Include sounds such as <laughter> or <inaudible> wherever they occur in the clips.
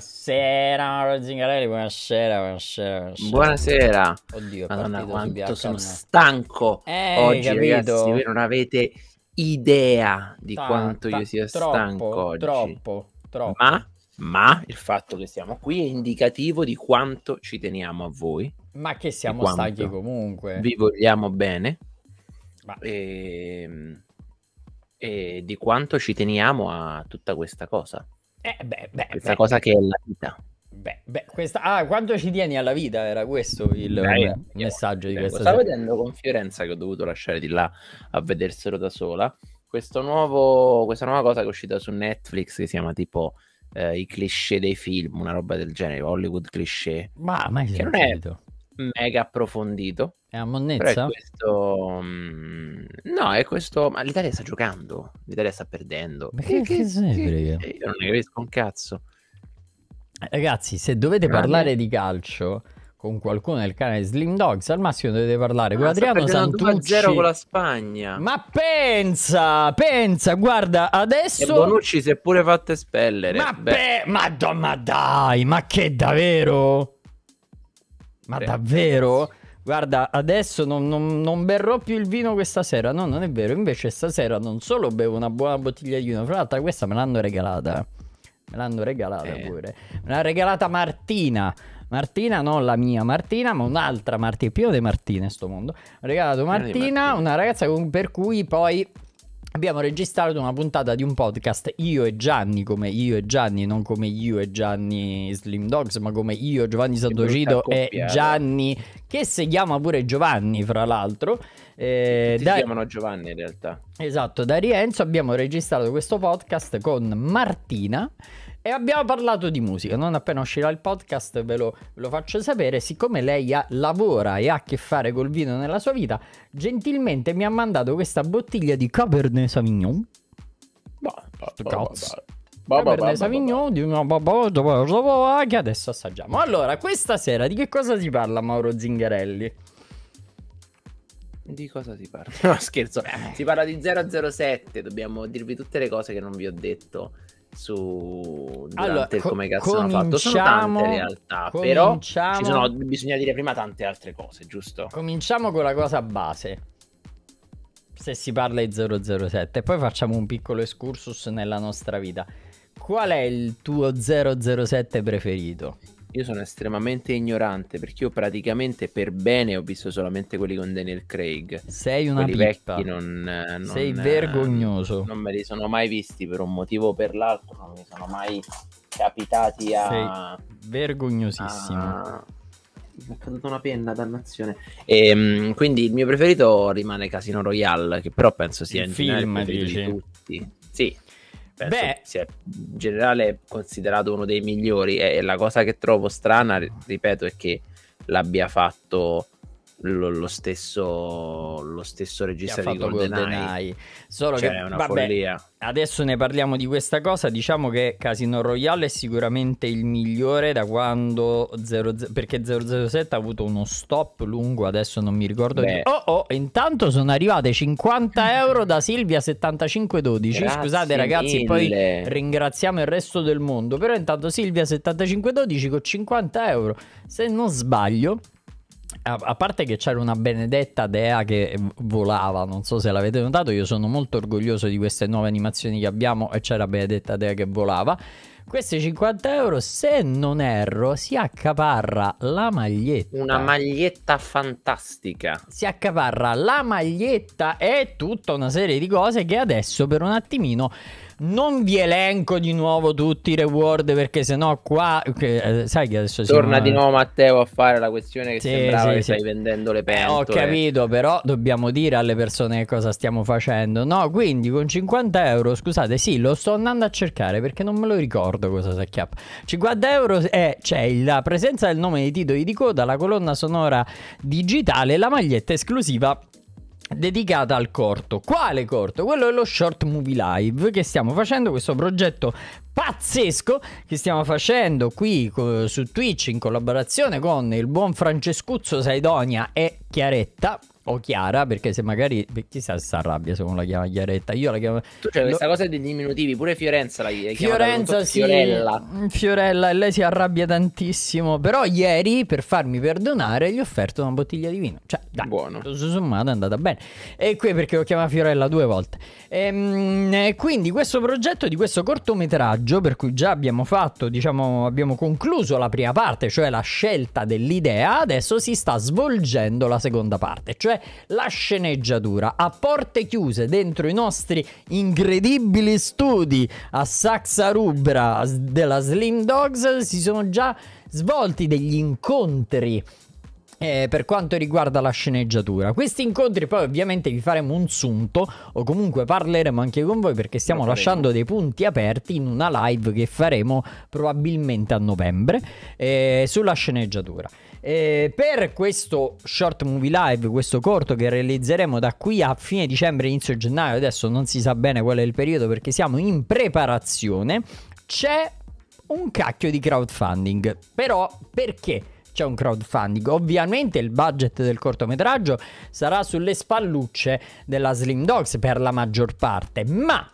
Buonasera, Zingarelli, buonasera, buonasera, buonasera. Buonasera. Oddio, Madonna, quanto sono stanco eh, oggi, capito. ragazzi. Voi non avete idea di ta, quanto ta, io sia troppo, stanco oggi. Troppo, troppo. Ma, ma il fatto che siamo qui è indicativo di quanto ci teniamo a voi. Ma che siamo stanchi comunque. Vi vogliamo bene. Ma... E, ehm, e di quanto ci teniamo a tutta questa cosa. Eh, beh, beh, questa beh. cosa che è la vita. Beh, beh, questa... Ah, quanto ci tieni alla vita era questo il beh, messaggio di questa Stavo vedendo con Fiorenza che ho dovuto lasciare di là a vederselo da sola. Questo Nuovo, questa nuova cosa che è uscita su Netflix che si chiama tipo eh, i cliché dei film, una roba del genere, Hollywood cliché. Ma, ma che non è mega approfondito, è a monnezza? È questo... Mm, no, è questo... Ma l'Italia sta giocando, l'Italia sta perdendo. Ma che, eh, che se ne frega? Io non ne capisco un cazzo. Eh, ragazzi, se dovete Grande. parlare di calcio con qualcuno del canale Slim Dogs, al massimo dovete parlare con ah, Adriano Santucci. 0 con la Spagna. Ma pensa, pensa, guarda, adesso... E Bonucci si è pure fatto espellere. Ma, pe... ma, do... ma dai, ma che davvero? Ma davvero? Guarda, adesso non, non, non, berrò più il vino questa sera. No, non è vero. Invece stasera non solo bevo una buona bottiglia di vino, fra l'altro questa me l'hanno regalata. Me l'hanno regalata eh. pure. Me l'ha regalata Martina. Martina, non la mia Martina, ma un'altra Martina. Pieno di Martine sto mondo. Ha regalato Martina, Martina, una ragazza con, per cui poi Abbiamo registrato una puntata di un podcast Io e Gianni, come Io e Gianni, non come Io e Gianni Slim Dogs, ma come Io, Giovanni Santocido e Gianni, che si chiama pure Giovanni, fra l'altro. Eh, si da... chiamano Giovanni in realtà. Esatto, da Rienzo abbiamo registrato questo podcast con Martina. E abbiamo parlato di musica, non appena uscirà il podcast ve lo, ve lo faccio sapere, siccome lei ha, lavora e ha a che fare col vino nella sua vita, gentilmente mi ha mandato questa bottiglia di Cabernet Sauvignon. Bah, cazzo. Cabernet Sauvignon di una che adesso assaggiamo. Allora, questa sera di che cosa si parla Mauro Zingarelli? Di cosa si parla? <laughs> No, scherzo. Eh. Si parla di 007, dobbiamo dirvi tutte le cose che non vi ho detto su allora, co- come cazzo hanno fatto sono tante realtà però ci sono, bisogna dire prima tante altre cose giusto cominciamo con la cosa base se si parla di 007 poi facciamo un piccolo excursus nella nostra vita qual è il tuo 007 preferito io sono estremamente ignorante perché io praticamente per bene ho visto solamente quelli con Daniel Craig. Sei una quelli pippa. non, non, Sei eh, vergognoso. Non me li sono mai visti per un motivo o per l'altro, non mi sono mai capitati a... Sei vergognosissimo. A... Ah, mi è caduta una penna, dannazione. E, ehm, quindi il mio preferito rimane Casino Royale, che però penso sia il in film di tutti. Sì, penso Beh, sia in generale considerato uno dei migliori e la cosa che trovo strana, ripeto, è che l'abbia fatto lo, lo, stesso, lo stesso regista di GoldenEye. Solo cioè, che è una vabbè, follia. Adesso ne parliamo di questa cosa. Diciamo che Casino Royale è sicuramente il migliore da quando 00, perché 007 ha avuto uno stop lungo. Adesso non mi ricordo. Di... Oh, oh, intanto sono arrivate 50 euro da Silvia7512. Scusate, ragazzi, mille. poi ringraziamo il resto del mondo. Però intanto Silvia7512 con 50 euro. Se non sbaglio a parte che c'era una benedetta dea che volava, non so se l'avete notato, io sono molto orgoglioso di queste nuove animazioni che abbiamo e c'era benedetta dea che volava. Questi 50 euro, se non erro, si accaparra la maglietta. Una maglietta fantastica. Si accaparra la maglietta e tutta una serie di cose che adesso per un attimino non vi elenco di nuovo tutti i reward perché sennò qua... eh, sai che adesso... Torna di nuovo Matteo a fare la questione che sì, sembrava sì, che sì. stai vendendo le pentole. Eh, ho capito, però dobbiamo dire alle persone cosa stiamo facendo. No, quindi con 50 euro, scusate, sì, lo sto andando a cercare perché non me lo ricordo cosa si acchiappa. 50 euro eh, c'è la presenza del nome dei titoli di coda, la colonna sonora digitale, la maglietta esclusiva dedicata al corto. Quale corto? Quello è lo short movie live che stiamo facendo, questo progetto pazzesco che stiamo facendo qui su Twitch in collaborazione con il buon Francescuzzo Saidonia e Chiaretta o Chiara, perché se magari chissà se si arrabbia se uno la chiama Chiaretta. Io la chiamo. Tu c'è cioè, questa cosa dei diminutivi, pure Fiorenza la chiama. Fiorenza sì. Fiorella. Mm, Fiorella e lei si arrabbia tantissimo. Però ieri, per farmi perdonare, gli ho offerto una bottiglia di vino. Cioè, dai, buono. Tutto sommato è andata bene. E qui perché lo chiama Fiorella due volte. Ehm, e, quindi questo progetto di questo cortometraggio, per cui già abbiamo fatto, diciamo, abbiamo concluso la prima parte, cioè la scelta dell'idea, adesso si sta svolgendo la seconda parte. Cioè la sceneggiatura. A porte chiuse dentro i nostri incredibili studi a Saxa Rubra della Slim Dogs si sono già svolti degli incontri eh, per quanto riguarda la sceneggiatura. Questi incontri poi ovviamente vi faremo un sunto o comunque parleremo anche con voi perché stiamo lasciando dei punti aperti in una live che faremo probabilmente a novembre eh, sulla sceneggiatura. Eh, per questo short movie live, questo corto che realizzeremo da qui a fine dicembre, inizio gennaio, adesso non si sa bene qual è il periodo perché siamo in preparazione, c'è un cacchio di crowdfunding. Però perché? c'è un crowdfunding. Ovviamente il budget del cortometraggio sarà sulle spallucce della Slim Dogs per la maggior parte, ma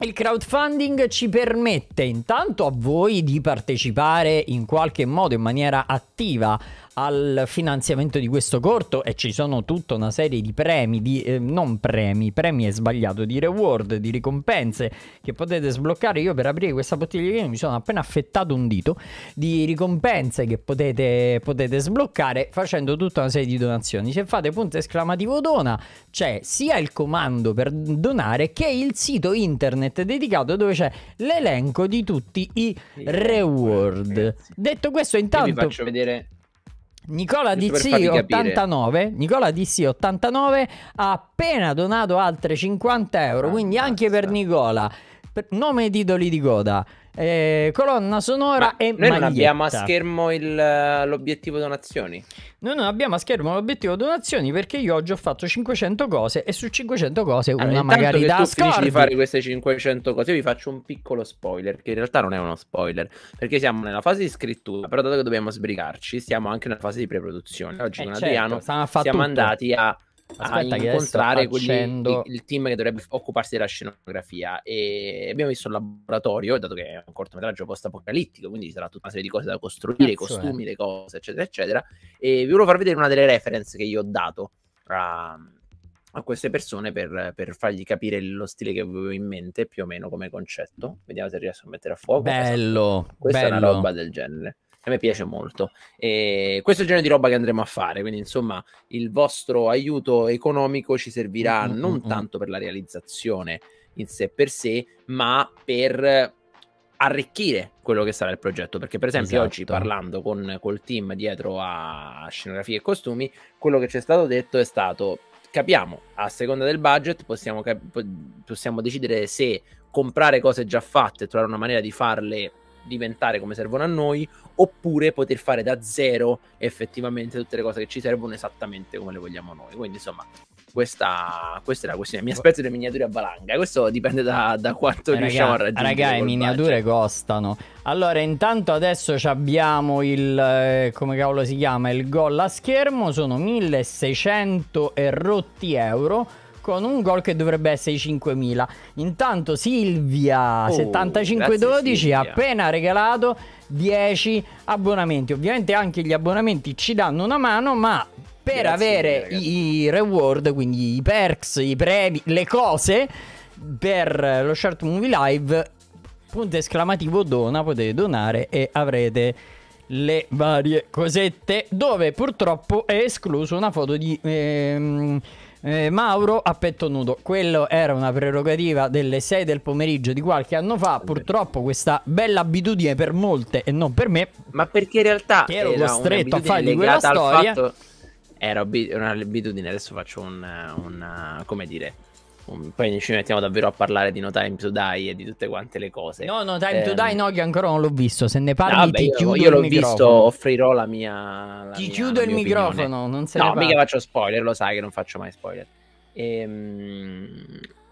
il crowdfunding ci permette intanto a voi di partecipare in qualche modo in maniera attiva al finanziamento di questo corto e ci sono tutta una serie di premi, di, eh, non premi, premi è sbagliato, di reward, di ricompense che potete sbloccare. Io per aprire questa bottiglia di vino mi sono appena affettato un dito di ricompense che potete, potete sbloccare facendo tutta una serie di donazioni. Se fate punto esclamativo dona c'è sia il comando per donare che il sito internet dedicato dove c'è l'elenco di tutti i reward. Detto questo intanto... Io vi faccio vedere Nicola DC89, Nicola DC89 ha appena donato altre 50 euro, ah, quindi mazza. anche per Nicola, per nome ed idoli di coda. Eh, colonna sonora Ma e noi maglietta. non abbiamo a schermo il, eh, l'obiettivo donazioni. Noi non abbiamo a schermo l'obiettivo donazioni perché io oggi ho fatto 500 cose e su 500 cose allora, una magari che da tu scordi. di fare queste 500 cose, io vi faccio un piccolo spoiler che in realtà non è uno spoiler, perché siamo nella fase di scrittura, però dato che dobbiamo sbrigarci, siamo anche nella fase di preproduzione. Oggi eh con certo, Adriano siamo tutto. andati a Aspetta a incontrare quelli, facendo... il team che dovrebbe occuparsi della scenografia e abbiamo visto il laboratorio dato che è un cortometraggio post apocalittico quindi ci sarà tutta una serie di cose da costruire i eh. costumi eh. le cose eccetera eccetera e vi volevo far vedere una delle reference che io ho dato a, a queste persone per, per, fargli capire lo stile che avevo in mente più o meno come concetto vediamo se riesco a mettere a fuoco bello questa bello. è una roba del genere a me piace molto. E questo è il genere di roba che andremo a fare, quindi insomma il vostro aiuto economico ci servirà mm-hmm. non mm. tanto per la realizzazione in sé per sé, ma per arricchire quello che sarà il progetto. Perché, per esempio, esatto. oggi parlando con col team dietro a scenografie e costumi, quello che ci è stato detto è stato: capiamo, a seconda del budget, possiamo, cap- possiamo decidere se comprare cose già fatte e trovare una maniera di farle diventare come servono a noi, oppure poter fare da zero effettivamente tutte le cose che ci servono esattamente come le vogliamo noi. Quindi, insomma, questa, questa è la questione. Mi aspetto delle miniature a valanga. Questo dipende da, da quanto raga, eh, riusciamo a raggiungere. Raga, le miniature budget. costano. Allora, intanto adesso abbiamo il eh, come cavolo si chiama? Il gol a schermo. Sono 1600 e rotti euro con un gol che dovrebbe essere i 5.000. Intanto Silvia, oh, 7512, ha appena regalato 10 abbonamenti. Ovviamente anche gli abbonamenti ci danno una mano, ma per grazie avere mille, i reward, quindi i perks, i premi, le cose per lo Short Movie Live, punto esclamativo dona, potete donare e avrete le varie cosette dove purtroppo è escluso una foto di ehm, eh, Mauro a petto nudo. Quello era una prerogativa delle 6 del pomeriggio di qualche anno fa. Purtroppo questa bella abitudine per molte e non per me. Ma perché in realtà che ero costretto a fare di quella storia. Fatto... Era un'abitudine, adesso faccio un, un come dire Mm, poi ci mettiamo davvero a parlare di No Time to Die e di tutte quante le cose. No, No Time eh, to ehm, Die no, che ancora non l'ho visto. Se ne parli vabbè, ti chiudo io, io l'ho visto, offrirò la mia... La ti mia, chiudo il microfono, non se No, mica faccio spoiler, lo sai che non faccio mai spoiler. Ehm,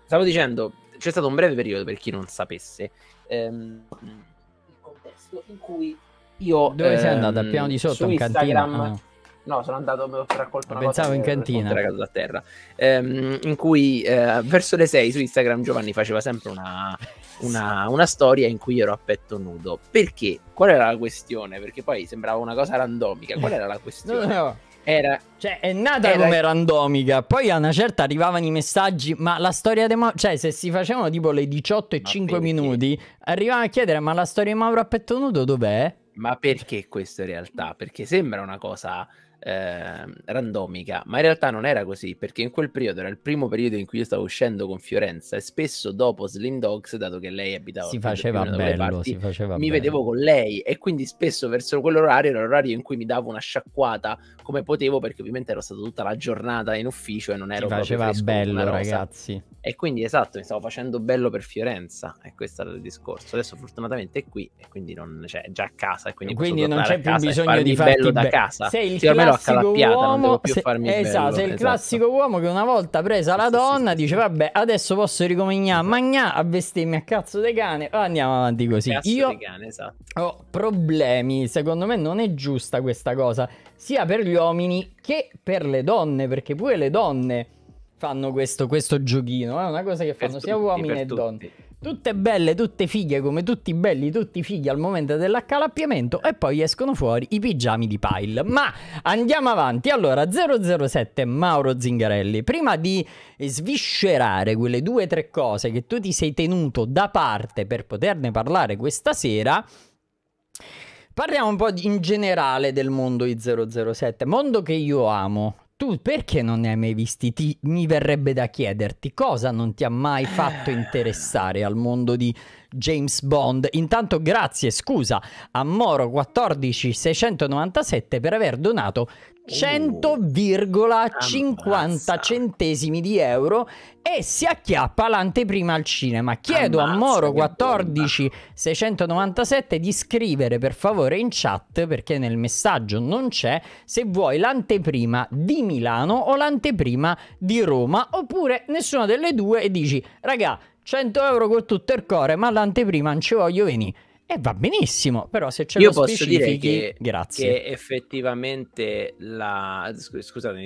stavo dicendo, c'è stato un breve periodo, per chi non sapesse, ehm, il contesto in cui io... Dove ehm, sei andato? Al ehm, piano di sotto, in cantina? Instagram... Ah, No, sono andato, mi ho raccolto una Pensavo in cantina. Ragazzo a terra. Ehm, in cui eh, verso le 6 su Instagram Giovanni faceva sempre una, una, una, storia in cui ero a petto nudo. Perché? Qual era la questione? Perché poi sembrava una cosa randomica. Qual era la questione? no, no. Era, cioè, è nata era... come randomica. Poi a una certa arrivavano i messaggi. Ma la storia di Mauro. Cioè, se si facevano tipo le 18 e 5 perché? minuti, arrivavano a chiedere: Ma la storia di Mauro a petto nudo dov'è? Ma perché questo in realtà? Perché sembra una cosa eh, randomica, ma in realtà non era così, perché in quel periodo era il primo periodo in cui io stavo uscendo con Fiorenza e spesso dopo Slim Dogs, dato che lei abitava si faceva bello, parti, si faceva mi bello. vedevo con lei e quindi spesso verso quell'orario era l'orario in cui mi davo una sciacquata come potevo perché ovviamente ero stato tutta la giornata in ufficio e non ero si faceva bello ragazzi. E quindi esatto, mi stavo facendo bello per Fiorenza e questo era il discorso. Adesso fortunatamente è qui e quindi non cioè, è già a casa e quindi, quindi non c'è più bisogno di farti bello be- da casa. Sei il cioè, però uomo, non devo più se, farmi Esatto, bello, sei il esatto. classico uomo che una volta presa la sì, donna sì, dice vabbè, adesso posso ricominciare magna a vestirmi a cazzo di cane, andiamo avanti così. Cazzo Io cane, esatto. ho problemi, secondo me non è giusta questa cosa, sia per gli uomini che per le donne, perché pure le donne fanno questo, questo giochino, è eh, una cosa che fanno per sia tutti, uomini che donne. Tutte belle, tutte fighe, come tutti belli, tutti fighi al momento dell'accalappiamento e poi escono fuori i pigiami di Pile. Ma andiamo avanti. Allora, 007 Mauro Zingarelli, prima di sviscerare quelle due o tre cose che tu ti sei tenuto da parte per poterne parlare questa sera, Parliamo un po' in generale del mondo i 007, mondo che io amo, tu perché non ne hai mai visti? Ti, mi verrebbe da chiederti cosa non ti ha mai fatto eh. interessare al mondo di James Bond. Intanto grazie, scusa, a Moro14697 per aver donato 100,50 centesimi di euro e si acchiappa l'anteprima al cinema. Chiedo Ammazza, a Moro 14697 di scrivere per favore in chat perché nel messaggio non c'è se vuoi l'anteprima di Milano o l'anteprima di Roma oppure nessuna delle due e dici "Raga, 100 euro con tutto il cuore, ma l'anteprima non ci voglio venire" eh, va benissimo, però se c'è Io lo posso specifichi... dire che, grazie. Che effettivamente la... Scusate,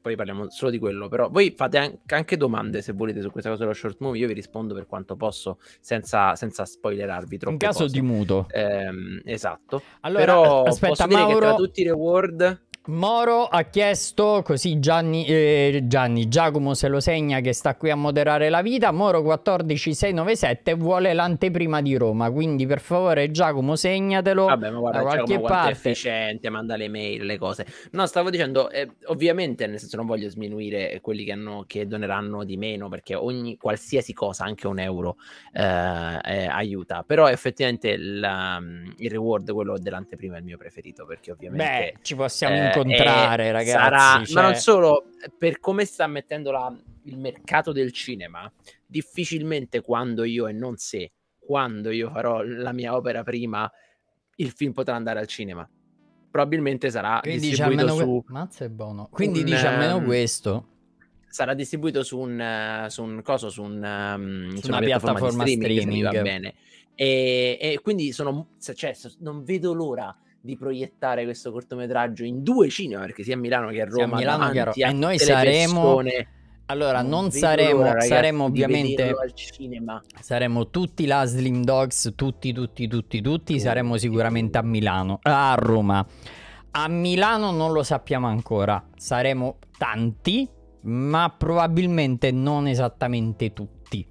poi parliamo solo di quello, però voi fate anche domande se volete su questa cosa dello short movie, io vi rispondo per quanto posso senza, senza spoilerarvi troppo. In caso cose. di muto. Eh, esatto. Allora, però aspetta, posso Mauro... dire che tra tutti i reward... Moro ha chiesto, così Gianni, eh, Gianni, Giacomo se lo segna che sta qui a moderare la vita, Moro 14697 vuole l'anteprima di Roma, quindi per favore Giacomo segnatelo Vabbè, ma guarda, da diciamo, qualche Giacomo, parte. efficiente, manda le mail, le cose. No, stavo dicendo, eh, ovviamente nel senso non voglio sminuire quelli che, hanno, che, doneranno di meno perché ogni qualsiasi cosa, anche un euro, eh, eh aiuta, però effettivamente la, mm, il reward, quello dell'anteprima è il mio preferito perché ovviamente... Beh, ci possiamo eh, incontrare, eh, ragazzi. Sarà... Cioè... Ma non cioè. solo, per come sta mettendo la... il mercato del cinema, difficilmente quando io, e non se, quando io farò la mia opera prima, il film potrà andare al cinema. Probabilmente sarà Quindi distribuito dice almeno... su... Mazza è buono. Quindi un... dice almeno ehm, questo sarà distribuito su un, eh, su un coso, su, un, um, su, su una, piattaforma, piattaforma streaming, streaming. va bene. E, e quindi sono, cioè, non vedo l'ora di proiettare questo cortometraggio in due cinema, perché sia a Milano che a Roma, a Milano, a e noi saremo... Allora, non, non saremo, ragazzi, saremo ovviamente al cinema. Saremo tutti la Slim Dogs, tutti, tutti, tutti, tutti, oh, saremo sicuramente a Milano, a Roma. A Milano non lo sappiamo ancora, saremo tanti, ma probabilmente non esattamente tutti.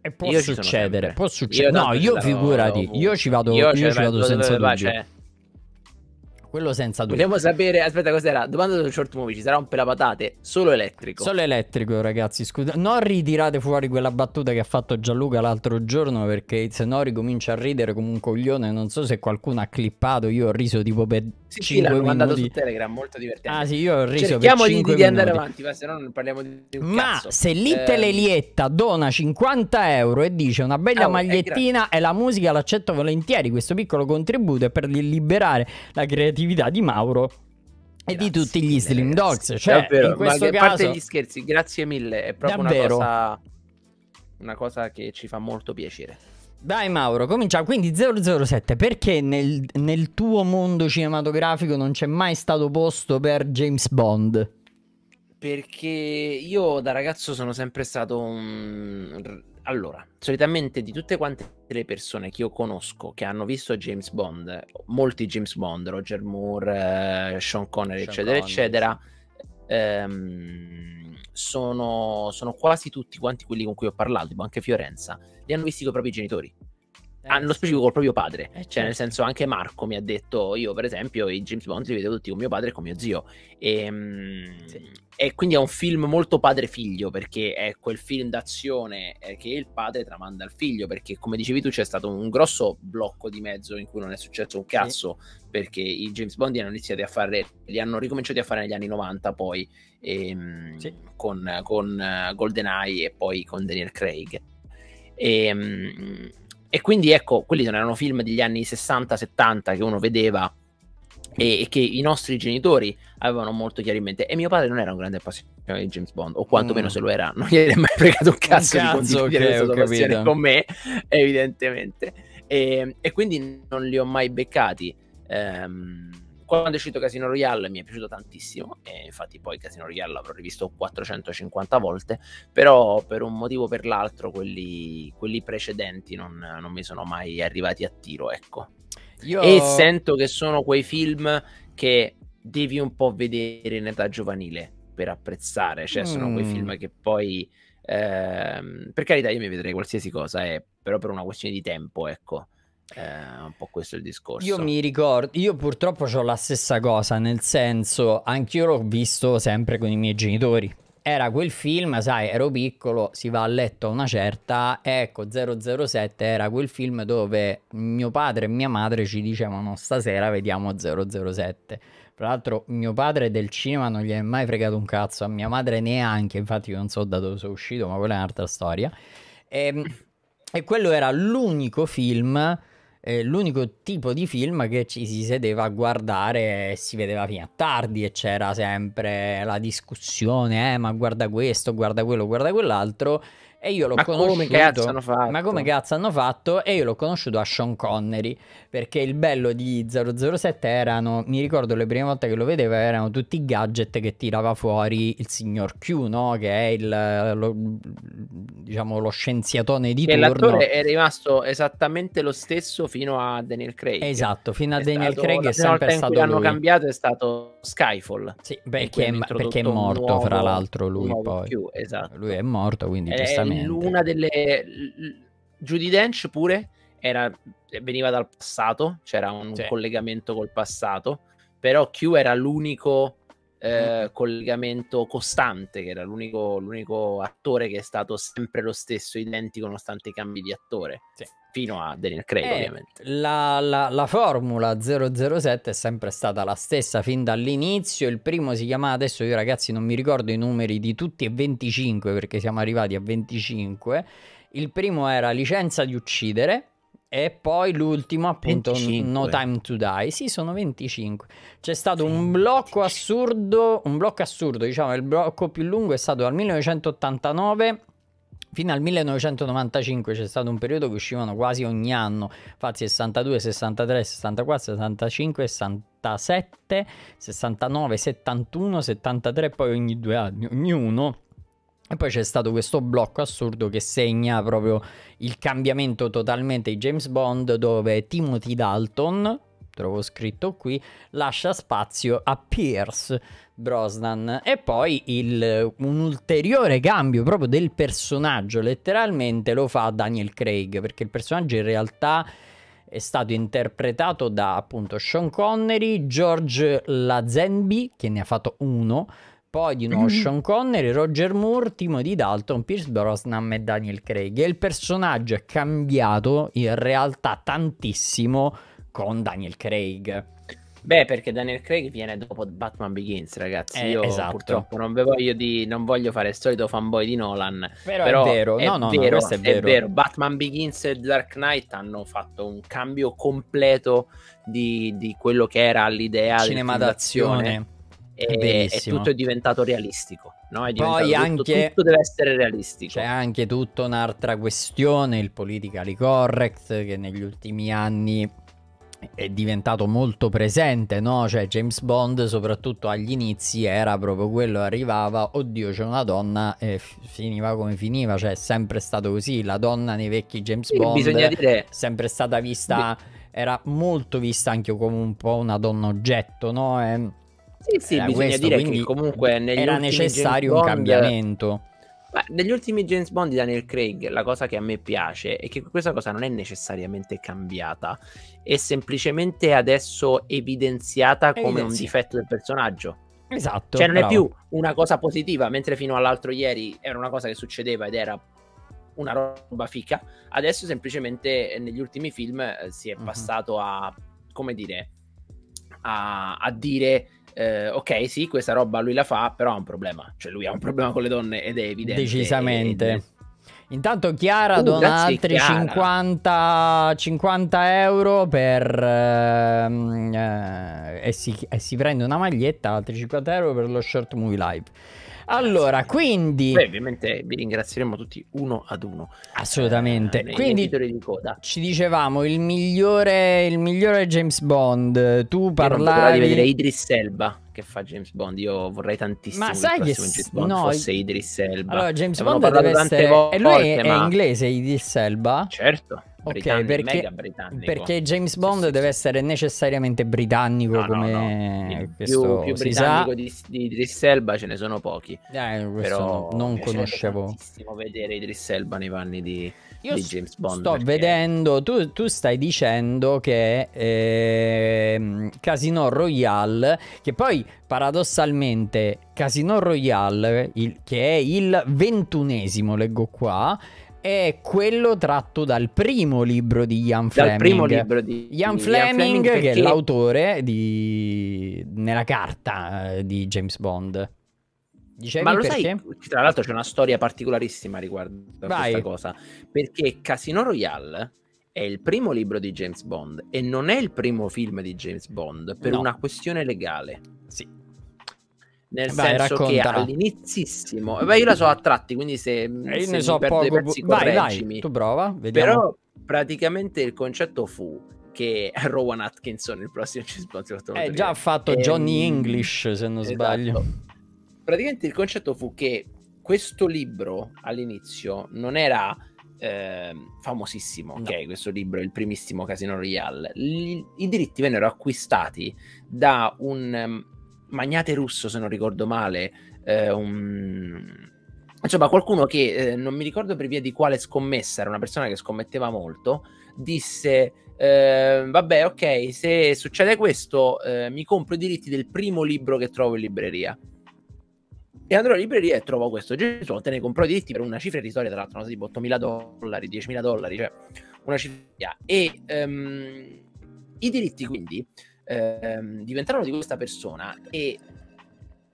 E può succedere, può succedere. No, io figurati, io ci vado, io, io ci vado senza dubbio. Pace quello senza dubbio. Vogliamo sapere, aspetta, cos'era? Domanda sul short movie, ci sarà un pelapatate solo elettrico. Solo elettrico, ragazzi, scusa. Non ritirate fuori quella battuta che ha fatto Gianluca l'altro giorno perché se no ricomincia a ridere come un coglione, non so se qualcuno ha clippato, io ho riso tipo per sì, 5 sì, minuti. mandato su Telegram, molto divertente. Ah sì, io ho riso Cerchiamo per 5 di, di andare avanti, ma se no non parliamo di un Ma cazzo. se Littelelietta ehm, eh... dona 50 euro e dice una bella oh, magliettina e la musica l'accetto volentieri, questo piccolo contributo è per liberare la creatività creatività di Mauro e grazie, di tutti gli Slim Dogs. Cioè, davvero, in questo ma caso... a parte gli scherzi, grazie mille, è proprio davvero. una cosa, una cosa che ci fa molto piacere. Dai Mauro, cominciamo. Quindi 007, perché nel, nel tuo mondo cinematografico non c'è mai stato posto per James Bond? Perché io da ragazzo sono sempre stato un allora, solitamente di tutte quante le persone che io conosco che hanno visto James Bond, molti James Bond, Roger Moore, eh, Sean Connery, Sean eccetera, Connery. eccetera, ehm, sono, sono, quasi tutti quanti quelli con cui ho parlato, tipo anche Fiorenza, li hanno visti con i propri genitori ah, nello specifico col proprio padre. Eh, cioè, nel certo. senso, anche Marco mi ha detto: Io, per esempio, i James Bond li vedo tutti con mio padre e con mio zio. E, ehm, sì. e quindi è un film molto padre-figlio, perché è quel film d'azione eh, che il padre tramanda al figlio. Perché, come dicevi tu, c'è stato un grosso blocco di mezzo in cui non è successo un cazzo. Sì. Perché i James Bond li hanno iniziati a fare, li hanno ricominciati a fare negli anni 90, poi e, ehm, sì. con, con eh, GoldenEye e poi con Daniel Craig. E, ehm, e quindi ecco, quelli non erano film degli anni 60-70 che uno vedeva e, e, che i nostri genitori avevano molto chiaramente. E mio padre non era un grande appassionato di James Bond, o quantomeno mm. se lo era, non gli era mai <laughs> fregato un cazzo, un cazzo di condividere okay, con me, evidentemente. E, e, quindi non li ho mai beccati. Ehm, quando è uscito Casino Royale mi è piaciuto tantissimo e infatti poi Casino Royale l'avrò rivisto 450 volte però per un motivo o per l'altro quelli, quelli precedenti non, non, mi sono mai arrivati a tiro ecco Io... e sento che sono quei film che devi un po' vedere in età giovanile per apprezzare cioè sono quei film mm. che poi eh, per carità io mi vedrei qualsiasi cosa eh, però per una questione di tempo ecco eh, un po' questo è il discorso. Io mi ricordo, io purtroppo ho la stessa cosa, nel senso, anch'io l'ho visto sempre con i miei genitori. Era quel film, sai, ero piccolo, si va a letto a una certa, ecco, 007 era quel film dove mio padre e mia madre ci dicevano stasera vediamo 007. Tra l'altro mio padre del cinema non gli è mai fregato un cazzo, a mia madre neanche, infatti io non so da dove sono uscito, ma quella è un'altra storia. E, ehm, e quello era l'unico film eh, l'unico tipo di film che ci si sedeva a guardare e si vedeva fino a tardi e c'era sempre la discussione, eh, ma guarda questo, guarda quello, guarda quell'altro e io l'ho ma conosciuto. Come ma come cazzo hanno fatto? E io l'ho conosciuto a Sean Connery. Perché il bello di 007 erano. Mi ricordo le prime volte che lo vedeva erano tutti i gadget che tirava fuori il signor Q, no? Che è il. Lo, diciamo lo scienziatone di e L'attore è rimasto esattamente lo stesso fino a Daniel Craig. Esatto, fino a è Daniel stato, Craig è sempre stato. Lui. hanno cambiato è stato Skyfall. Sì, perché, è, perché è morto, nuovo, fra l'altro, lui poi. Q, esatto. Lui è morto, quindi è, eh, giustamente una delle... Judy Dench pure era... veniva dal passato, c'era un sì. collegamento col passato, però Q era l'unico eh, mm. collegamento costante, che era l'unico, l'unico, attore che è stato sempre lo stesso, identico, nonostante i cambi di attore. Sì fino a Daniel Craig eh, ovviamente. La, la, la formula 007 è sempre stata la stessa fin dall'inizio, il primo si chiamava, adesso io ragazzi non mi ricordo i numeri di tutti e 25 perché siamo arrivati a 25, il primo era licenza di uccidere, e poi l'ultimo appunto 25. No Time to Die sì sono 25 c'è stato un blocco assurdo un blocco assurdo diciamo il blocco più lungo è stato dal 1989 fino al 1995 c'è stato un periodo che uscivano quasi ogni anno, infatti 62, 63, 64, 65, 67, 69, 71, 73, poi ogni due anni ognuno. E poi c'è stato questo blocco assurdo che segna proprio il cambiamento totalmente di James Bond dove Timothy Dalton, trovo scritto qui, lascia spazio a Pierce Brosnan e poi il, un ulteriore cambio proprio del personaggio letteralmente lo fa Daniel Craig perché il personaggio in realtà è stato interpretato da appunto Sean Connery, George Lazenby che ne ha fatto uno poi di nuovo mm-hmm. Sean Connery, Roger Moore, Timothy Dalton, Pierce Brosnan e Daniel Craig e il personaggio è cambiato in realtà tantissimo con Daniel Craig Beh, perché Daniel Craig viene dopo Batman Begins, ragazzi. Eh, Io esatto. purtroppo non, voglio, di, non voglio fare il solito fanboy di Nolan. Però, però è vero, è, no, no, vero, no, è, è vero. Batman Begins e Dark Knight hanno fatto un cambio completo di, di quello che era l'idea cinema d'azione. E, tutto è diventato realistico. No? È diventato Poi tutto, tutto deve essere realistico. C'è anche tutta un'altra questione, il politically correct, che negli ultimi anni è diventato molto presente, no? Cioè James Bond soprattutto agli inizi era proprio quello, arrivava, oddio c'è una donna e finiva come finiva, cioè è sempre stato così, la donna nei vecchi James sì, Bond è dire... sempre stata vista, era molto vista anche come un po' una donna oggetto, no? E, ehm, sì, sì, bisogna questo, dire che comunque era necessario Bond... un cambiamento Beh, degli ultimi James Bond di Daniel Craig, la cosa che a me piace è che questa cosa non è necessariamente cambiata, è semplicemente adesso evidenziata Evidenzia. come un difetto del personaggio. Esatto. Cioè non bravo. è più una cosa positiva, mentre fino all'altro ieri era una cosa che succedeva ed era una roba fica, adesso semplicemente eh, negli ultimi film eh, si è passato a, come dire, a, a dire eh, ok, sì, questa roba lui la fa, però ha un problema. Cioè, lui ha un problema con le donne ed è evidente. Decisamente. Ed... Intanto Chiara uh, dona altri Chiara. 50, 50, euro per, ehm, eh, e, si, e si prende una maglietta, altri 50 euro per lo short movie live. Allora, quindi... Beh, ovviamente vi ringrazieremo tutti uno ad uno. Assolutamente. Eh, quindi di coda. ci dicevamo il migliore, il migliore James Bond. Tu parlavi... Io non di vedere Idris Elba che fa James Bond. Io vorrei tantissimo ma che sai il prossimo che... James Bond no, fosse Idris Elba. Allora, James Bond è deve essere... Volte, e lui è, ma... è inglese, Idris Elba? Certo. Ok, perché, perché, James Bond sì, sì, deve essere necessariamente britannico no, come no, no. Più, più, britannico di, di Idris Elba ce ne sono pochi eh, però non conoscevo vedere Idris Elba nei panni di, io di James Bond. Sto perché... vedendo, tu, tu, stai dicendo che eh, Casino Royale, che poi paradossalmente Casino Royale, il, che è il ventunesimo, leggo qua, è quello tratto dal primo libro di Ian Fleming. Dal primo libro di Ian Fleming, Fleming perché... che è l'autore di... nella carta eh, di James Bond. Dicevi Ma lo perché? sai, tra l'altro c'è una storia particolarissima riguardo a questa cosa, perché Casino Royale è il primo libro di James Bond e non è il primo film di James Bond per no. una questione legale. Sì. Nel Vai, senso raccontala. che all'inizissimo, eh, beh, io la so a tratti, quindi se, eh, se ne so perdo poco, i pezzi vai, vai, tu prova, vediamo. Però praticamente il concetto fu che <laughs> Rowan Atkinson il prossimo James Bond è già fatto Johnny ehm, English se non esatto. sbaglio praticamente il concetto fu che questo libro all'inizio non era eh, famosissimo, no. ok? Questo libro, il primissimo Casino Royale. L- I diritti vennero acquistati da un um, magnate russo, se non ricordo male, eh, un insomma qualcuno che eh, non mi ricordo per via di quale scommessa era una persona che scommetteva molto disse eh, vabbè ok se succede questo eh, mi compro i diritti del primo libro che trovo in libreria e andrò in libreria e trovo questo Gesù, te ne comprò i diritti per una cifra irrisoria, tra l'altro, una no, tipo 8.000 dollari, 10.000 dollari, cioè una cifra. E um, i diritti quindi um, ehm, diventarono di questa persona e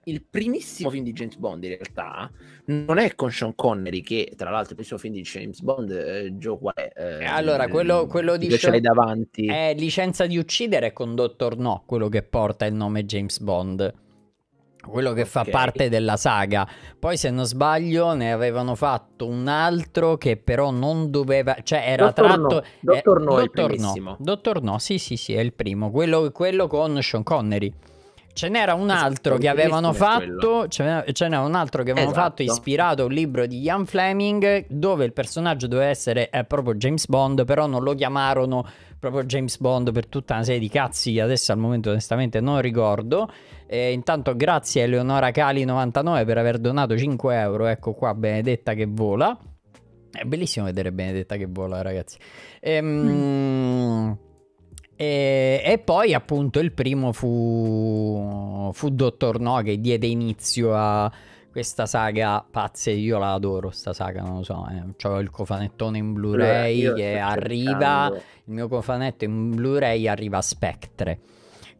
il primissimo film di James Bond in realtà non è con Sean Connery che tra l'altro il primissimo film di James Bond eh, Joe qual è? Eh, allora eh, quello, quello di Sean davanti è eh, Licenza di uccidere con Dottor No quello che porta il nome James Bond quello che okay. fa parte della saga. Poi, se non sbaglio, ne avevano fatto un altro che però non doveva. Cioè, era Dottor tratto. No. Eh, Dottor No, Dottor No. Dottor No, sì, sì, sì, è il primo. Quello, quello con Sean Connery. Ce n'era un altro esatto, che avevano fatto. Ce n'era un altro che avevano esatto. fatto ispirato a un libro di Ian Fleming. Dove il personaggio doveva essere eh, proprio James Bond. Però non lo chiamarono proprio James Bond per tutta una serie di cazzi. Adesso al momento, onestamente, non ricordo. E intanto grazie a Eleonora Cali99 per aver donato 5 euro. Ecco qua, Benedetta che vola. È bellissimo vedere Benedetta che vola, ragazzi. Ehm... Mm. E, e, poi appunto il primo fu, fu Dottor No che diede inizio a questa saga pazza io la adoro sta saga, non lo so, eh. ho il cofanettone in Blu-ray Beh, che arriva, cercando. il mio cofanetto in Blu-ray arriva a Spectre,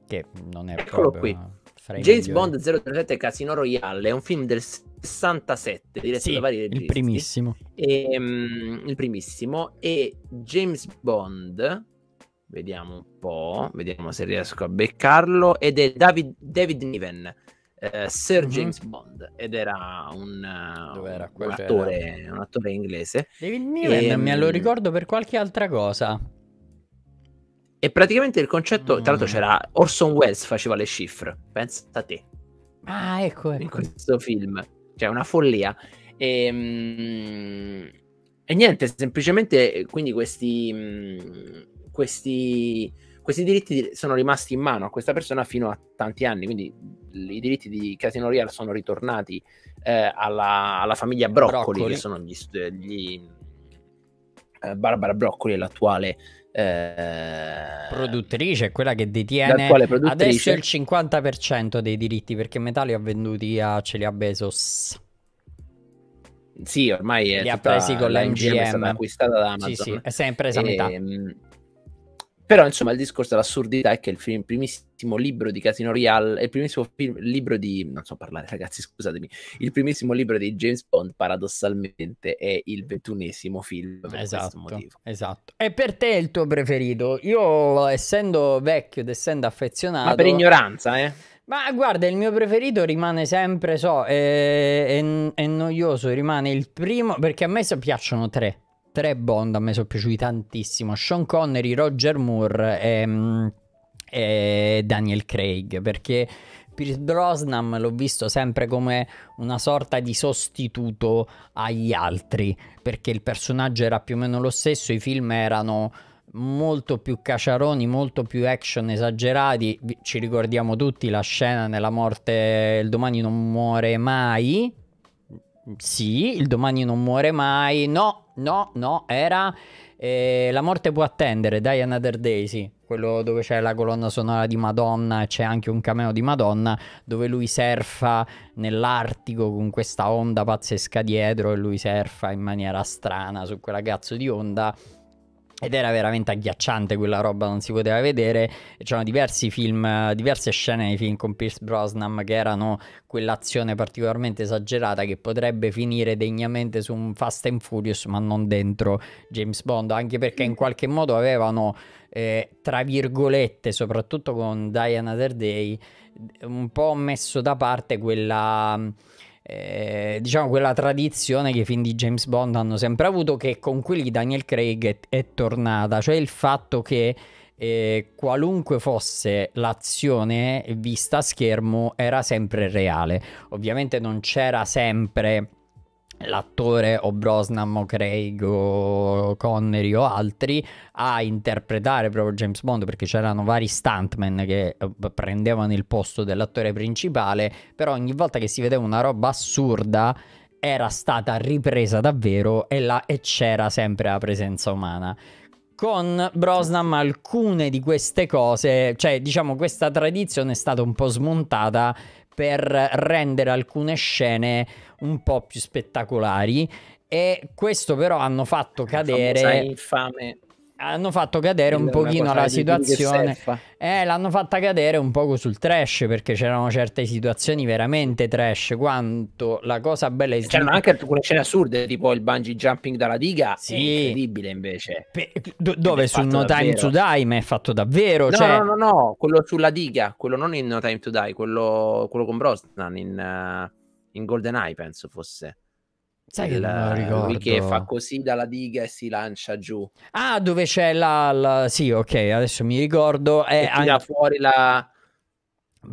che non è Eccolo proprio... qui. James migliori. Bond 007 Casino Royale è un film del 67 diretto sì, da vari registi. Il primissimo. E, um, il primissimo. E James Bond, vediamo un po', vediamo se riesco a beccarlo, ed è David, David Niven. Uh, Sir mhm. James mm-hmm. Bond ed era un, uh, era? Un, attore, un, attore, inglese. David Niven e, mi lo ehm, ricordo per qualche altra cosa. E praticamente il concetto, tra l'altro mm. c'era Orson Welles faceva le chiffre, pensa a te. Ah, ecco, ecco. In questo film, cioè una follia. E, ehm, mh, e niente, semplicemente quindi questi, mh, mm, questi, questi, diritti sono rimasti in mano a questa persona fino a tanti anni, quindi i diritti di Casino Real sono ritornati eh, alla, alla, famiglia Broccoli, Broccoli, che sono gli, gli eh, Barbara Broccoli, l'attuale eh, produttrice, quella che detiene adesso il 50% dei diritti perché metà li ha venduti a ce Bezos. Sì, ormai li ha presi con la MGM, è acquistata da Amazon. Sì, sì, è sempre presa e, metà. Ehm, però, insomma, il discorso dell'assurdità è che il film, primissimo libro di Casino Royale, il primissimo film, libro di... non so parlare ragazzi, scusatemi, il primissimo libro di James Bond, paradossalmente, è il ventunesimo film per esatto, motivo. Esatto. E per te il tuo preferito? Io, essendo vecchio ed essendo affezionato... Ma per ignoranza, eh? Ma guarda, il mio preferito rimane sempre, so, eh, è, è, è noioso, rimane il primo, perché a me piacciono tre tre Bond a me sono piaciuti tantissimo, Sean Connery, Roger Moore e, mm, e Daniel Craig, perché Pierce Brosnan l'ho visto sempre come una sorta di sostituto agli altri, perché il personaggio era più o meno lo stesso, i film erano molto più caciaroni, molto più action esagerati. Ci ricordiamo tutti la scena nella morte Il domani non muore mai. Sì, il domani non muore mai. No, No, no, era eh, La morte può attendere, Die Another Day, sì. Quello dove c'è la colonna sonora di Madonna, e c'è anche un cameo di Madonna, dove lui surfa nell'Artico con questa onda pazzesca dietro e lui surfa in maniera strana su quella cazzo di onda ed era veramente agghiacciante quella roba, non si poteva vedere. C'erano diversi film, diverse scene nei film con Pierce Brosnan che erano quell'azione particolarmente esagerata che potrebbe finire degnamente su un Fast and Furious, ma non dentro James Bond, anche perché in qualche modo avevano, eh, tra virgolette, soprattutto con Diana Another Day, un po' messo da parte quella eh, diciamo quella tradizione che i film di James Bond hanno sempre avuto, che con quelli di Daniel Craig è, è tornata, cioè il fatto che eh, qualunque fosse l'azione vista a schermo era sempre reale. Ovviamente non c'era sempre l'attore o Brosnan o Craig o Connery o altri a interpretare proprio James Bond perché c'erano vari stuntman che eh, prendevano il posto dell'attore principale però ogni volta che si vedeva una roba assurda era stata ripresa davvero e, la, e c'era sempre la presenza umana con Brosnan alcune di queste cose, cioè diciamo questa tradizione è stata un po' smontata per rendere alcune scene un po' più spettacolari e questo però hanno fatto cadere hanno fatto cadere un pochino la situazione. Eh, l'hanno fatta cadere un poco sul trash perché c'erano certe situazioni veramente trash. Quanto la cosa bella è C'erano anche alcune scene assurde, tipo il bungee jumping dalla diga, sì. incredibile invece. Pe do dove sul No davvero. Time to Die, Time è fatto davvero. No, cioè... no, no, no, quello sulla diga, quello non in No Time to Die, quello, quello con Brosnan in, uh, in Golden Eye penso fosse. Sai che lui che fa così dalla diga e si lancia giù. Ah, dove c'è la, la... Sì, ok, adesso mi ricordo. È e tira anche... fuori la...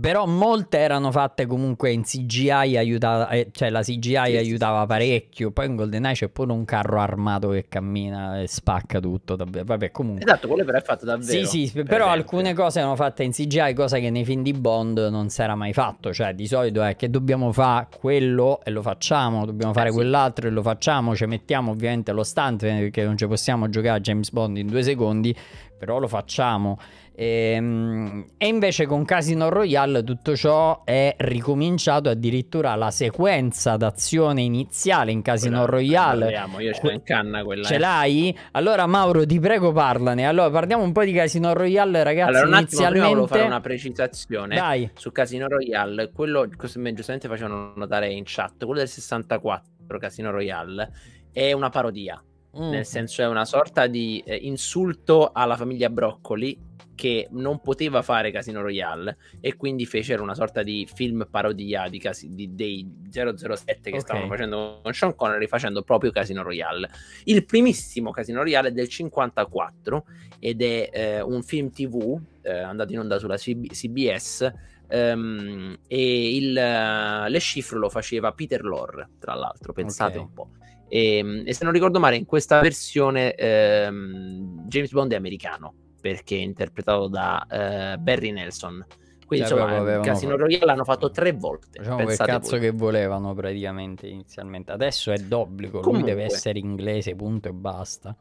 Però molte erano fatte comunque in CGI, aiutava, eh, cioè la CGI sì, aiutava parecchio. Poi in GoldenEye c'è pure un carro armato che cammina e spacca tutto. Davvero. Vabbè, comunque. Esatto, quello però è fatto davvero. Sì, sì, per però esempio. alcune cose erano fatte in CGI, cosa che nei film di Bond non si era mai fatto. Cioè, di solito è che dobbiamo fare quello e lo facciamo, dobbiamo eh fare eh, sì. quell'altro e lo facciamo. Ci mettiamo ovviamente lo stunt perché eh, non ci possiamo giocare a James Bond in due secondi, però lo facciamo. E, ehm, e invece con Casino Royale tutto ciò è ricominciato addirittura la sequenza d'azione iniziale in Casino quella, Royale. Parliamo, io ce l'ho in canna quella. Ce eh. l'hai? Allora Mauro ti prego parlane. Allora parliamo un po' di Casino Royale ragazzi. Allora un inizialmente... attimo, fare una precisazione Dai. su Casino Royale. Quello, giustamente facevano notare in chat, quello del 64 Casino Royale è una parodia. Mm. Nel senso è una sorta di eh, insulto alla famiglia Broccoli che non poteva fare Casino Royale e quindi fecero una sorta di film parodia di casi, di, dei 007 che okay. stavano facendo con Sean Connery facendo proprio Casino Royale. Il primissimo Casino Royale è del 54 ed è eh, un film tv eh, andato in onda sulla CB- CBS um, ehm, e il, uh, le cifre lo faceva Peter Lorre tra l'altro, pensate okay. un po'. E, ehm, e, se non ricordo male in questa versione ehm, James Bond è americano perché è interpretato da eh, Barry Nelson. Quindi cioè, insomma, avevano... Casino Royale l'hanno fatto tre volte. Diciamo quel cazzo voi. che volevano praticamente inizialmente. Adesso è d'obbligo, Comunque... lui deve essere inglese, punto e basta.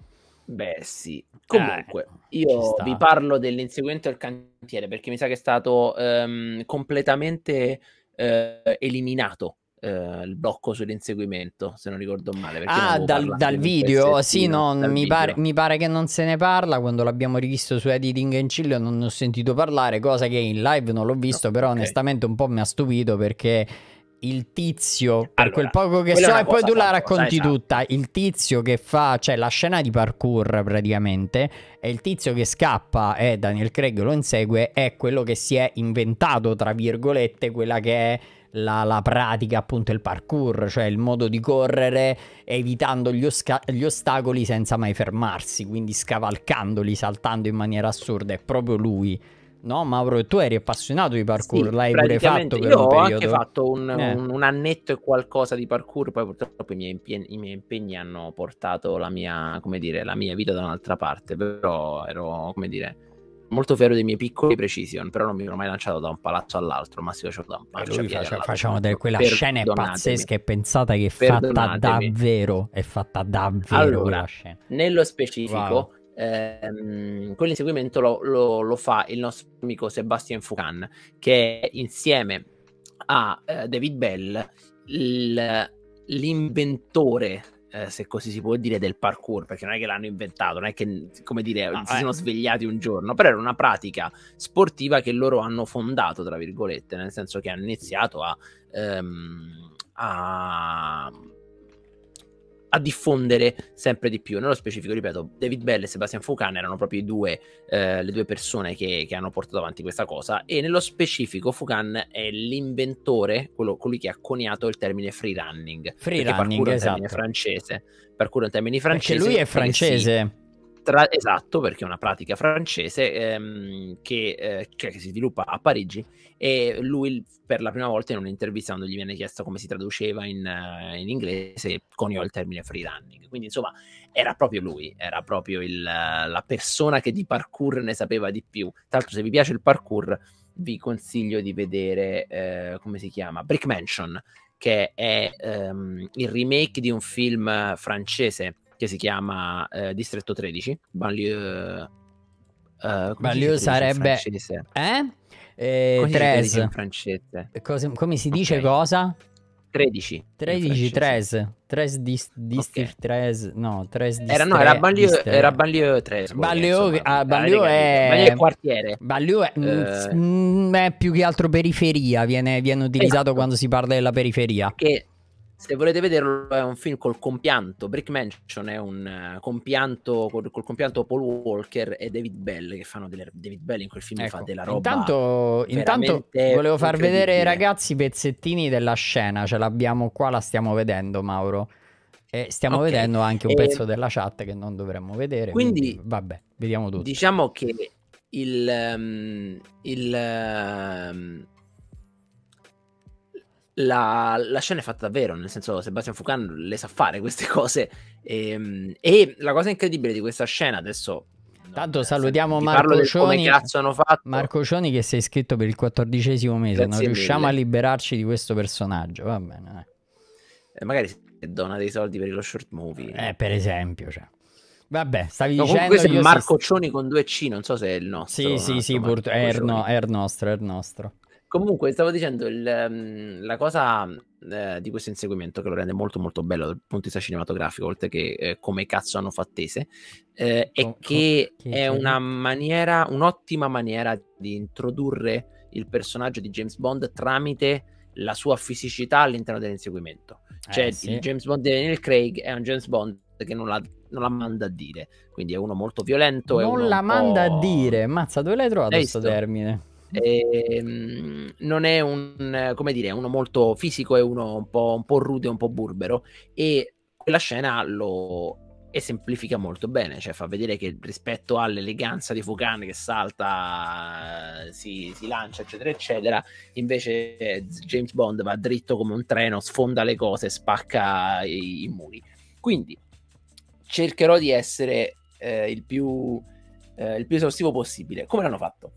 Beh, sì. Eh, Comunque, eh, io vi parlo dell'inseguimento del cantiere perché mi sa che è stato ehm, completamente eh, eliminato eh, il blocco sull'inseguimento, se non ricordo male. Ah, dal, dal video? Sì, no, mi, video. Pare, mi, pare, che non se ne parla. Quando l'abbiamo rivisto su Editing in Chill non ne ho sentito parlare, cosa che in live non l'ho visto, no, però okay. onestamente un po' mi ha stupito perché il tizio, per quel poco che so, e poi tu la racconti esatto. tutta, il tizio che fa, cioè la scena di parkour praticamente, e il tizio che scappa e Daniel Craig lo insegue, è quello che si è inventato, tra virgolette, quella che è la, la, pratica, appunto il parkour, cioè il modo di correre evitando gli, osca- gli ostacoli senza mai fermarsi, quindi scavalcandoli, saltando in maniera assurda. È proprio lui no Mauro? Tu eri appassionato di parkour, sì, l'hai pure fatto per un periodo. Io ho anche fatto un, eh. un, un, annetto e qualcosa di parkour, poi purtroppo i miei, impegni, i miei impegni hanno portato la mia, come dire, la mia, vita da un'altra parte, però ero, come dire, molto fiero dei miei piccoli precision, però non mi ero mai lanciato da un palazzo all'altro, ma si lo da un palazzo. Faccia, facciamo delle, quella scena pazzesca e pensata che è fatta davvero, è fatta davvero allora, Nello specifico, wow. ehm, quell'inseguimento lo, lo, lo, fa il nostro amico Sebastian Fucan, che è insieme a eh, David Bell il, l'inventore eh, se così si può dire, del parkour, perché non è che l'hanno inventato, non è che, come dire, ah, si eh. sono svegliati un giorno, però era una pratica sportiva che loro hanno fondato, tra virgolette, nel senso che hanno iniziato a... Ehm, a a diffondere sempre di più. Nello specifico, ripeto, David Bell e Sebastian Foucan erano proprio i due, eh, le due persone che, che, hanno portato avanti questa cosa e nello specifico Foucan è l'inventore, quello, colui che ha coniato il termine free running. Free running, esatto. Francese, per cui in termini francesi. Perché lui è francese. Tra, esatto, perché è una pratica francese ehm, che, eh, cioè, che, si sviluppa a Parigi e lui per la prima volta in un'intervista quando gli viene chiesto come si traduceva in, uh, in inglese coniò il termine free running. Quindi insomma era proprio lui, era proprio il, uh, la persona che di parkour ne sapeva di più. Tra l'altro se vi piace il parkour vi consiglio di vedere, eh, come si chiama, Brick Mansion, che è um, il remake di un film francese che si chiama eh, Distretto 13, banlieue... Uh, banlieue sarebbe... Eh? Eh, eh? eh tres. in francese. Cos- come si dice okay. cosa? 13. 13, tres. Tres district, okay. tres, no, tres district. Era, no, era banlieue, era banlieue tres. Banlieue, ah, banlieue è... Banlieue quartiere. Banlieue è, uh... Mm, eh. mm, è più che altro periferia, viene, viene utilizzato esatto. quando si parla della periferia. Che se volete vederlo è un film col compianto Brick Mansion è un uh, compianto col, col, compianto Paul Walker e David Bell che fanno delle, David Bell in quel film ecco, fa della roba intanto, intanto volevo far vedere ai ragazzi i pezzettini della scena ce l'abbiamo qua la stiamo vedendo Mauro e stiamo okay. vedendo anche un e... pezzo della chat che non dovremmo vedere quindi, quindi vabbè vediamo tutto diciamo che il, um, il um, la, la, scena è fatta davvero, nel senso Sebastian Foucan le sa fare queste <laughs> cose e, ehm, e la cosa incredibile di questa scena adesso Tanto salutiamo Marco Cioni, Marco Cioni che si è iscritto per il quattordicesimo mese, Grazie non riusciamo mille. a liberarci di questo personaggio, va bene. Eh, magari dona dei soldi per lo short movie. Eh, per esempio, cioè. Vabbè, stavi no, dicendo... Questo è Marco si... Cioni con due C, non so se è il nostro. Sì, sì, nostro sì, pur... è, il nostro, è il nostro. Comunque, stavo dicendo, il, ehm, la cosa eh, di questo inseguimento che lo rende molto molto bello dal punto di vista cinematografico, oltre che eh, come cazzo hanno fattese, eh, è che è una maniera, un'ottima maniera di introdurre il personaggio di James Bond tramite la sua fisicità all'interno dell'inseguimento. Eh, cioè, sì. il James Bond di Daniel Craig è un James Bond che non la, non la, manda a dire, quindi è uno molto violento. Non la manda a dire, mazza, dove l'hai trovato questo termine? E, ehm, non è un, come dire, uno molto fisico, è uno un po', un po rude, un po' burbero e quella scena lo esemplifica molto bene, cioè fa vedere che rispetto all'eleganza di Fukan che salta, si, si, lancia, eccetera, eccetera, invece James Bond va dritto come un treno, sfonda le cose, spacca i, i muri. Quindi cercherò di essere eh, il, più, eh, il più esaustivo possibile. Come l'hanno fatto?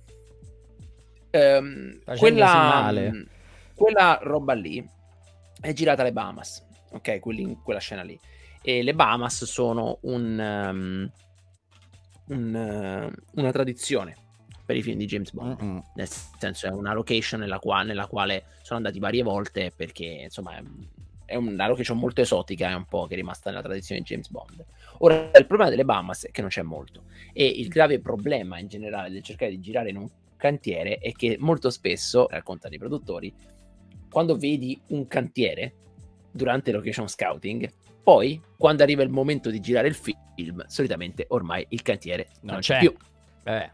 ehm, quella, mm, quella, roba lì è girata alle Bahamas, ok? Quelli, quella scena lì. E le Bahamas sono un, um, un, uh, una tradizione per i film di James Bond. Mm-hmm. Nel senso, è una location nella, qua- nella, quale sono andati varie volte perché, insomma, è una location molto esotica, è un po' che è rimasta nella tradizione di James Bond. Ora, il problema delle Bahamas è che non c'è molto. E il grave problema in generale del cercare di girare in un cantiere è che molto spesso, raccontano i produttori, quando vedi un cantiere durante il location scouting, poi quando arriva il momento di girare il film, solitamente ormai il cantiere non, non c'è più. Eh.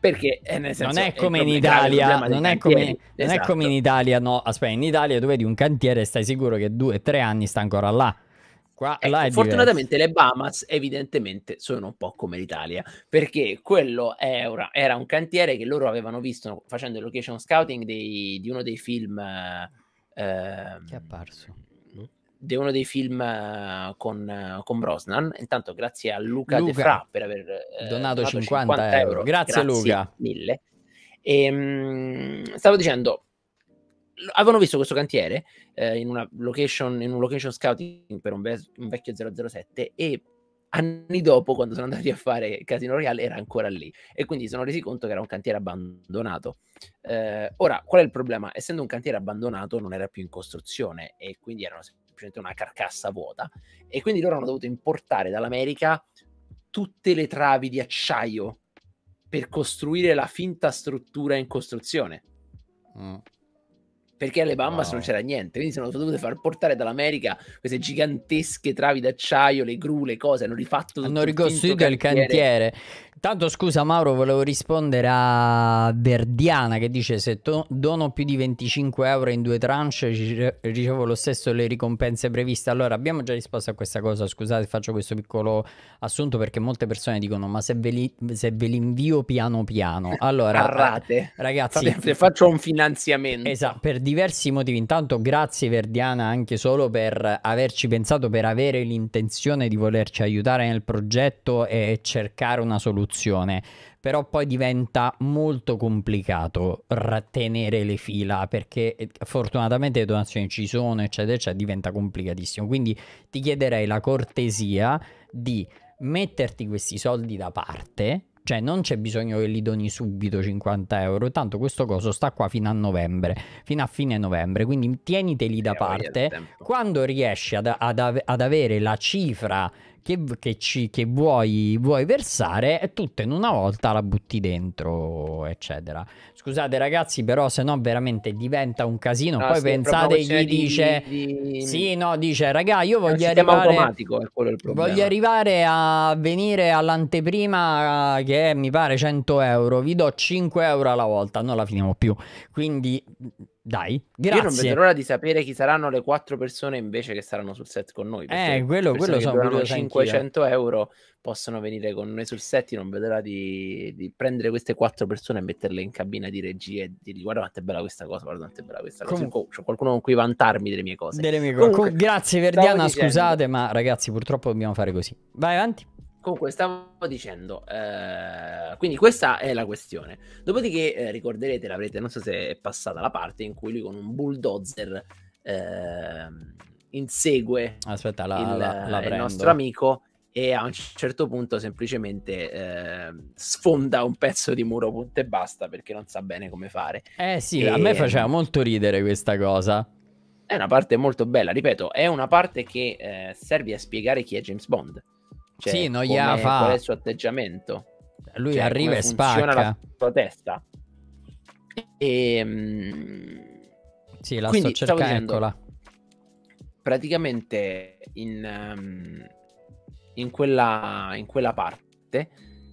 eh nel senso, non è come in Italia, non, è come, esatto. è come in Italia, no, aspetta, in Italia tu vedi un cantiere e stai sicuro che due o tre anni sta ancora là. Qua, ecco, fortunatamente diverso. le Bahamas evidentemente sono un po' come l'Italia, perché quello era, era un cantiere che loro avevano visto facendo il location scouting dei, di uno dei film... Eh, ehm, che è apparso? Di uno dei film eh, con, eh, con Brosnan. Intanto grazie a Luca, Luca De Fra per aver eh, donato, donato 50, 50 euro. euro. Grazie, grazie Luca. Mille. E, ehm, mh, stavo dicendo, avevano visto questo cantiere eh, in, una location, in un location scouting per un, ve- un, vecchio 007 e anni dopo quando sono andati a fare Casino Royale era ancora lì e quindi sono resi conto che era un cantiere abbandonato eh, ora qual è il problema? essendo un cantiere abbandonato non era più in costruzione e quindi erano semplicemente una carcassa vuota e quindi loro hanno dovuto importare dall'America tutte le travi di acciaio per costruire la finta struttura in costruzione mm perché alle Bahamas wow. non c'era niente, quindi sono dovute far portare dall'America queste gigantesche travi d'acciaio, le gru, le cose, hanno rifatto tutto Hanno ricostruito il cantiere. Tanto scusa Mauro, volevo rispondere a Verdiana che dice se to- dono più di 25 euro in due tranche ricevo lo stesso le ricompense previste. Allora abbiamo già risposto a questa cosa, scusate faccio questo piccolo assunto perché molte persone dicono ma se ve li, se ve li invio piano piano. Allora, Arrate. ragazzi, se faccio un finanziamento. Esatto, per diversi motivi. Intanto grazie Verdiana anche solo per averci pensato, per avere l'intenzione di volerci aiutare nel progetto e cercare una soluzione. Però poi diventa molto complicato rattenere le fila perché eh, fortunatamente le donazioni ci sono, eccetera, eccetera, diventa complicatissimo. Quindi ti chiederei la cortesia di metterti questi soldi da parte cioè non c'è bisogno che gli doni subito 50 euro, tanto questo coso sta qua fino a novembre, fino a fine novembre, quindi tieniteli da eh, parte. Quando riesci ad, ad, ad avere la cifra che, che, ci, che vuoi, vuoi versare, tutto in una volta la butti dentro, eccetera. Scusate ragazzi, però se no veramente diventa un casino. No, Poi sì, pensate gli dice... Di, di... Sì, no, dice, raga, io voglio arrivare... Voglio arrivare a venire all'anteprima eh, che è, mi pare 100 euro, vi do 5 euro alla volta, non la finiamo più. Quindi dai, grazie. Io non vedo l'ora di sapere chi saranno le quattro persone invece che saranno sul set con noi. Eh, quello, quello sono 500 anch'io. euro possono venire con noi sul set. Io non vedo l'ora di, di, prendere queste quattro persone e metterle in cabina di regia e dirgli guarda quanto è bella questa cosa, guarda quanto è bella questa cosa. Comunque, c'è qualcuno con cui vantarmi delle mie cose. Delle mie Comunque, co- grazie Verdiana, scusate, dicendo. ma ragazzi purtroppo dobbiamo fare così. Vai avanti. Comunque, stavo dicendo, eh, quindi questa è la questione. Dopodiché eh, ricorderete, l'avrete, non so se è passata la parte in cui lui con un bulldozer eh, insegue Aspetta, la, il, la, la il nostro amico e a un certo punto semplicemente eh, sfonda un pezzo di muro punto e basta perché non sa bene come fare. Eh sì, e... a me faceva molto ridere questa cosa. È una parte molto bella, ripeto, è una parte che eh, serve a spiegare chi è James Bond. Cioè, sì, non gliela fa. Qual è il suo atteggiamento? Lui cioè, arriva e spacca. la sua testa. E, ehm, sì, la sto cercando, eccola. Praticamente in... Um, in quella, in quella parte,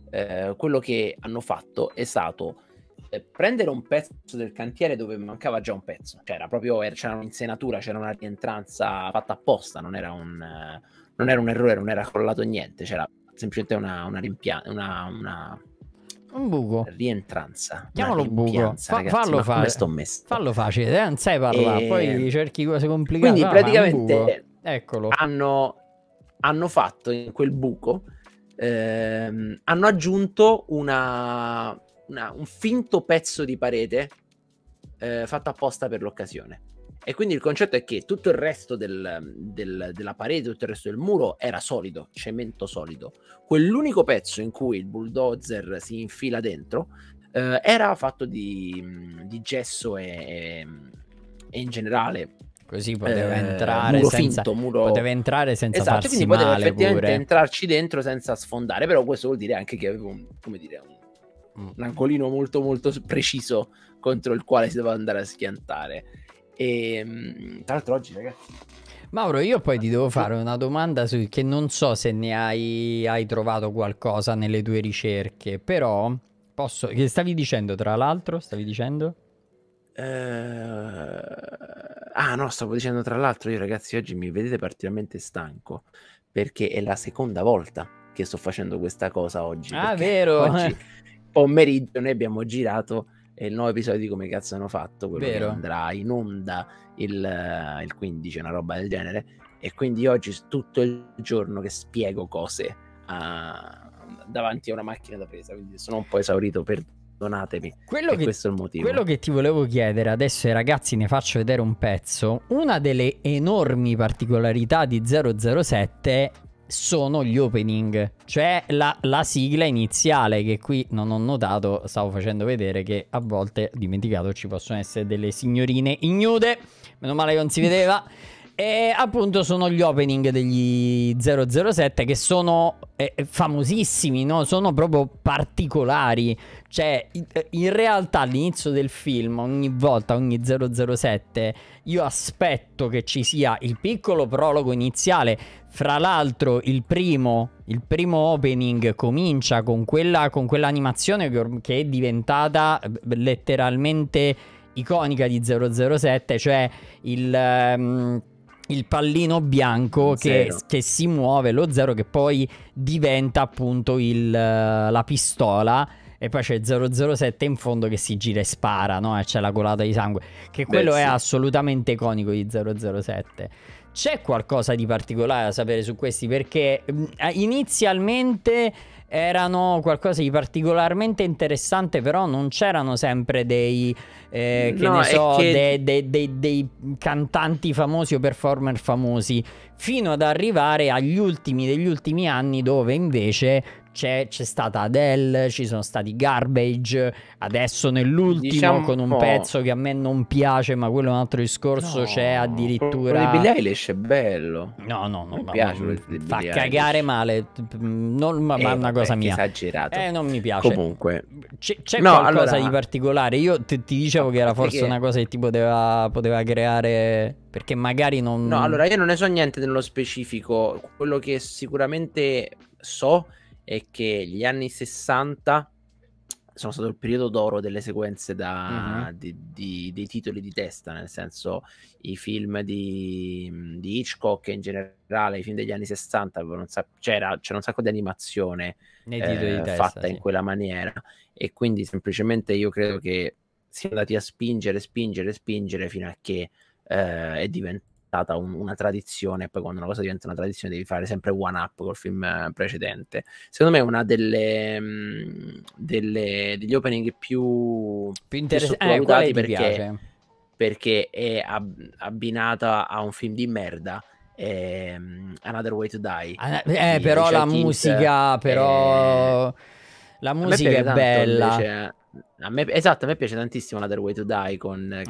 eh, quello che hanno fatto è stato eh, prendere un pezzo del cantiere dove mancava già un pezzo, c'era cioè, proprio c'era un'insenatura, c'era una rientranza fatta apposta, non era un, eh, non era un errore, non era crollato niente, c'era semplicemente una, una, rimpia- una, una un buco. Rientranza. Chiamalo buco. Fa, fallo fare. Sto messo. Fallo facile, eh? non sai parlare, e... poi cerchi cose complicate. Quindi ah, praticamente eccolo. hanno hanno fatto in quel buco, ehm, hanno aggiunto una, una, un finto pezzo di parete eh, fatto apposta per l'occasione. E quindi il concetto è che tutto il resto del, del, della parete, tutto il resto del muro era solido, cemento solido. Quell'unico pezzo in cui il bulldozer si infila dentro eh, era fatto di, di gesso e, e in generale Così eh, poteva, eh, entrare, muro senza, finto, muro... poteva entrare senza esatto, farsi quindi poteva effettivamente pure. entrarci dentro senza sfondare, però questo vuol dire anche che aveva un, come dire, un, mm. un angolino molto molto preciso contro il quale si doveva andare a schiantare. E, ehm, tra l'altro oggi ragazzi Mauro, io poi ti devo fare una domanda su, che non so se ne hai, hai, trovato qualcosa nelle tue ricerche, però posso... Che stavi dicendo, tra l'altro? Stavi dicendo? Uh, ah no, stavo dicendo tra l'altro, io ragazzi oggi mi vedete particolarmente stanco perché è la seconda volta che sto facendo questa cosa oggi. Ah, vero? Oggi pomeriggio noi abbiamo girato il nuovo episodio di Come cazzo hanno fatto, quello vero. che andrà in onda il, il 15, una roba del genere. E quindi oggi tutto il giorno che spiego cose a, ah, davanti a una macchina da presa, quindi sono un po' esaurito per perdonatemi. Quello e che, questo è il motivo. Quello che ti volevo chiedere adesso ai ragazzi, ne faccio vedere un pezzo. Una delle enormi particolarità di 007 sono gli opening, cioè la, la, sigla iniziale che qui non ho notato, stavo facendo vedere che a volte, dimenticato, ci possono essere delle signorine ignude, meno male che non si vedeva. <laughs> E appunto sono gli opening degli 007 che sono eh, famosissimi, no? sono proprio particolari. Cioè, in eh, realtà all'inizio del film, ogni volta, ogni 007, io aspetto che ci sia il piccolo prologo iniziale. Fra l'altro, il primo, il primo opening comincia con, quella, con quell'animazione che, che è diventata eh, letteralmente iconica di 007, cioè il... Um, il pallino bianco che, che, si muove, lo zero che poi diventa appunto il, eh, la pistola e poi c'è 007 in fondo che si gira e spara, no? E c'è la colata di sangue, che quello Beh, sì. è assolutamente iconico di 007. C'è qualcosa di particolare da sapere su questi perché mm, eh, inizialmente erano qualcosa di particolarmente interessante, però non c'erano sempre dei, eh, che no, ne so, che... dei, dei, dei, dei cantanti famosi o performer famosi, fino ad arrivare agli ultimi degli ultimi anni dove invece c'è, stata Adele, ci sono stati Garbage, adesso nell'ultimo diciamo, con un no. pezzo che a me non piace, ma quello è un altro discorso, no, c'è addirittura... Quello di Billie Eilish è bello. No, no, no, mi ma, piace ma, mm, fa cagare male, mm, non, ma, eh, è una cosa mia. Esagerato. Eh, non mi piace. Comunque... C'è, no, qualcosa allora... di particolare, io ti, ti dicevo che era forse perché... una cosa che ti poteva, poteva creare... Perché magari non... No, allora io non ne so niente nello specifico, quello che sicuramente so è che gli anni 60 sono stato il periodo d'oro delle sequenze da, uh-huh. di, di, dei titoli di testa, nel senso i film di, di Hitchcock in generale, i film degli anni 60, sa- c'era, c'era, un sacco di animazione eh, testa, fatta sì. in quella maniera e quindi semplicemente io credo che siamo andati a spingere, spingere, spingere fino a che eh, è diventato diventata un, una tradizione, poi quando una cosa diventa una tradizione devi fare sempre one up col film precedente. Secondo me è una delle, mm, delle, degli opening più, più interessanti eh, perché, perché, è ab- abbinata a un film di merda. E, um, Another Way to Die. Ah, eh, eh però la musica, però... Eh. È... La musica è bella. Invece, a me, esatto, a me piace tantissimo Another Way to Die con eh,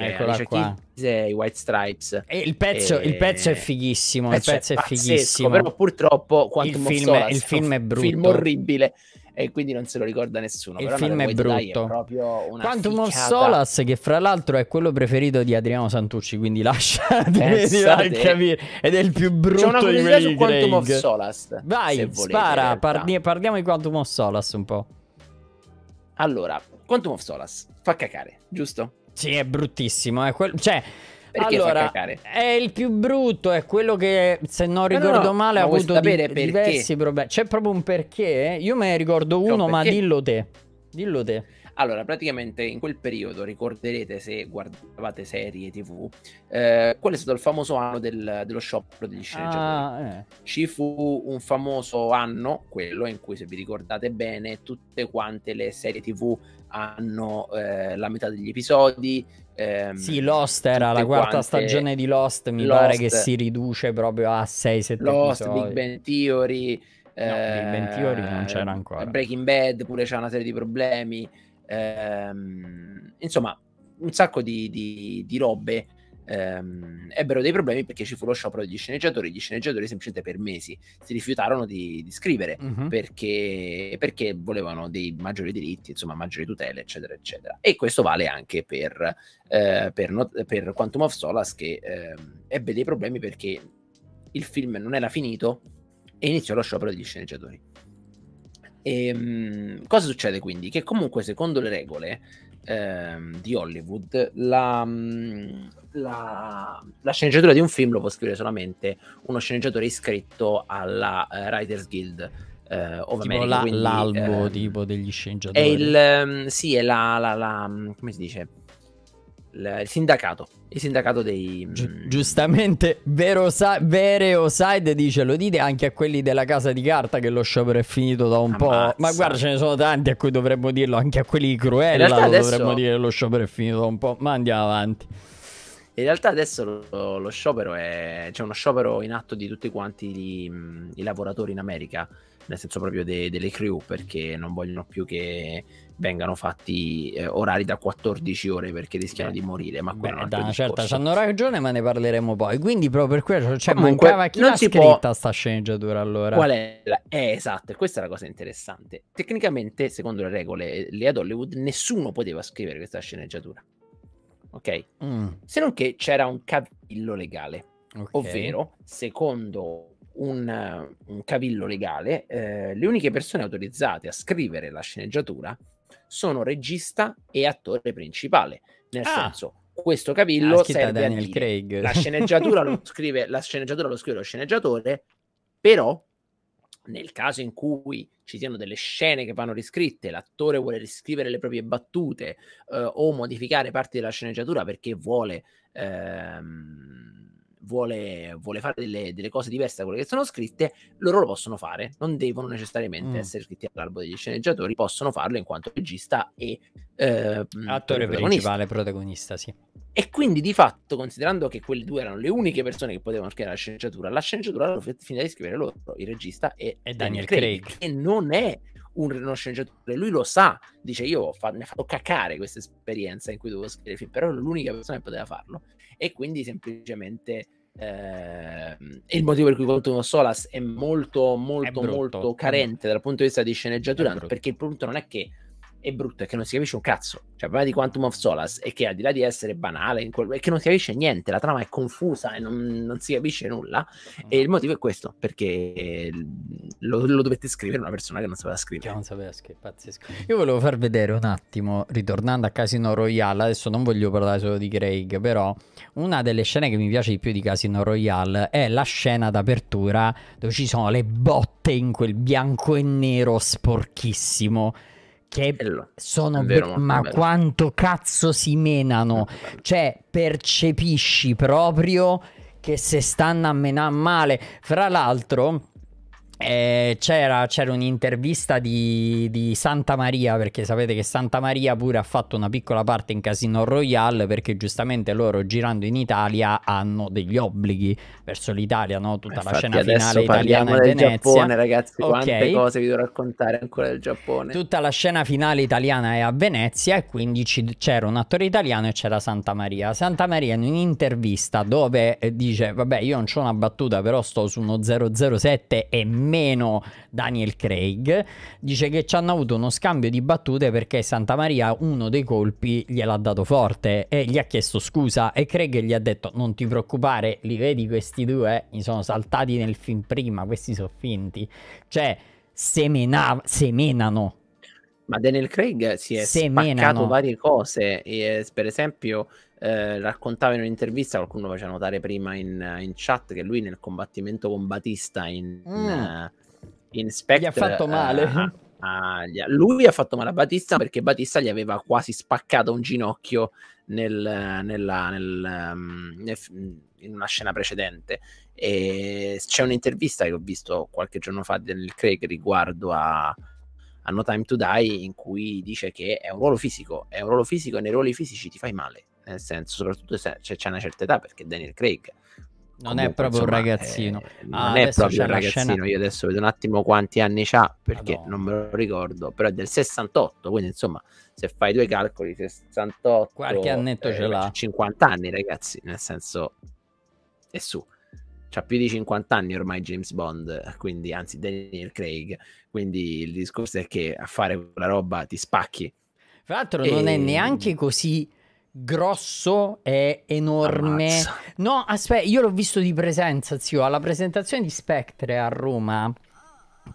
che i White Stripes. E il, pezzo, e... il pezzo è eh, fighissimo, il pezzo, il pezzo è, è fighissimo. Però purtroppo il film, è, il film è brutto. film orribile e quindi non se lo ricorda nessuno. Il film è brutto. È proprio una Quantum of Solace, che fra l'altro è quello preferito di Adriano Santucci, quindi lasciate <laughs> eh, capire. Ed è il più brutto di quelli di Quantum of Solace. Vai, spara, parli, parliamo di Quantum of Solace un po'. Allora, Quantum of Solace fa cacare, giusto? Sì, è bruttissimo. È quel... Cioè, perché allora, È il più brutto, è quello che, se non ricordo no, no, male, ha avuto di, diversi problemi. C'è proprio un perché. Io me ne ricordo uno, ma dillo te. Dillo te. Allora, praticamente in quel periodo, ricorderete se guardavate serie TV, eh, quello è stato il famoso anno del, dello sciopero degli ah, sceneggiatori. Ah, eh. Ci fu un famoso anno, quello in cui, se vi ricordate bene, tutte quante le serie TV hanno eh, la metà degli episodi. Ehm, sì, Lost era la quarta quante... stagione di Lost, mi Lost, pare che si riduce proprio a 6-7 Lost, Big Bang Theory. No, Big Bang eh, Theory non c'era ancora. Breaking Bad pure c'è una serie di problemi. Ehm, insomma, un sacco di, di, di robe ehm, ebbero dei problemi perché ci fu lo sciopero degli sceneggiatori. Gli sceneggiatori semplicemente per mesi si rifiutarono di, di scrivere uh-huh. perché, perché, volevano dei maggiori diritti, insomma maggiori tutele, eccetera, eccetera. E questo vale anche per, eh, per, not- per Quantum of Solace che eh, ebbe dei problemi perché il film non era finito e iniziò lo sciopero degli sceneggiatori. E, ehm, cosa succede quindi? Che comunque secondo le regole ehm, di Hollywood, la, mm, la, la, sceneggiatura di un film lo può scrivere solamente uno sceneggiatore iscritto alla eh, Writers Guild. Eh, of tipo America, la, quindi, l'albo eh, tipo degli sceneggiatori è il, mm, sì è la, la mm, come si dice il sindacato, il sindacato dei... Gi- mm, giustamente, vero sa- vere Oside dice, lo dite anche a quelli della casa di carta che lo sciopero è finito da un Ammazza. po'. Ma guarda, ce ne sono tanti a cui dovremmo dirlo, anche a quelli di Cruella lo adesso... dovremmo dire lo sciopero è finito da un po', ma andiamo avanti. In realtà adesso lo, lo sciopero è... c'è uno sciopero in atto di tutti quanti gli, mm, i lavoratori in America, nel senso proprio de- delle crew, perché non vogliono più che vengano fatti eh, orari da 14 ore perché rischiano beh, di morire. Ma beh, è da certa hanno ragione, ma ne parleremo poi. Quindi, proprio per quello, cioè, Comunque, mancava chi l'ha scritta può... sta sceneggiatura allora. Qual è la... Eh, esatto, questa è la cosa interessante. Tecnicamente, secondo le regole lì ad Hollywood, nessuno poteva scrivere questa sceneggiatura. Ok? Mm. Se non che c'era un cavillo legale. Okay. Ovvero, secondo un, un, cavillo legale, eh, le uniche persone autorizzate a scrivere la sceneggiatura sono regista e attore principale. Nel ah. senso, questo capillo ah, serve Daniel a dire, Craig. La sceneggiatura, lo <laughs> scrive, la sceneggiatura lo scrive lo sceneggiatore, però nel caso in cui ci siano delle scene che vanno riscritte, l'attore vuole riscrivere le proprie battute eh, o modificare parti della sceneggiatura perché vuole... Ehm, vuole, vuole fare delle, delle, cose diverse da quelle che sono scritte, loro lo possono fare, non devono necessariamente mm. essere scritti all'albo degli sceneggiatori, possono farlo in quanto regista e eh, mm, attore protagonista. principale, protagonista, sì. E quindi di fatto, considerando che quelle due erano le uniche persone che potevano scrivere la sceneggiatura, la sceneggiatura l'ho finita di scrivere loro, il regista e, e Daniel, Daniel Craig, Craig, che non è un, uno sceneggiatore, lui lo sa, dice io ho fa- ne ho fatto cacare questa esperienza in cui dovevo scrivere film, però l'unica persona che poteva farlo e quindi semplicemente eh, il motivo per cui Quantum uno Solas è molto molto è molto carente dal punto di vista di sceneggiatura perché il punto non è che è brutto è che non si capisce un cazzo. Cioè, il problema di Quantum of Solace è che al di là di essere banale, è che non si capisce niente, la trama è confusa e non, non si capisce nulla. E mm. il motivo è questo, perché eh, lo, lo dovette scrivere una persona che non sapeva scrivere. Che non sapeva scrivere, pazzesco. Io volevo far vedere un attimo, ritornando a Casino Royale, adesso non voglio parlare solo di Craig, però una delle scene che mi piace di più di Casino Royale è la scena d'apertura dove ci sono le botte in quel bianco e nero sporchissimo che bello. sono vero, ma bello. quanto cazzo si menano cioè percepisci proprio che se stanno a menare male fra l'altro eh, c'era, c'era, un'intervista di, di, Santa Maria perché sapete che Santa Maria pure ha fatto una piccola parte in Casino Royale perché giustamente loro girando in Italia hanno degli obblighi verso l'Italia, no? tutta Infatti la scena finale italiana del Venezia. Giappone, ragazzi, okay. quante cose vi devo raccontare ancora del Giappone. Tutta la scena finale italiana è a Venezia e quindi c'era un attore italiano e c'era Santa Maria. Santa Maria in un'intervista dove eh, dice "Vabbè, io non ho una battuta, però sto su uno 007 e nemmeno Daniel Craig, dice che ci hanno avuto uno scambio di battute perché Santa Maria uno dei colpi gliel'ha dato forte e gli ha chiesto scusa e Craig gli ha detto non ti preoccupare, li vedi questi due? Mi sono saltati nel film prima, questi sono finti. Cioè, semena- semenano. Ma Daniel Craig si è semenano. spaccato varie cose, e, eh, per esempio eh, raccontava in un'intervista, qualcuno lo faceva notare prima in, in, chat, che lui nel combattimento con Batista in, mm. Eh, in Spectre... Gli ha fatto male. Uh, Ah, lui ha fatto male a Batista perché Batista gli aveva quasi spaccato un ginocchio nel, nella, nel, um, nel, in una scena precedente. E c'è un'intervista che ho visto qualche giorno fa del Craig riguardo a, a No Time to Die, in cui dice che è un ruolo fisico, è un ruolo fisico e nei ruoli fisici ti fai male nel senso, soprattutto se c'è, c'è una certa età, perché Daniel Craig non Comunque, è proprio insomma, un ragazzino. È, eh, ah, non è proprio un ragazzino. Scena... Io adesso vedo un attimo quanti anni ha perché Madonna. non me lo ricordo, però è del 68. Quindi insomma, se fai due calcoli, 68, qualche annetto eh, ce l'ha. 50 anni, ragazzi, nel senso, è su. C'ha più di 50 anni ormai James Bond, quindi anzi Daniel Craig. Quindi il discorso è che a fare quella roba ti spacchi. Tra l'altro, e... non è ehm, neanche così grosso e enorme. Ammazza. No, aspetta, io l'ho visto di presenza, zio, alla presentazione di Spectre a Roma.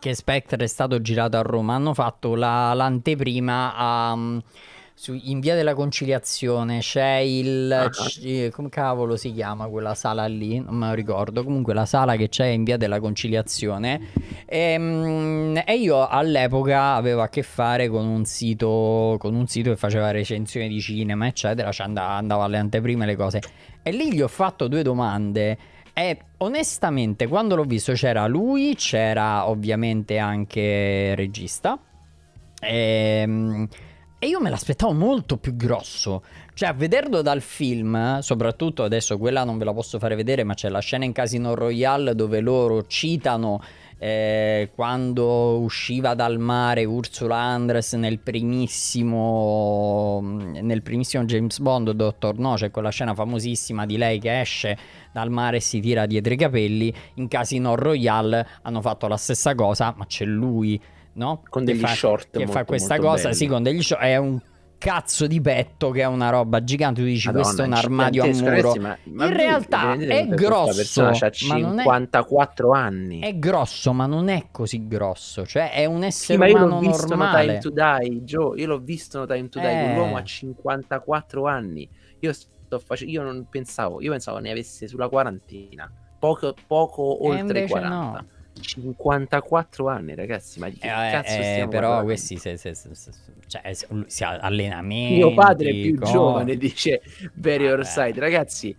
Che Spectre è stato girato a Roma. Hanno fatto la, l'anteprima a su, in via della conciliazione c'è il ah, c- ah. Eh, come cavolo si chiama quella sala lì non me lo ricordo comunque la sala che c'è in via della conciliazione e, ehm, e, io all'epoca avevo a che fare con un sito con un sito che faceva recensioni di cinema eccetera cioè andava, andava alle anteprime le cose e lì gli ho fatto due domande e onestamente quando l'ho visto c'era lui c'era ovviamente anche il regista e ehm, e io me l'aspettavo molto più grosso. Cioè, a vederlo dal film, soprattutto adesso quella non ve la posso fare vedere, ma c'è la scena in Casino Royale dove loro citano eh, quando usciva dal mare Ursula Andres nel primissimo, nel primissimo James Bond, Dottor No, c'è cioè quella scena famosissima di lei che esce dal mare e si tira dietro i capelli. In Casino Royale hanno fatto la stessa cosa, ma c'è lui no? Con degli fa, short. Che molto, fa questa cosa, belli. sì, con degli short. È un cazzo di petto che è una roba gigante. Tu dici Madonna, questo è un armadio a muro. Ma, ma in realtà è grosso. Persona, ha 54 è, anni. È grosso, ma non è così grosso. Cioè, è un essere sì, umano normale. No time to die, Joe. Io l'ho visto no Time to Die. Eh. uomo a 54 anni. Io, face... io non pensavo, io pensavo ne avesse sulla quarantina. Poco, poco oltre 40. No. 54 anni, ragazzi, ma di che eh, cazzo eh, Però parlando? questi se, se, se, se, cioè, se allenamenti. Mio padre è più con... giovane dice Barrier Side, ragazzi.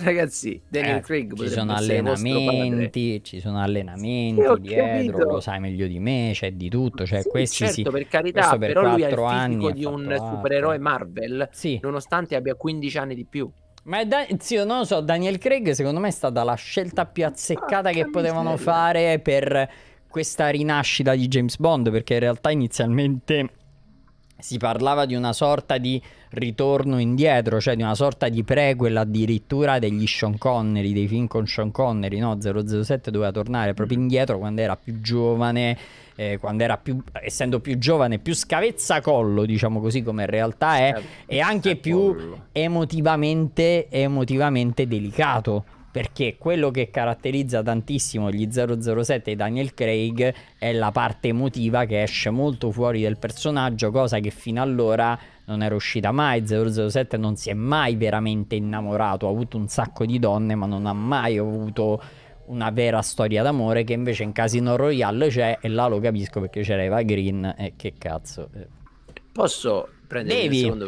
Ragazzi, Daniel eh, Craig ci sono allenamenti, ci sono allenamenti sì, dietro, capito. lo sai meglio di me, c'è di tutto, cioè sì, questi certo, si, per carità, per però lui è il fisico di un altro. supereroe Marvel, sì. nonostante abbia 15 anni di più. Ma da- zio, non lo so, Daniel Craig secondo me è stata la scelta più azzeccata ah, che potevano fare per questa rinascita di James Bond, perché in realtà inizialmente si parlava di una sorta di ritorno indietro, cioè di una sorta di prequel addirittura degli Sean Connery, dei film con Sean Connery, no? 007 doveva tornare proprio mm. indietro quando era più giovane, eh, quando era più, essendo più giovane, più scavezzacollo, diciamo così come in realtà è, e anche più emotivamente, emotivamente delicato perché quello che caratterizza tantissimo gli 007 e Daniel Craig è la parte emotiva che esce molto fuori del personaggio, cosa che fino allora non era uscita mai. 007 non si è mai veramente innamorato, ha avuto un sacco di donne, ma non ha mai avuto una vera storia d'amore che invece in Casino Royale c'è e là lo capisco perché c'era Eva Green e che cazzo. Eh. Posso prendere Devi. il secondo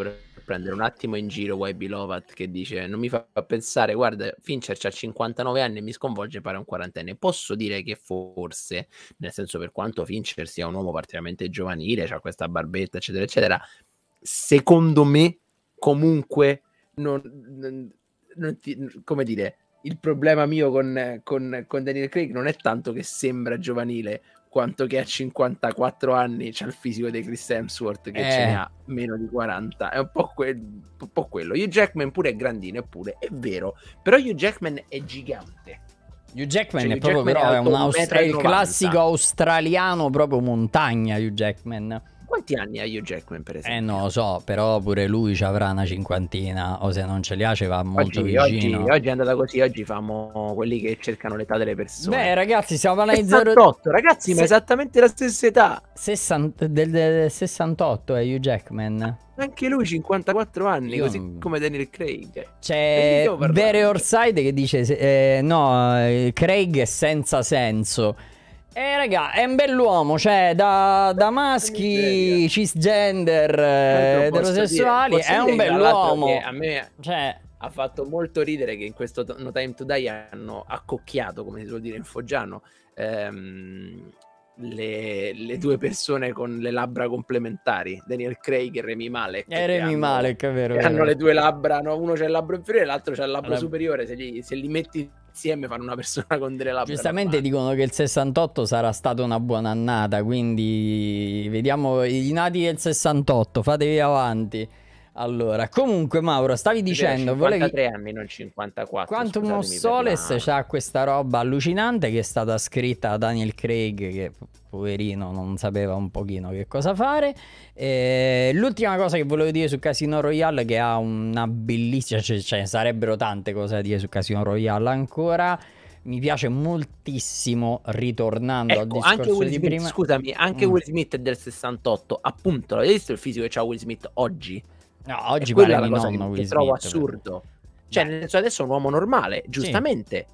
prendere un attimo in giro Webby Lovat che dice non mi fa pensare, guarda, Fincher ha 59 anni e mi sconvolge pare un quarantenne. Posso dire che forse, nel senso per quanto Fincher sia un uomo particolarmente giovanile, ha questa barbetta, eccetera, eccetera, secondo me comunque non, non, non ti, come dire, il problema mio con, con, con, Daniel Craig non è tanto che sembra giovanile, quanto che a 54 anni c'è il fisico di Chris Hemsworth che eh. ce ne eh. ha meno di 40 è un po, que- un po', quello Hugh Jackman pure è grandino eppure è vero però Hugh Jackman è gigante Hugh Jackman cioè, è Hugh proprio Jackman però è, è, un austra- è il classico australiano proprio montagna Hugh Jackman quanti anni ha Hugh Jackman, per eh, esempio? Eh, non lo so, però pure lui ci avrà una cinquantina, o se non ce li ha, ci va molto oggi, vicino. Oggi, oggi è andata così, oggi famo quelli che cercano l'età delle persone. Beh, ragazzi, siamo analizzando... 68, ragazzi, se... ma esattamente la stessa età. 60... Del, del 68 è Hugh Jackman. Anche lui 54 anni, Io... così come Daniel Craig. Cioè, C'è Vere Orside che dice: eh, No, eh, Craig è senza senso. Eh raga, è un bell'uomo, cioè da, da maschi cisgender eh, eterosessuali è un bell'uomo. A me cioè... ha fatto molto ridere che in questo No Time to Die hanno accocchiato, come si vuol dire in foggiano, ehm, le, le, due persone con le labbra complementari, Daniel Craig e Remy Malek. Eh, e Remy hanno, Malek, è vero. Che vero. hanno le due labbra, no? uno c'è il labbro inferiore e l'altro c'è il labbro allora. superiore, se li, se li metti insieme fanno una persona con delle labbra. Giustamente dicono che il 68 sarà stata una buona annata, quindi vediamo i nati del 68, fatevi avanti. Allora, comunque Mauro, stavi dicendo... 53 volevi... anni, non 54. Quantum Soles la... ha questa roba allucinante che è stata scritta da Daniel Craig, che poverino non sapeva un pochino che cosa fare. E... Eh, l'ultima cosa che volevo dire su Casino Royale, che ha una bellissima... Cioè, ce ne sarebbero tante cose da dire su Casino Royale ancora mi piace moltissimo ritornando ecco, al discorso anche Will di Smith, prima. Scusami, anche mm. Will Smith del 68, appunto, l'avete visto il fisico che ha Will Smith oggi? No, oggi quella è la cosa nonno, che, che trovo assurdo. Cioè, nel senso, adesso è un uomo normale, giustamente.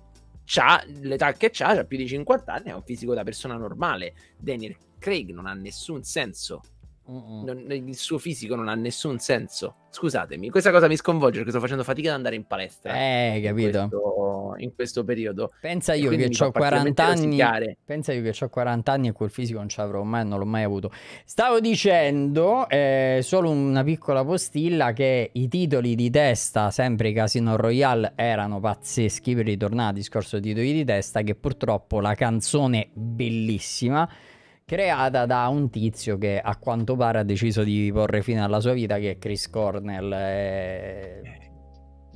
Sì. C'ha l'età che ha, ha più di 50 anni, è un fisico da persona normale. Daniel Craig non ha nessun senso non, il suo fisico non ha nessun senso. Scusatemi, questa cosa mi sconvolge perché sto facendo fatica ad andare in palestra. Eh, capito. In questo, in questo periodo. Pensa io che ho 40 anni. Rosicare. Pensa io che ho 40 anni e quel fisico non ce l'avrò mai, non l'ho mai avuto. Stavo dicendo, eh, solo una piccola postilla, che i titoli di testa, sempre i Casino Royale, erano pazzeschi per ritornare al discorso dei titoli di testa, che purtroppo la canzone bellissima creata da un tizio che a quanto pare ha deciso di porre fine alla sua vita, che è Chris Cornell. E... Eh.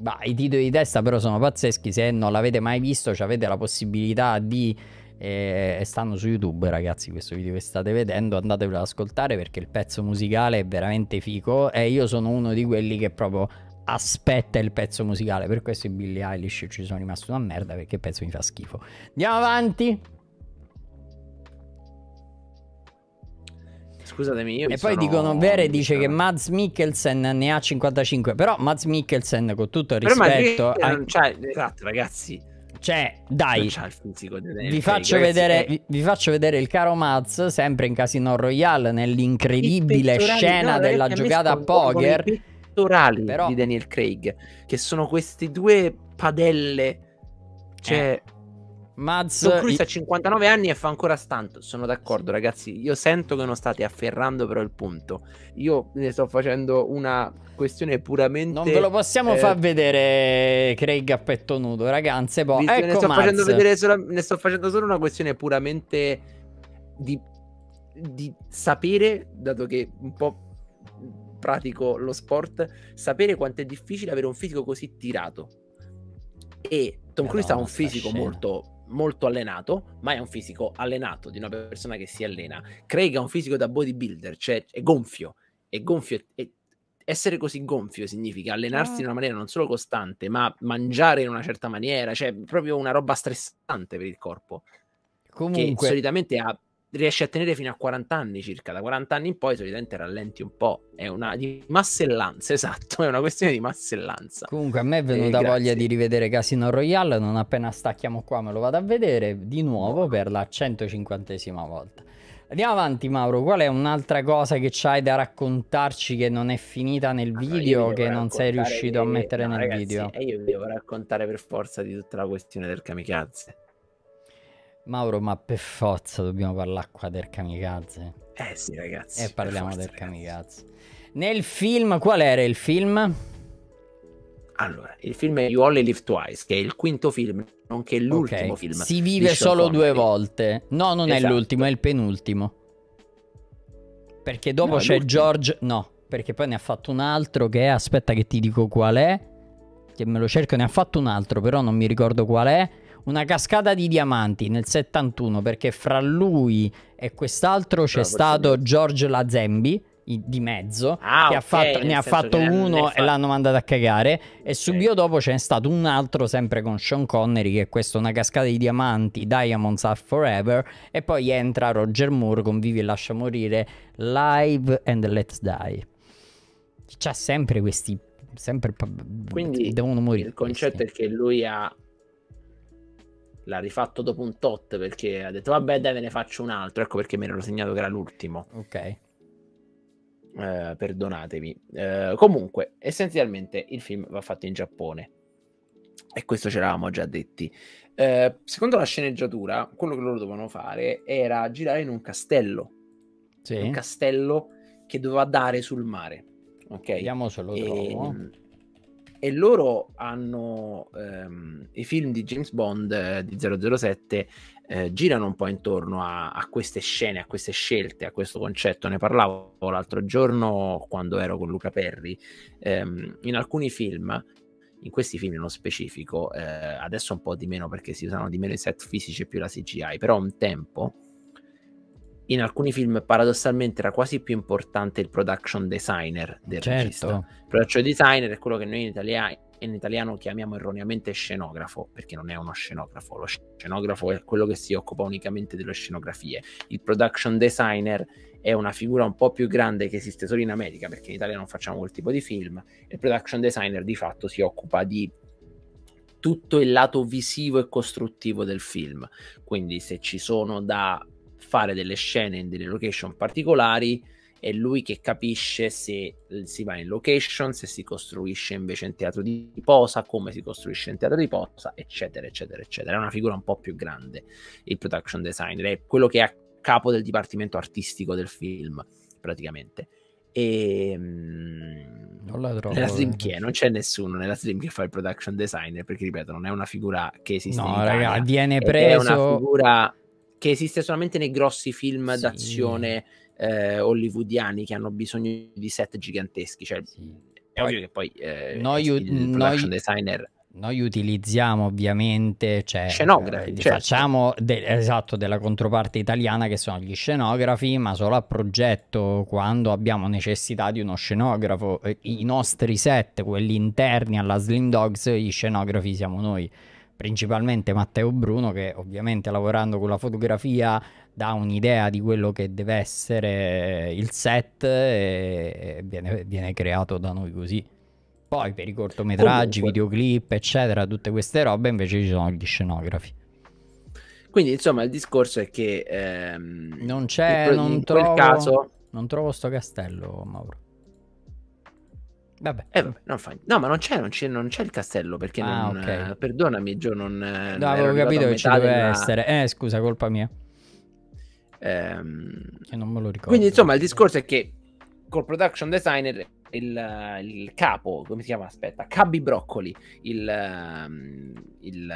Bah, I titoli di testa però sono pazzeschi, se non l'avete mai visto cioè avete la possibilità di... Eh, e stanno su YouTube ragazzi questo video che state vedendo, andatevelo ad ascoltare perché il pezzo musicale è veramente fico e io sono uno di quelli che proprio aspetta il pezzo musicale, per questo i Billie Eilish ci sono rimasto una merda perché il pezzo mi fa schifo. Andiamo avanti! Scusatemi, io. E poi dicono: Vere dice che Mads Mikkelsen ne ha 55. Però Mads Mikkelsen, con tutto il rispetto. Però non c'ha... Esatto, ragazzi. Cioè, dai, vi faccio, carico, vedere, eh. vi, vi faccio, vedere, il caro Maz sempre in Casino Royale nell'incredibile scena no, della giocata a poker. pettorali però... di Daniel Craig, che sono queste due padelle, cioè, eh. Mads... Tom Cruise ha 59 anni e fa ancora stunt. Sono d'accordo, sì. ragazzi. Io sento che non state afferrando però il punto. Io ne sto facendo una questione puramente. Non ve lo possiamo eh... far vedere Craig a petto nudo, ragazze. Boh. Ecco, ne, sto facendo vedere solo, ne sto facendo solo una questione puramente di, di sapere, dato che un po' pratico lo sport, sapere quanto è difficile avere un fisico così tirato. E Tom eh Cruise ha un fisico scena. molto molto allenato, ma è un fisico allenato di una persona che si allena. Craig è un fisico da bodybuilder, cioè è gonfio, è gonfio, è, essere così gonfio significa allenarsi ah. in una maniera non solo costante, ma mangiare in una certa maniera, cioè proprio una roba stressante per il corpo. Comunque, solitamente ha riesci a tenere fino a 40 anni circa, da 40 anni in poi solitamente rallenti un po', è una di massellanza, <laughs> esatto, è una questione di massellanza. Comunque a me è venuta eh, voglia di rivedere Casino Royale, non appena stacchiamo qua me lo vado a vedere di nuovo per la 150esima volta. Andiamo avanti Mauro, qual è un'altra cosa che c'hai da raccontarci che non è finita nel ah, video, allora, che non sei riuscito a mettere no, nel ragazzi, video? E eh, io vi devo raccontare per forza di tutta la questione del kamikaze. Mauro, ma per forza dobbiamo parlare qua del kamikaze. Eh sì, ragazzi. E parliamo forza, del ragazzi. kamikaze. Nel film, qual era il film? Allora, il film è You Only Live Twice, che è il quinto film, nonché l'ultimo okay. film. Si vive solo Connery. due volte. No, non esatto. è l'ultimo, è il penultimo. Perché dopo no, c'è George... No, perché poi ne ha fatto un altro che è... Aspetta che ti dico qual è. Che me lo cerco, ne ha fatto un altro, però non mi ricordo qual è una cascata di diamanti nel 71 perché fra lui e quest'altro c'è stato me. George Lazembi di mezzo ah, okay, ha fatto, ne ha fatto uno fatto. e l'hanno mandato a cagare e subito dopo c'è stato un altro sempre con Sean Connery che è questa una cascata di diamanti Diamonds Are Forever e poi entra Roger Moore con Vivi e Lascia Morire Live and Let's Die c'ha sempre questi sempre devono morire il concetto questi. è che lui ha l'ha rifatto dopo un tot perché ha detto vabbè dai ve ne faccio un altro, ecco perché mi ero segnato che era l'ultimo. Ok. Uh, eh, perdonatevi. Uh, eh, comunque, essenzialmente il film va fatto in Giappone. E questo ce l'avamo già detti. Uh, secondo la sceneggiatura, quello che loro dovevano fare era girare in un castello. Sì. Un castello che doveva dare sul mare. Ok. Vediamo se lo e... Ehm, trovo e loro hanno ehm, i film di James Bond eh, di 007 eh, girano un po' intorno a, a, queste scene, a queste scelte, a questo concetto. Ne parlavo l'altro giorno quando ero con Luca Perry. Ehm, in alcuni film, in questi film nello specifico, eh, adesso un po' di meno perché si usano di meno i set fisici e più la CGI, però un tempo in alcuni film paradossalmente era quasi più importante il production designer del certo. regista. Il production designer è quello che noi in, italia- in italiano chiamiamo erroneamente scenografo, perché non è uno scenografo, lo scenografo è quello che si occupa unicamente delle scenografie. Il production designer è una figura un po' più grande che esiste solo in America, perché in Italia non facciamo quel tipo di film. Il production designer di fatto si occupa di tutto il lato visivo e costruttivo del film. Quindi se ci sono da fare delle scene in delle location particolari è lui che capisce se si va in location, se si costruisce invece in teatro di posa, come si costruisce in teatro di posa, eccetera, eccetera, eccetera. È una figura un po' più grande, il production designer, è quello che è a capo del dipartimento artistico del film, praticamente. E ehm, non la trovo, nella stream eh. chi è? Non c'è nessuno nella stream che fa il production designer perché ripeto non è una figura che esiste no raga viene preso è una figura che esiste solamente nei grossi film sì. d'azione eh, hollywoodiani che hanno bisogno di set giganteschi. Cioè, sì. È ovvio che poi eh, noi, il production noi... designer noi utilizziamo ovviamente, cioè, scenografi, eh, certo. facciamo de- esatto della controparte italiana che sono gli scenografi, ma solo a progetto quando abbiamo necessità di uno scenografo. Eh, I nostri set, quelli interni alla Slim Dogs, gli scenografi siamo noi principalmente Matteo Bruno che ovviamente lavorando con la fotografia dà un'idea di quello che deve essere il set e viene, viene creato da noi così. Poi per i cortometraggi, Comunque. videoclip, eccetera, tutte queste robe invece ci sono gli scenografi. Quindi insomma il discorso è che... Ehm, non c'è... In, non in trovo, caso... Non trovo sto castello, Mauro. Vabbè. Eh, vabbè non fa... No, ma non c'è, non c'è, non c'è il castello perché ah, non... Okay. Eh, perdonami, Gio, non... Eh, no, avevo capito che ci doveva della... essere. Eh, scusa, colpa mia. Ehm... Che non me lo ricordo. Quindi, insomma, il discorso è che col production designer il, il, capo, come si chiama? Aspetta, Cabby Broccoli, ehm, il, il,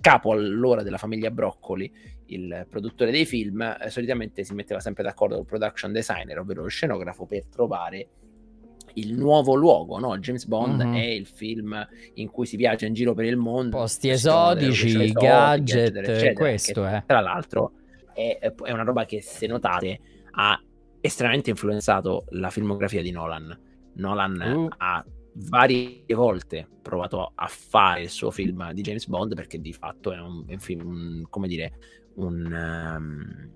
capo allora della famiglia Broccoli, il produttore dei film, eh, solitamente si metteva sempre d'accordo col production designer, ovvero lo scenografo, per trovare il nuovo luogo, no? James Bond mm-hmm. è il film in cui si viaggia in giro per il mondo. Posti esotici, gadget, eccetera, eccetera, questo che, è. Tra l'altro è, è, una roba che se notate ha estremamente influenzato la filmografia di Nolan. Nolan uh. ha varie volte provato a fare il suo film di James Bond perché di fatto è un, è un film, come dire, un... Um,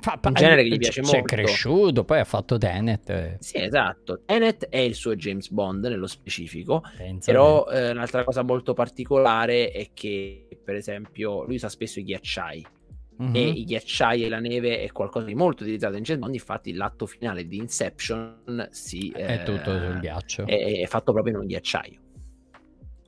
Fa, un genere che eh, gli piace molto. C'è cresciuto, poi ha fatto Tenet. Eh. Sì, esatto. Tenet è il suo James Bond nello specifico, Penso però eh, un'altra cosa molto particolare è che, per esempio, lui usa spesso i ghiacciai. Mm-hmm. E i ghiacciai e la neve è qualcosa di molto utilizzato in James Bond. Infatti, l'atto finale di Inception si, è eh, tutto sul eh, ghiaccio. È, è fatto proprio in un ghiacciaio.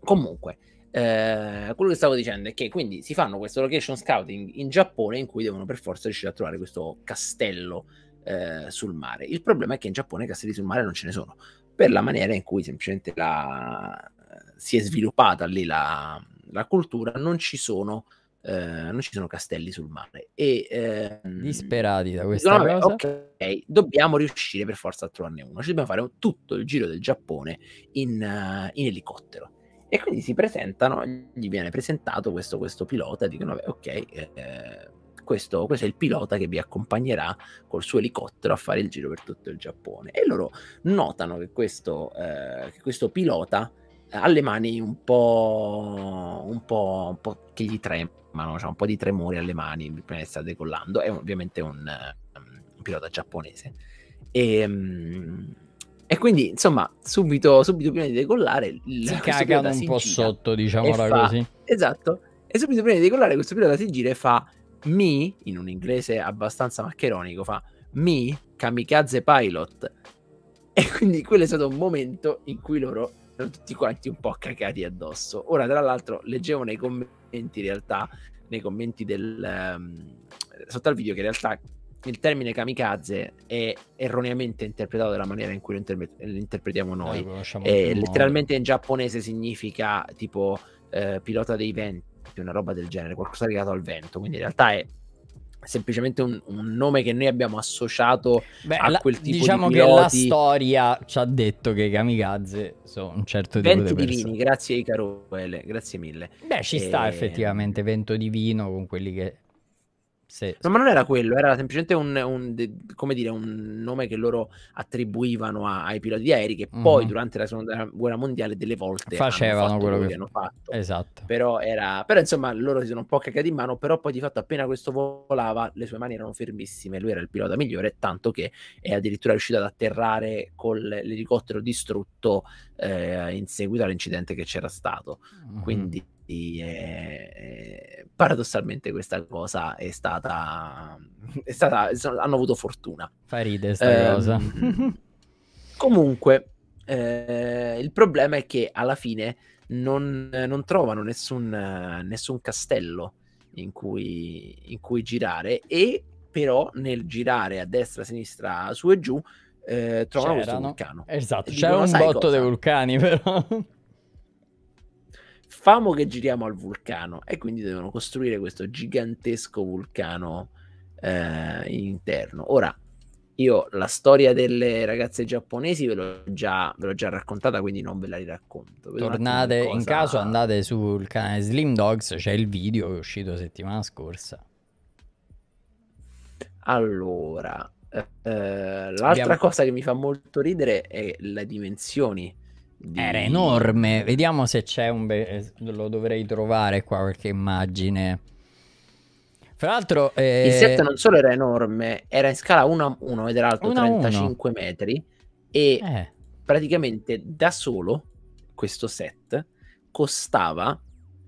Comunque, eh, quello che stavo dicendo è che quindi si fanno questo location scouting in Giappone in cui devono per forza riuscire a trovare questo castello eh, sul mare. Il problema è che in Giappone i castelli sul mare non ce ne sono, per la maniera in cui semplicemente la... Eh, si è sviluppata lì la, la cultura, non ci sono. Eh, non ci sono castelli sul mare e eh, disperati da questa no, cosa ok dobbiamo riuscire per forza a trovarne uno ci dobbiamo fare tutto il giro del Giappone in, uh, in elicottero e quindi si presentano, gli viene presentato questo, questo pilota, dicono, vabbè, ok, eh, questo, questo, è il pilota che vi accompagnerà col suo elicottero a fare il giro per tutto il Giappone. E loro notano che questo, eh, che questo pilota ha le mani un po', un po', un po che gli tremano, cioè un po' di tremore alle mani prima di stare decollando. È ovviamente un, eh, un pilota giapponese. E... Um, e quindi, insomma, subito, subito prima di decollare, si cagano un po' sotto, diciamola fa, così. Esatto. E subito prima di decollare, questo pilota si gira e fa mi, in un inglese abbastanza maccheronico, fa mi kamikaze pilot. E quindi quello è stato un momento in cui loro erano tutti quanti un po' cacati addosso. Ora, tra l'altro, leggevo nei commenti, in realtà, nei commenti del... Um, sotto al video che in realtà il termine kamikaze è erroneamente interpretato della maniera in cui lo, interpre- lo interpretiamo noi. Eh, eh letteralmente in giapponese significa tipo eh, pilota dei venti, una roba del genere, qualcosa legato al vento. Quindi in realtà è semplicemente un, un nome che noi abbiamo associato Beh, a quel tipo diciamo di Diciamo che la storia ci ha detto che i kamikaze sono un certo tipo Venti di vento divini, grazie Icaruele, grazie mille. Beh, ci e... sta eh, effettivamente vento divino con quelli che sì, no, ma non era quello, era semplicemente un, un, dire, un nome che loro attribuivano a, ai piloti aerei che poi mm. durante la seconda guerra mondiale delle volte facevano quello che... che hanno fatto. Esatto. Però, era... però insomma loro si sono un po' cagati in mano, però poi di fatto appena questo volava le sue mani erano fermissime, lui era il pilota migliore, tanto che è addirittura riuscito ad atterrare con l'elicottero distrutto eh, in seguito all'incidente che c'era stato. Mm. Quindi e, e, eh, paradossalmente questa cosa è stata, <laughs> è stata sono, hanno avuto fortuna. Fa ridere questa eh, cosa. <laughs> comunque, eh, il problema è che alla fine non, non trovano nessun, nessun castello in cui, in cui, girare e però nel girare a destra, a sinistra, su e giù eh, trovano C'erano. questo vulcano. Esatto, c'è un botto cosa? dei vulcani <laughs> però famo che giriamo al vulcano e quindi devono costruire questo gigantesco vulcano eh, interno. Ora, io la storia delle ragazze giapponesi ve l'ho già, ve l'ho già raccontata, quindi non ve la riracconto. Vedo Tornate, cosa... in caso andate sul canale Slim Dogs, c'è il video che è uscito settimana scorsa. Allora, eh, eh l'altra Abbiamo... cosa che mi fa molto ridere è le dimensioni di... Era enorme. Vediamo se c'è un. Be- eh, lo dovrei trovare qua qualche immagine. Fra l'altro. Eh... Il set non solo era enorme, era in scala 1 a 1 ed era alto 1 35 1. metri. E eh. praticamente da solo questo set costava.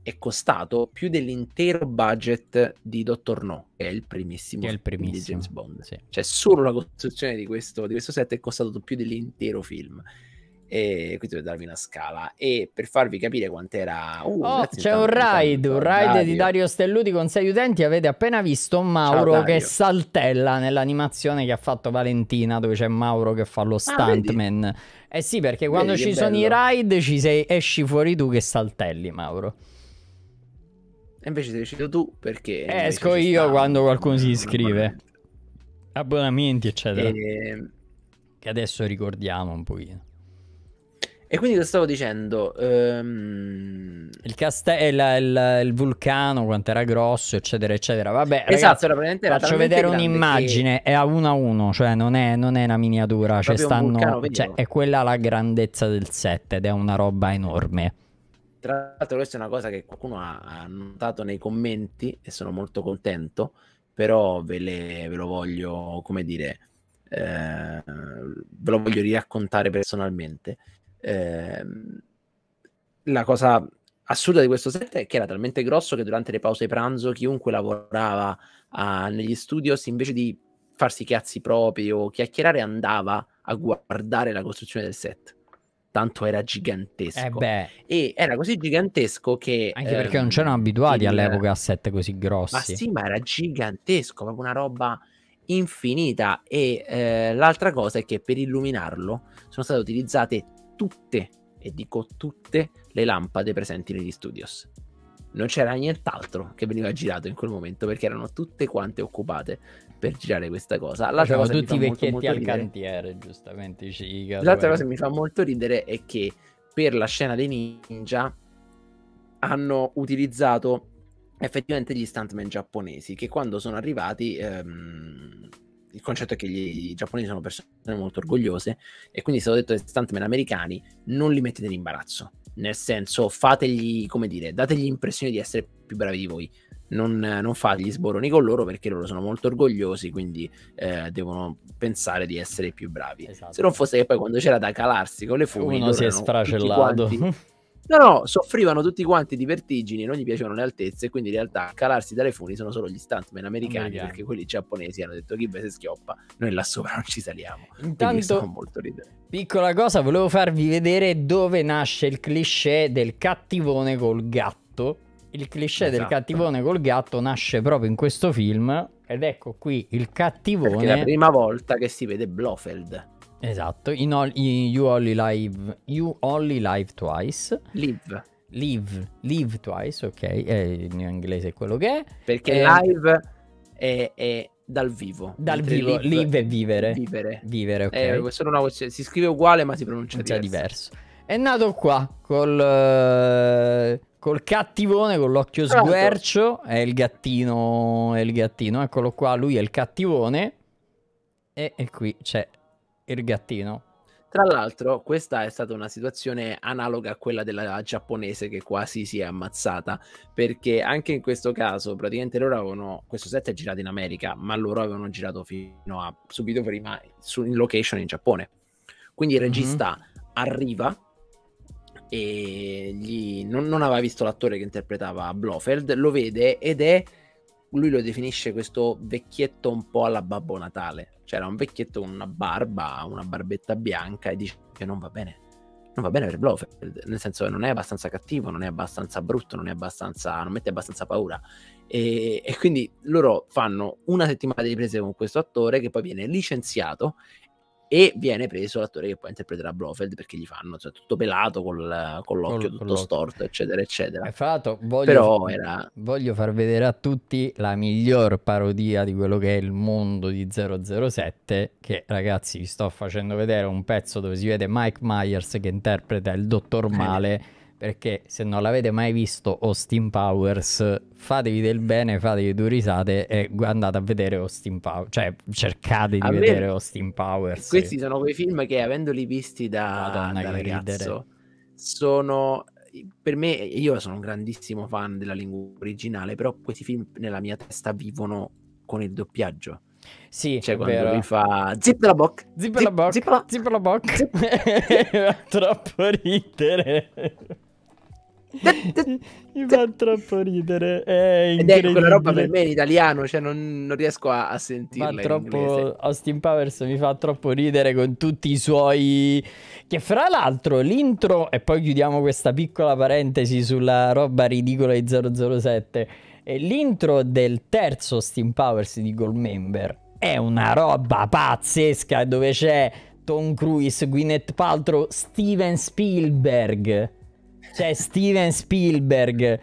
È costato più dell'intero budget di Dottor No, che è il primissimo, è il primissimo. di James Bond. Sì. Cioè, solo la costruzione di questo, di questo set è costato più dell'intero film e qui dovete darvi una scala e per farvi capire quant'era uh, oh, c'è un ride, un ride di Dario Stelluti con 6 utenti avete appena visto Mauro Ciao, che saltella nell'animazione che ha fatto Valentina dove c'è Mauro che fa lo ah, stuntman ah, eh sì perché quando vedi, ci sono bello. i ride ci sei, esci fuori tu che saltelli Mauro e invece sei uscito tu perché eh, esco io quando qualcuno si iscrive abbonamenti eccetera e... Ehm. che adesso ricordiamo un pochino e quindi che stavo dicendo? Um... Il, castello, il, il, il, vulcano, quanto era grosso, eccetera, eccetera. Vabbè, esatto, ragazzi, faccio vedere un'immagine, che... è a uno a uno, cioè non è, non è una miniatura, è, cioè stanno, vulcano, cioè, è quella la grandezza del set ed è una roba enorme. Tra l'altro questa è una cosa che qualcuno ha notato nei commenti e sono molto contento, però ve, le, ve lo voglio, come dire, eh, ve lo voglio riaccontare personalmente Ehm, la cosa assurda di questo set è che era talmente grosso che durante le pause pranzo chiunque lavorava a, negli studios invece di farsi cazzi propri o chiacchierare andava a guardare la costruzione del set tanto era gigantesco eh e era così gigantesco che anche perché ehm, non c'erano abituati all'epoca a set così grossi ma sì ma era gigantesco proprio una roba infinita e eh, l'altra cosa è che per illuminarlo sono state utilizzate tutte, e dico tutte, le lampade presenti negli studios. Non c'era nient'altro che veniva girato in quel momento perché erano tutte quante occupate per girare questa cosa. L'altra cosa tutti i vecchietti molto, al ridere. cantiere, giustamente. Ciga, L'altra cosa che mi fa molto ridere è che per la scena dei ninja hanno utilizzato effettivamente gli stuntman giapponesi che quando sono arrivati ehm, il concetto è che gli, i giapponesi sono persone molto orgogliose e quindi se ho detto ai americani non li mettete in imbarazzo, nel senso fategli, come dire, dategli l'impressione di essere più bravi di voi. Non, non gli sboroni con loro perché loro sono molto orgogliosi, quindi eh, devono pensare di essere più bravi. Esatto. Se non fosse che poi quando c'era da calarsi con le fumi, uno si è sfracellato. <laughs> No, no, soffrivano tutti quanti di vertigini, non gli piacevano le altezze, quindi in realtà calarsi dalle funi sono solo gli stuntman americani, Americano. perché quelli giapponesi hanno detto chi se schioppa, noi là sopra non ci saliamo. Intanto, molto ridere. piccola cosa, volevo farvi vedere dove nasce il cliché del cattivone col gatto. Il cliché esatto. del cattivone col gatto nasce proprio in questo film ed ecco qui il cattivone. Perché è la prima volta che si vede Blofeld. Esatto, in, all, in You Only Live, You Only Live Twice. Live. Live, live twice, ok, eh, in inglese è quello che è. Perché eh, live è, è, dal vivo. Dal vivo, live, live è vivere. Vivere. Vivere, ok. Eh, una, si scrive uguale ma si pronuncia diverso. diverso. È nato qua, col... Uh col cattivone con l'occhio sguercio è il gattino è il gattino eccolo qua lui è il cattivone e, e qui c'è il gattino. Tra l'altro, questa è stata una situazione analoga a quella della giapponese che quasi si è ammazzata, perché anche in questo caso, praticamente loro avevano questo set è girato in America, ma loro avevano girato fino a subito prima su, in location in Giappone. Quindi il mhm. regista mm-hmm. arriva e gli, non, non aveva visto l'attore che interpretava Blofeld, lo vede ed è lui lo definisce questo vecchietto un po' alla Babbo Natale. Cioè era un vecchietto con una barba, una barbetta bianca e dice che non va bene. Non va bene per Blofeld, nel senso che non è abbastanza cattivo, non è abbastanza brutto, non, abbastanza, non mette abbastanza paura. E, e, quindi loro fanno una settimana di riprese con questo attore che poi viene licenziato e viene preso l'attore che poi interpreterà Blofeld perché gli fanno cioè, tutto pelato col, con l'occhio col, tutto col storto eccetera eccetera e fra l'altro voglio, era... voglio, far vedere a tutti la miglior parodia di quello che è il mondo di 007 che ragazzi vi sto facendo vedere un pezzo dove si vede Mike Myers che interpreta il dottor eh. Male perché se non l'avete mai visto Austin Powers fatevi del bene, fatevi due risate e andate a vedere Austin Powers, cioè cercate di me, vedere Austin Powers. Questi sono quei film che avendoli visti da, Madonna, da ragazzo ridere. sono per me io sono un grandissimo fan della lingua originale, però questi film nella mia testa vivono con il doppiaggio. Sì, cioè quando vero. lui fa zip la bocca, zip la bocca, zip la bocca, <laughs> troppo ridere. Mi fa troppo ridere. È Ed è quella roba per me in italiano, cioè non, non riesco a, a sentirla. Troppo... Austin Powers mi fa troppo ridere con tutti i suoi. Che fra l'altro l'intro, e poi chiudiamo questa piccola parentesi sulla roba ridicola di 007. L'intro del terzo Steam Powers di Goldmember è una roba pazzesca dove c'è Tom Cruise, Gwyneth Paltrow, Steven Spielberg cioè, Steven Spielberg.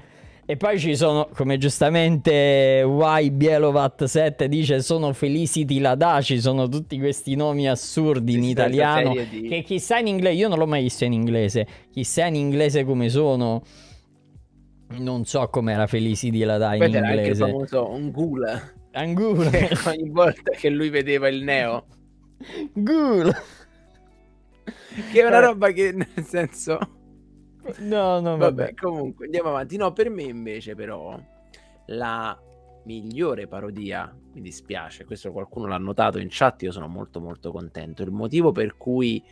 E poi ci sono, come giustamente Y Bielovat 7 dice, sono Felicity Ladaci, sono tutti questi nomi assurdi in italiano, che chissà in inglese, io non l'ho mai visto in inglese, chissà in inglese come sono. Non so com'era Felicity Ladaci in inglese. Era anche il famoso Angula. Angula. <laughs> ogni volta che lui vedeva il neo. Gula. Che è una roba che nel senso <laughs> No, no, vabbè. vabbè. Comunque, andiamo avanti. No, per me invece però la migliore parodia, mi dispiace, questo qualcuno l'ha notato in chat, io sono molto molto contento. Il motivo per cui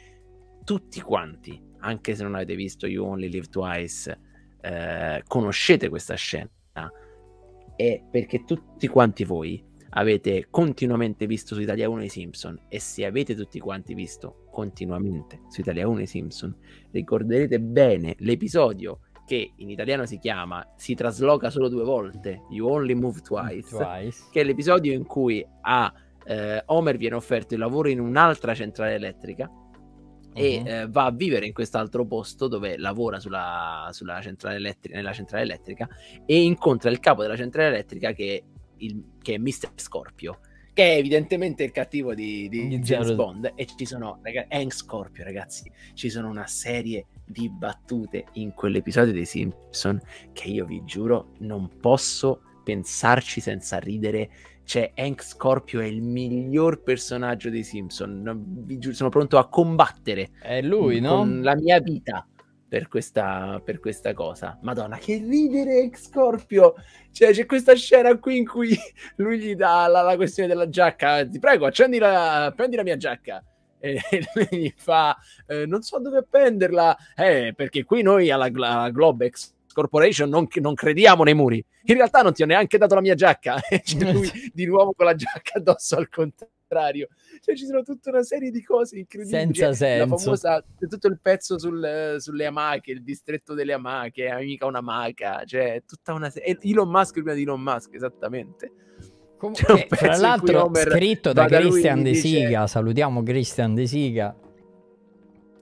tutti quanti, anche se non avete visto You Only Live Twice, eh, conoscete questa scena è perché tutti quanti voi avete continuamente visto su Italia 1 i Simpson e se avete tutti quanti visto continuamente su Italia 1 i Simpson, ricorderete bene l'episodio che in italiano si chiama Si trasloca solo due volte, You Only Move Twice, twice. che è l'episodio in cui a eh, Homer viene offerto il lavoro in un'altra centrale elettrica e uh-huh. eh, va a vivere in quest'altro posto dove lavora sulla, sulla centrale elettri- nella centrale elettrica e incontra il capo della centrale elettrica che è il, che è Mr. Scorpio, che è evidentemente il cattivo di, di James Bond. E ci sono, ragazzi, Hank Scorpio, ragazzi, ci sono una serie di battute in quell'episodio dei Simpson che io vi giuro non posso pensarci senza ridere. Cioè, Hank Scorpio è il miglior personaggio dei Simpson. vi giuro, sono pronto a combattere. È lui, no? la mia vita per questa, per questa cosa. Madonna, che ridere, Scorpio! Cioè, c'è questa scena qui in cui <laughs> lui gli dà la, la questione della giacca. Ti prego, accendi la, prendi la mia giacca. <laughs> E, lui gli fa, eh, non so dove appenderla, eh, perché qui noi alla, alla Globex Corporation non, non, crediamo nei muri. In realtà non ti ho neanche dato la mia giacca. <laughs> E c'è lui di nuovo con la giacca addosso al contrario cioè ci sono tutta una serie di cose incredibili. Senza senso. La famosa, tutto il pezzo sul, sulle amache, il distretto delle amache, amica un'amaca, cioè tutta una serie. Elon Musk prima di Elon Musk, esattamente. Com- eh, tra l'altro scritto da Christian De Siga, dice... salutiamo Christian De Siga.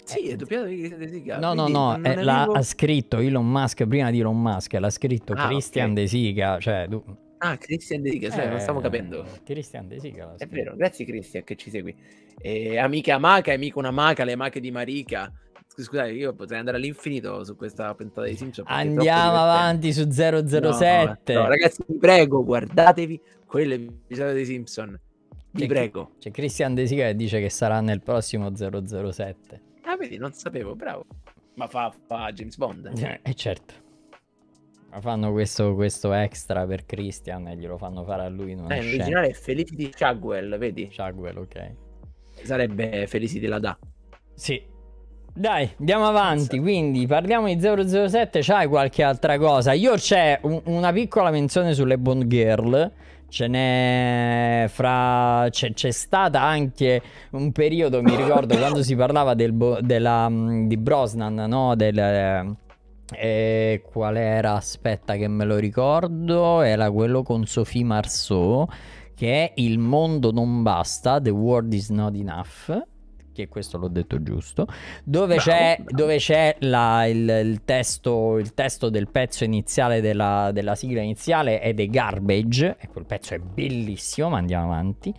Sì, è doppiato di Christian De Siga. No, no, no, eh, avevo... l'ha scritto Elon Musk prima di Elon Musk, l'ha scritto ah, Christian okay. De Siga, cioè... Du... Ah, Christian De Sica, eh, non stavo eh, capendo. Christian De Sica. È vero, grazie Christian che ci segui. Eh, amiche amaca, amico una maca, le mache di Marica. Scusate, io potrei andare all'infinito su questa puntata di Simpson. Andiamo avanti su 007. No, no, ragazzi, vi prego, guardatevi quell'episodio dei Simpson. Vi c'è, prego. C'è Christian De Sica che dice che sarà nel prossimo 007. Ah, vedi, non sapevo, bravo. Ma fa, fa James Bond. <laughs> Eh, certo fanno questo, questo, extra per Christian e glielo fanno fare a lui. Eh, in eh, l'originale è di Chagwell, vedi? Chagwell, ok. Sarebbe Felicity la da. Sì. Dai, andiamo avanti, quindi parliamo di 007, c'hai qualche altra cosa? Io c'è un, una piccola menzione sulle Bond Girl, ce n'è fra c'è, c'è stata anche un periodo mi ricordo <laughs> quando si parlava del bo... della, di Brosnan no del e qual era? Aspetta che me lo ricordo. Era quello con Sophie Marceau che è Il mondo non basta, The World is not enough. Che questo l'ho detto giusto. Dove c'è, Dove c'è la, il, il, testo, il, testo, del pezzo iniziale della, della sigla iniziale è The Garbage. E quel pezzo è bellissimo, ma andiamo avanti.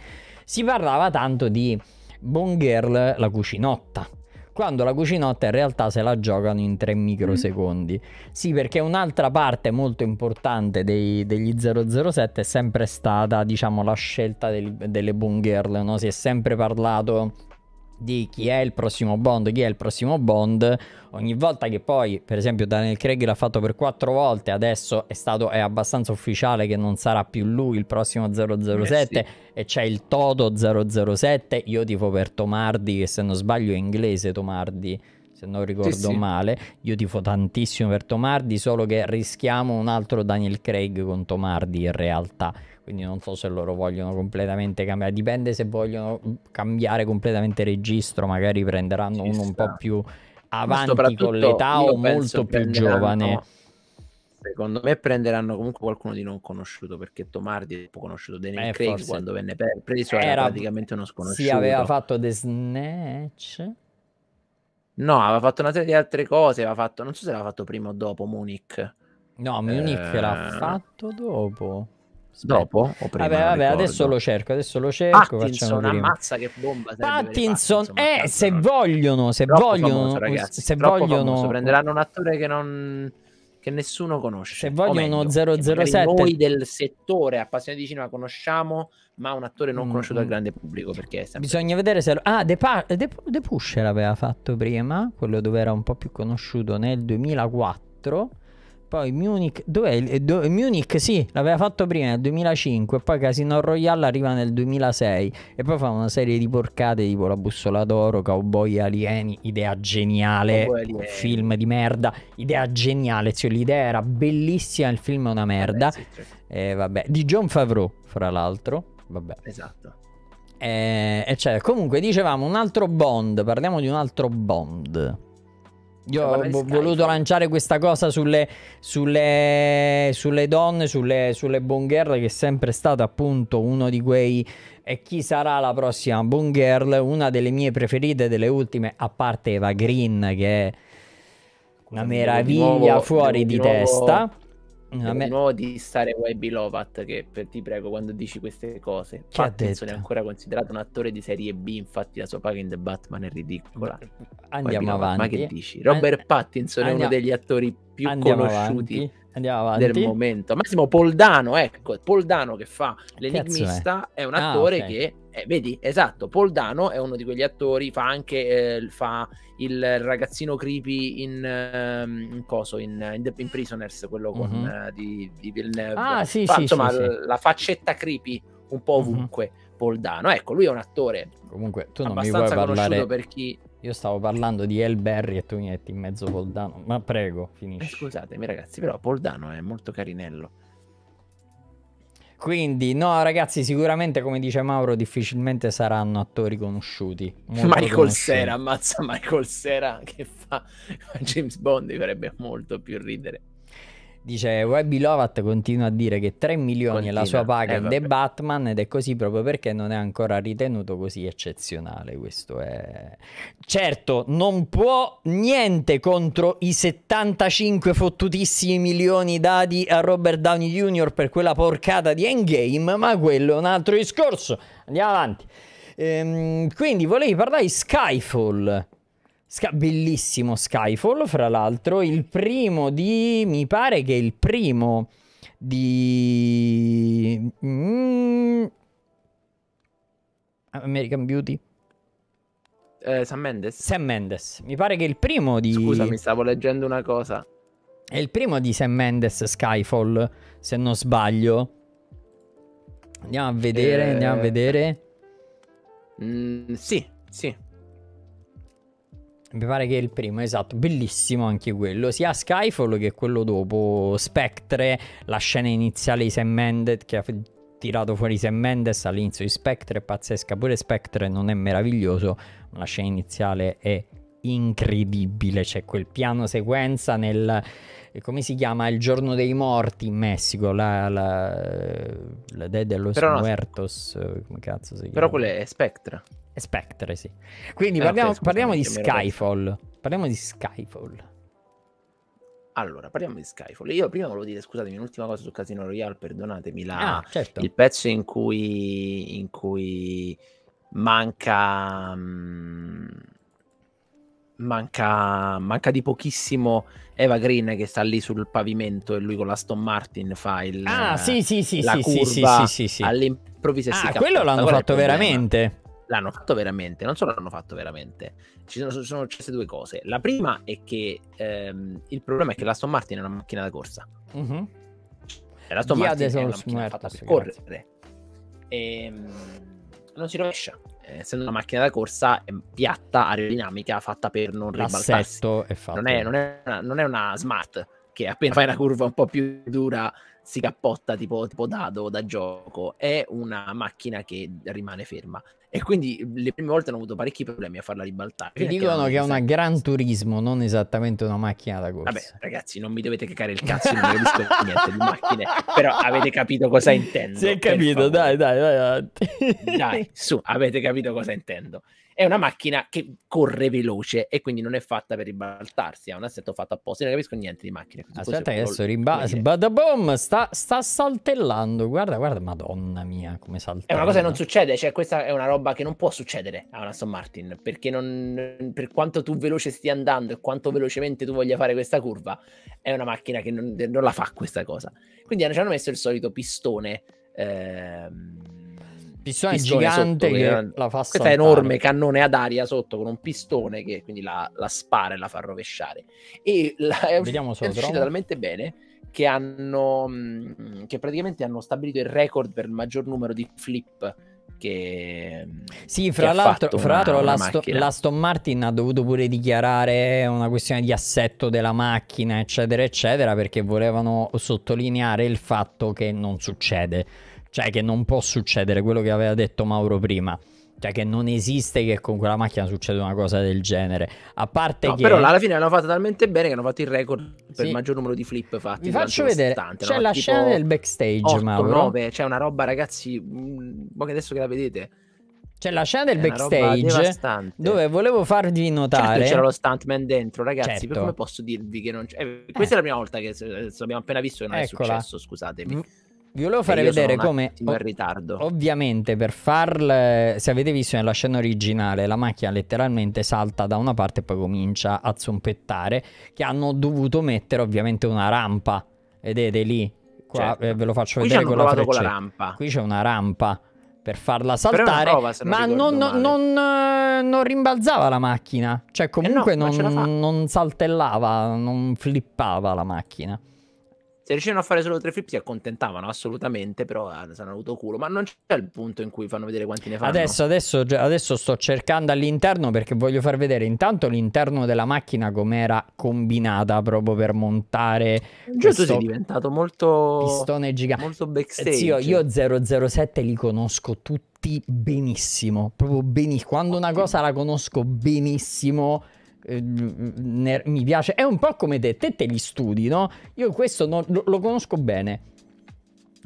Si parlava tanto di Bongirl la cucinotta quando la cucinotta in realtà se la giocano in 3 microsecondi. Mm. Sì, perché un'altra parte molto importante dei, degli 007 è sempre stata, diciamo, la scelta del, delle Boom Girl, no? Si è sempre parlato di chi è il prossimo Bond, chi è il prossimo Bond, ogni volta che poi, per esempio, Daniel Craig l'ha fatto per quattro volte, adesso è stato è abbastanza ufficiale che non sarà più lui il prossimo 007 eh sì. e c'è il Toto 007, io tifo per Tomardi che se non sbaglio è inglese Tomardi. Se non ricordo sì, sì. male, io tifo tantissimo per Tomardi, solo che rischiamo un altro Daniel Craig con Tomardi in realtà quindi non so se loro vogliono completamente cambiare. Dipende se vogliono cambiare completamente registro. Magari prenderanno uno un po' più avanti con l'età o molto più giovane. Secondo me prenderanno comunque qualcuno di non conosciuto perché Tomardi è poco conosciuto. Daniel eh, Craig forse. quando venne preso era, era praticamente uno sconosciuto. Si aveva fatto The Snatch. No, aveva fatto una serie di altre cose. Aveva fatto, non so se l'aveva fatto prima o dopo Munich. No, Munich eh... l'ha fatto dopo. Dopo? vabbè, vabbè adesso lo cerco, adesso lo cerco. Pattinson, ammazza che bomba. Pattinson, eh, Pattinson, se vogliono, se vogliono, famoso, ragazzi, se vogliono. Famoso. Prenderanno un attore che non che nessuno conosce. Se vogliono meglio, 007 noi del settore appassionati di cinema conosciamo, ma un attore non mm, conosciuto mm. dal grande pubblico perché Bisogna vedere se lo... Ah, The, pa... The... The Pusher aveva fatto prima, quello dove era un po' più conosciuto nel 2004 poi Munich, dov'è? Eh, do, Munich sì, l'aveva fatto prima nel 2005, poi Casino Royale arriva nel 2006 e poi fa una serie di porcate tipo La bussola d'oro, Cowboy Alieni, idea geniale, Cowboy film di merda, idea geniale, cioè, l'idea era bellissima, il film è una merda. Vabbè, sì, eh, vabbè. di John Favreau, fra l'altro, vabbè. Esatto. Eh, cioè, comunque dicevamo un altro Bond, parliamo di un altro Bond. Io ho cioè, voluto lanciare questa cosa sulle, sulle, sulle donne, sulle, sulle girl, che è sempre stato appunto uno di quei... E chi sarà la prossima Bone Girl? Una delle mie preferite, delle ultime, a parte Eva Green, che è una meraviglia nuovo, fuori di, di testa. Mm, no, me... Di nuovo di stare Webby Lovat che per ti prego quando dici queste cose che Pattinson è ancora considerato un attore di serie B infatti la sua paga in The Batman è ridicola andiamo Webby avanti Lovat, ma che dici? Robert Pattinson And... è uno degli attori più andiamo conosciuti avanti Andiamo avanti. Del momento. Massimo Poldano, ecco, Poldano che fa l'enigmista è? è? un ah, attore ah, okay. che... Eh, vedi, esatto, Poldano è uno di quegli attori, fa anche eh, fa il ragazzino creepy in, um, in coso, in, in, The, in Prisoners, quello con, mm-hmm. uh, di, di, Villeneuve. Ah, sì, fa, sì, insomma, sì, sì. la faccetta creepy un po' mhm. ovunque, mm-hmm. Poldano. Ecco, lui è un attore Comunque, tu non mi vuoi parlare... per chi io stavo parlando di Elberry e tu mi metti in mezzo Poldano. Ma prego, finisci. Eh, scusatemi ragazzi, però Poldano è molto carinello. Quindi, no, ragazzi, sicuramente, come dice Mauro, difficilmente saranno attori conosciuti. Michael conosciuti. Sera, ammazza Michael Sera che fa <laughs> James Bond, mi farebbe molto più ridere. Dice Webby Lovat continua a dire che 3 milioni continua. è la sua paga eh, The Batman ed è così proprio perché non è ancora ritenuto così eccezionale. Questo è certo, non può niente contro i 75 fottutissimi milioni dati a Robert Downey Jr. per quella porcata di Endgame, ma quello è un altro discorso. Andiamo avanti. Ehm, quindi volevi parlare di Skyfall. Sky, bellissimo Skyfall, fra l'altro, il primo di... mi pare che il primo di... Mm... American Beauty. Eh, Sam Mendes. Sam Mendes. Mi pare che il primo di... Scusami, stavo leggendo una cosa. È il primo di Sam Mendes Skyfall, se non sbaglio. Andiamo a vedere, eh... andiamo a eh. vedere. Mm, sì, sì. Mi pare che è il primo, esatto, bellissimo anche quello, sia Skyfall che quello dopo, Spectre, la scena iniziale di Sam Mendes che ha tirato fuori Sam Mendes all'inizio di Spectre è pazzesca, pure Spectre non è meraviglioso, ma la scena iniziale è incredibile, c'è quel piano sequenza nel eh, come si chiama il giorno dei morti in Messico la, la, la de de los muertos no, eh, però quello è Spectre e Spectre, sì. Quindi eh, parliamo, te, parliamo di Skyfall. Parliamo di Skyfall. Allora, parliamo di Skyfall. Io prima volevo dire, scusatemi, un'ultima cosa su Casino Royale, perdonatemi la, ah, certo. il pezzo in cui, in cui manca, mm, manca, manca, di pochissimo Eva Green che sta lì sul pavimento e lui con la Stone Martin fa il, ah, sì, sì, sì, la sì, curva sì, sì, sì, sì. all'improvviso. Ah, quello l'hanno Qual fatto veramente l'hanno fatto veramente, non solo l'hanno fatto veramente, ci sono, sono queste due cose. La prima è che ehm, il problema è che l'Aston Martin è una macchina da corsa. Mm-hmm. Cioè, L'Aston Via Martin è una macchina muerto, fatta per correre. Grazie. E, ehm, non si rovescia. Essendo una macchina da corsa è piatta, aerodinamica, fatta per non ribaltarsi. È Non, è, non, è una, non è una smart che appena fai una curva un po' più dura si cappotta tipo, tipo dado da gioco. È una macchina che rimane ferma. E quindi mhmm, le prime volte hanno avuto parecchi problemi a farla ribaltare. Ti dicono che è una Gran Turismo, non esattamente una macchina da corsa. Vabbè, ragazzi, non mi dovete cacare il cazzo, non capisco <laughs> niente di macchine, però avete capito cosa intendo. Si è capito, dai, dai, vai avanti. dai, <laughs> su, avete capito cosa intendo è una macchina che corre veloce e quindi non è fatta per ribaltarsi, ha un assetto fatto apposta. Io non capisco niente di macchine. Aspetta, che adesso rimbalza. Badaboom, sta, sta saltellando. Guarda, guarda, madonna mia, come salta. È una cosa che non succede, cioè questa è una roba che non può succedere a una Aston Martin, perché non, per quanto tu veloce stia andando e quanto velocemente tu voglia fare questa curva, è una macchina che non, non la fa questa cosa. Quindi ci hanno messo il solito pistone. Ehm, pistone, pistone gigante che la, la fa Questa enorme cannone ad aria sotto con un pistone che quindi la, la spara e la fa rovesciare. E la, è, Vediamo è uscita talmente bene che hanno mm, che praticamente hanno stabilito il record per il maggior numero di flip che sì fra che l'altro, fra l'altro una, l'Aston, una l'Aston Martin ha dovuto pure dichiarare una questione di assetto della macchina eccetera eccetera perché volevano sottolineare il fatto che non succede cioè che non può succedere quello che aveva detto Mauro prima. Cioè che non esiste che con quella macchina succeda una cosa del genere. A parte no, che... Però alla fine l'hanno fatta talmente bene che hanno fatto il record per il maggior numero di flip fatti. Vi faccio vedere. Stante, c'è no? la tipo scena del backstage, 8, Mauro. 9, c'è una roba ragazzi... Boh mm, che adesso che la vedete... C'è la scena del backstage dove volevo farvi certo, notare. Certo, c'era lo stuntman dentro, ragazzi. Certo. come posso dirvi che non c'è? Eh, questa eh. è la prima volta che abbiamo appena visto che non Eccola. è successo. Scusatemi. Mm. Vi volevo fare eh, vedere come... in ritardo. Ovviamente per farl, se avete visto nella scena originale, la macchina letteralmente salta da una parte e poi comincia a zompettare, che hanno dovuto mettere ovviamente una rampa. Vedete lì? Qua certo. Eh, ve lo faccio Qui vedere con la, con la rampa. Qui c'è una rampa per farla saltare, prova, ma non, non, eh, non, rimbalzava la macchina, cioè comunque eh no, non, non saltellava, non flippava la macchina. Se riuscivano a fare solo tre flip si accontentavano assolutamente, però ah, hanno avuto culo. Ma non c'è il punto in cui fanno vedere quanti ne fanno. Adesso, adesso, adesso sto cercando all'interno perché voglio far vedere intanto l'interno della macchina com'era combinata proprio per montare. Giusto, sei diventato molto. Pistone gigante. Molto eh, backstage. Zio, io 007 li conosco tutti benissimo. Proprio benissimo. Quando Ottimo. una cosa la conosco benissimo eh, mm, mm, ne, mi piace. È un po' come te, te, te li studi, no? Io questo non, lo, lo conosco bene.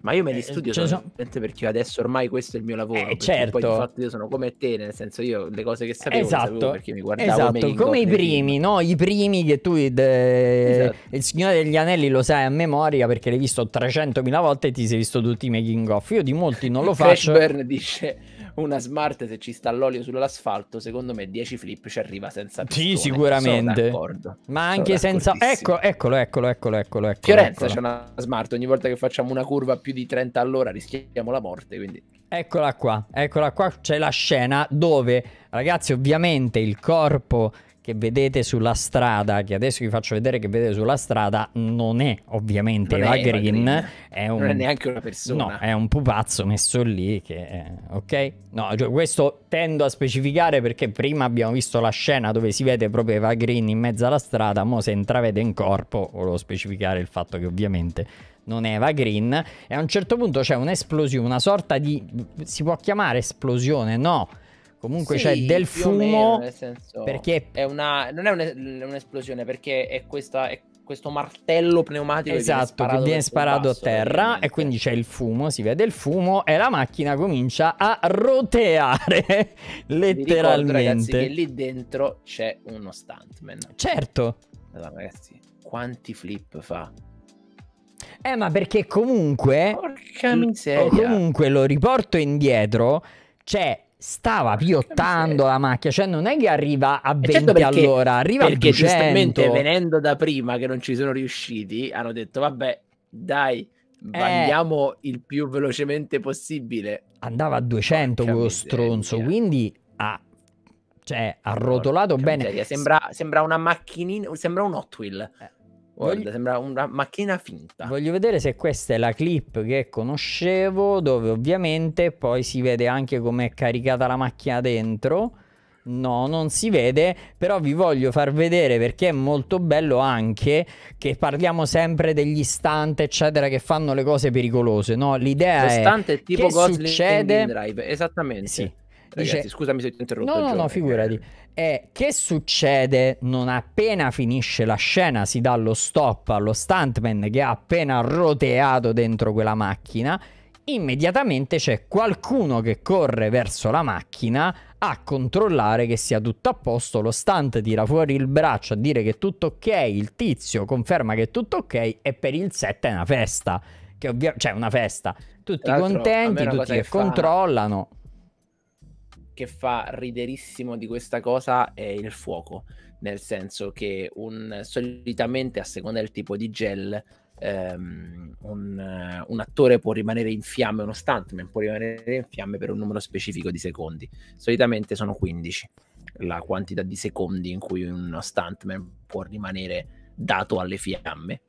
Ma io me li eh, studio eh, sono... perché adesso ormai questo è il mio lavoro. Eh, certo. Poi di certo. io sono come te, nel senso io le cose che sapevo esatto. sapevo perché mi guardavo Esatto, come i primi, film. no? I primi che tu de... esatto. il Signore degli Anelli lo sai a memoria perché l'hai visto 300.000 volte e ti sei visto tutti i making off. Io di molti non lo faccio. Crash Burn dice una smart se ci sta l'olio sull'asfalto, secondo me 10 flip ci arriva senza pistone. Sì, sicuramente. Ma anche senza Ecco, eccolo, eccolo, eccolo, eccolo, eccolo. Fiorenza c'è una smart, ogni volta che facciamo una curva più di 30 all'ora rischiamo la morte, quindi Eccola qua, eccola qua, c'è la scena dove ragazzi, ovviamente il corpo che vedete sulla strada, che adesso vi faccio vedere che vedete sulla strada, non è ovviamente non Eva, è Eva Green, È un, non è neanche una persona. No, è un pupazzo messo lì che... È, eh, ok? No, cioè, questo tendo a specificare perché prima abbiamo visto la scena dove si vede proprio Eva Green in mezzo alla strada, mo se intravede in corpo, volevo specificare il fatto che ovviamente non è Eva Green, e a un certo punto c'è un'esplosione, una sorta di... si può chiamare esplosione? No! Comunque sì, c'è cioè, del fumo. Meno, perché è una, non è un'esplosione, perché è, questa, è questo martello pneumatico esatto, che viene sparato, a terra e quindi c'è il fumo, si vede il fumo e la macchina comincia a roteare letteralmente. <laughs> Vi ricordo, ragazzi, che lì dentro c'è uno stuntman. Certo. Allora, ragazzi, quanti flip fa? Eh, ma perché comunque Porca miseria. Comunque lo riporto indietro, c'è stava piottando la macchina, cioè non è che arriva a 20 certo perché, all'ora, arriva perché a 200. giustamente venendo da prima che non ci sono riusciti, hanno detto vabbè, dai, andiamo eh, il più velocemente possibile. Andava a 200 quello stronzo, mia. quindi ha ah, cioè, arrotolato Porca bene. Sembra, sembra, una macchinina, sembra un Hot Wheel. Eh Voglio... Sembra una macchina finta. Voglio vedere se questa è la clip che conoscevo, dove ovviamente poi si vede anche come è caricata la macchina dentro. No, non si vede, però vi voglio far vedere perché è molto bello anche che parliamo sempre degli stunt, eccetera, che fanno le cose pericolose, no? L'idea lo è, è tipo che Gosling succede... Drive, esattamente. Sì, Ragazzi, scusami se ti ho interrotto. No, no, no, figurati. Eh, che succede non appena finisce la scena? Si dà lo stop allo stuntman che ha appena roteato dentro quella macchina. Immediatamente c'è qualcuno che corre verso la macchina a controllare che sia tutto a posto. Lo stunt tira fuori il braccio a dire che tutto ok. Il tizio conferma che tutto ok. E per il set è una festa. Che ovvia- cioè, una festa. Tutti contenti, tutti che fa... controllano che fa riderissimo di questa cosa è il fuoco, nel senso che un, solitamente a seconda del tipo di gel Um, un, un, attore può rimanere in fiamme, uno stuntman può rimanere in fiamme per un numero specifico di secondi. Solitamente sono 15 la quantità di secondi in cui uno stuntman può rimanere dato alle fiamme.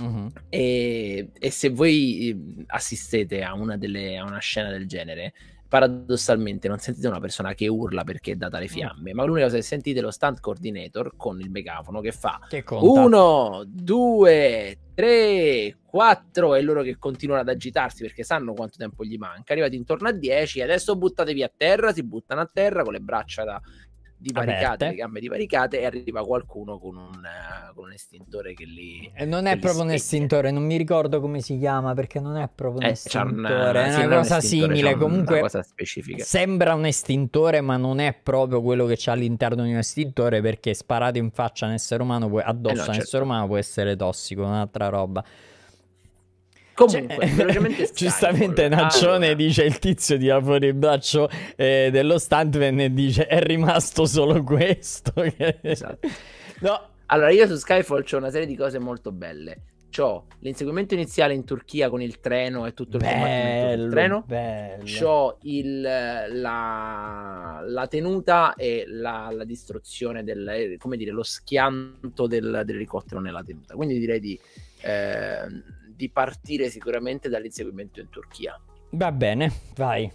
Mm-hmm. E, e, se voi ehm, assistete a una, delle, a una scena del genere, paradossalmente non sentite una persona che urla perché è data le mm. fiamme, mm. ma l'unica cosa che sentite è lo stand coordinator con il megafono che fa che uno, due, tre, quattro e loro che continuano ad agitarsi perché sanno quanto tempo gli manca, arrivati intorno a 10 adesso buttatevi a terra, si buttano a terra con le braccia da, divaricate, le gambe divaricate e arriva qualcuno con un, uh, con un estintore che lì... E non è proprio un estintore, non mi ricordo come si chiama perché non è proprio un eh, estintore, eh, una, è una cosa un simile, comunque cosa sembra un estintore ma non è proprio quello che c'è all'interno di un estintore perché sparato in faccia a un essere umano, addosso eh no, certo. a un certo. essere umano può essere tossico, un'altra roba. Comunque, cioè, eh, <laughs> giustamente Naccione allora. Ah. dice il tizio tira fuori il braccio eh, dello stuntman e dice è rimasto solo questo. <laughs> esatto. no. Allora, io su Skyfall ho una serie di cose molto belle. C'ho l'inseguimento iniziale in Turchia con il treno e tutto il bello, del treno. Bello. C'ho il, la, la, tenuta e la, la, distruzione del, eh, come dire, lo schianto del, dell'elicottero nella tenuta. Quindi direi di... Eh, di partire sicuramente dall'inseguimento in Turchia. Va bene, vai.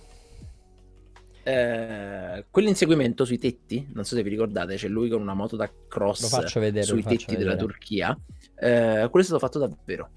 Eh, quell'inseguimento sui tetti, non so se vi ricordate, c'è lui con una moto da cross lo faccio vedere, sui tetti vedere. della Turchia, eh, quello è stato fatto davvero.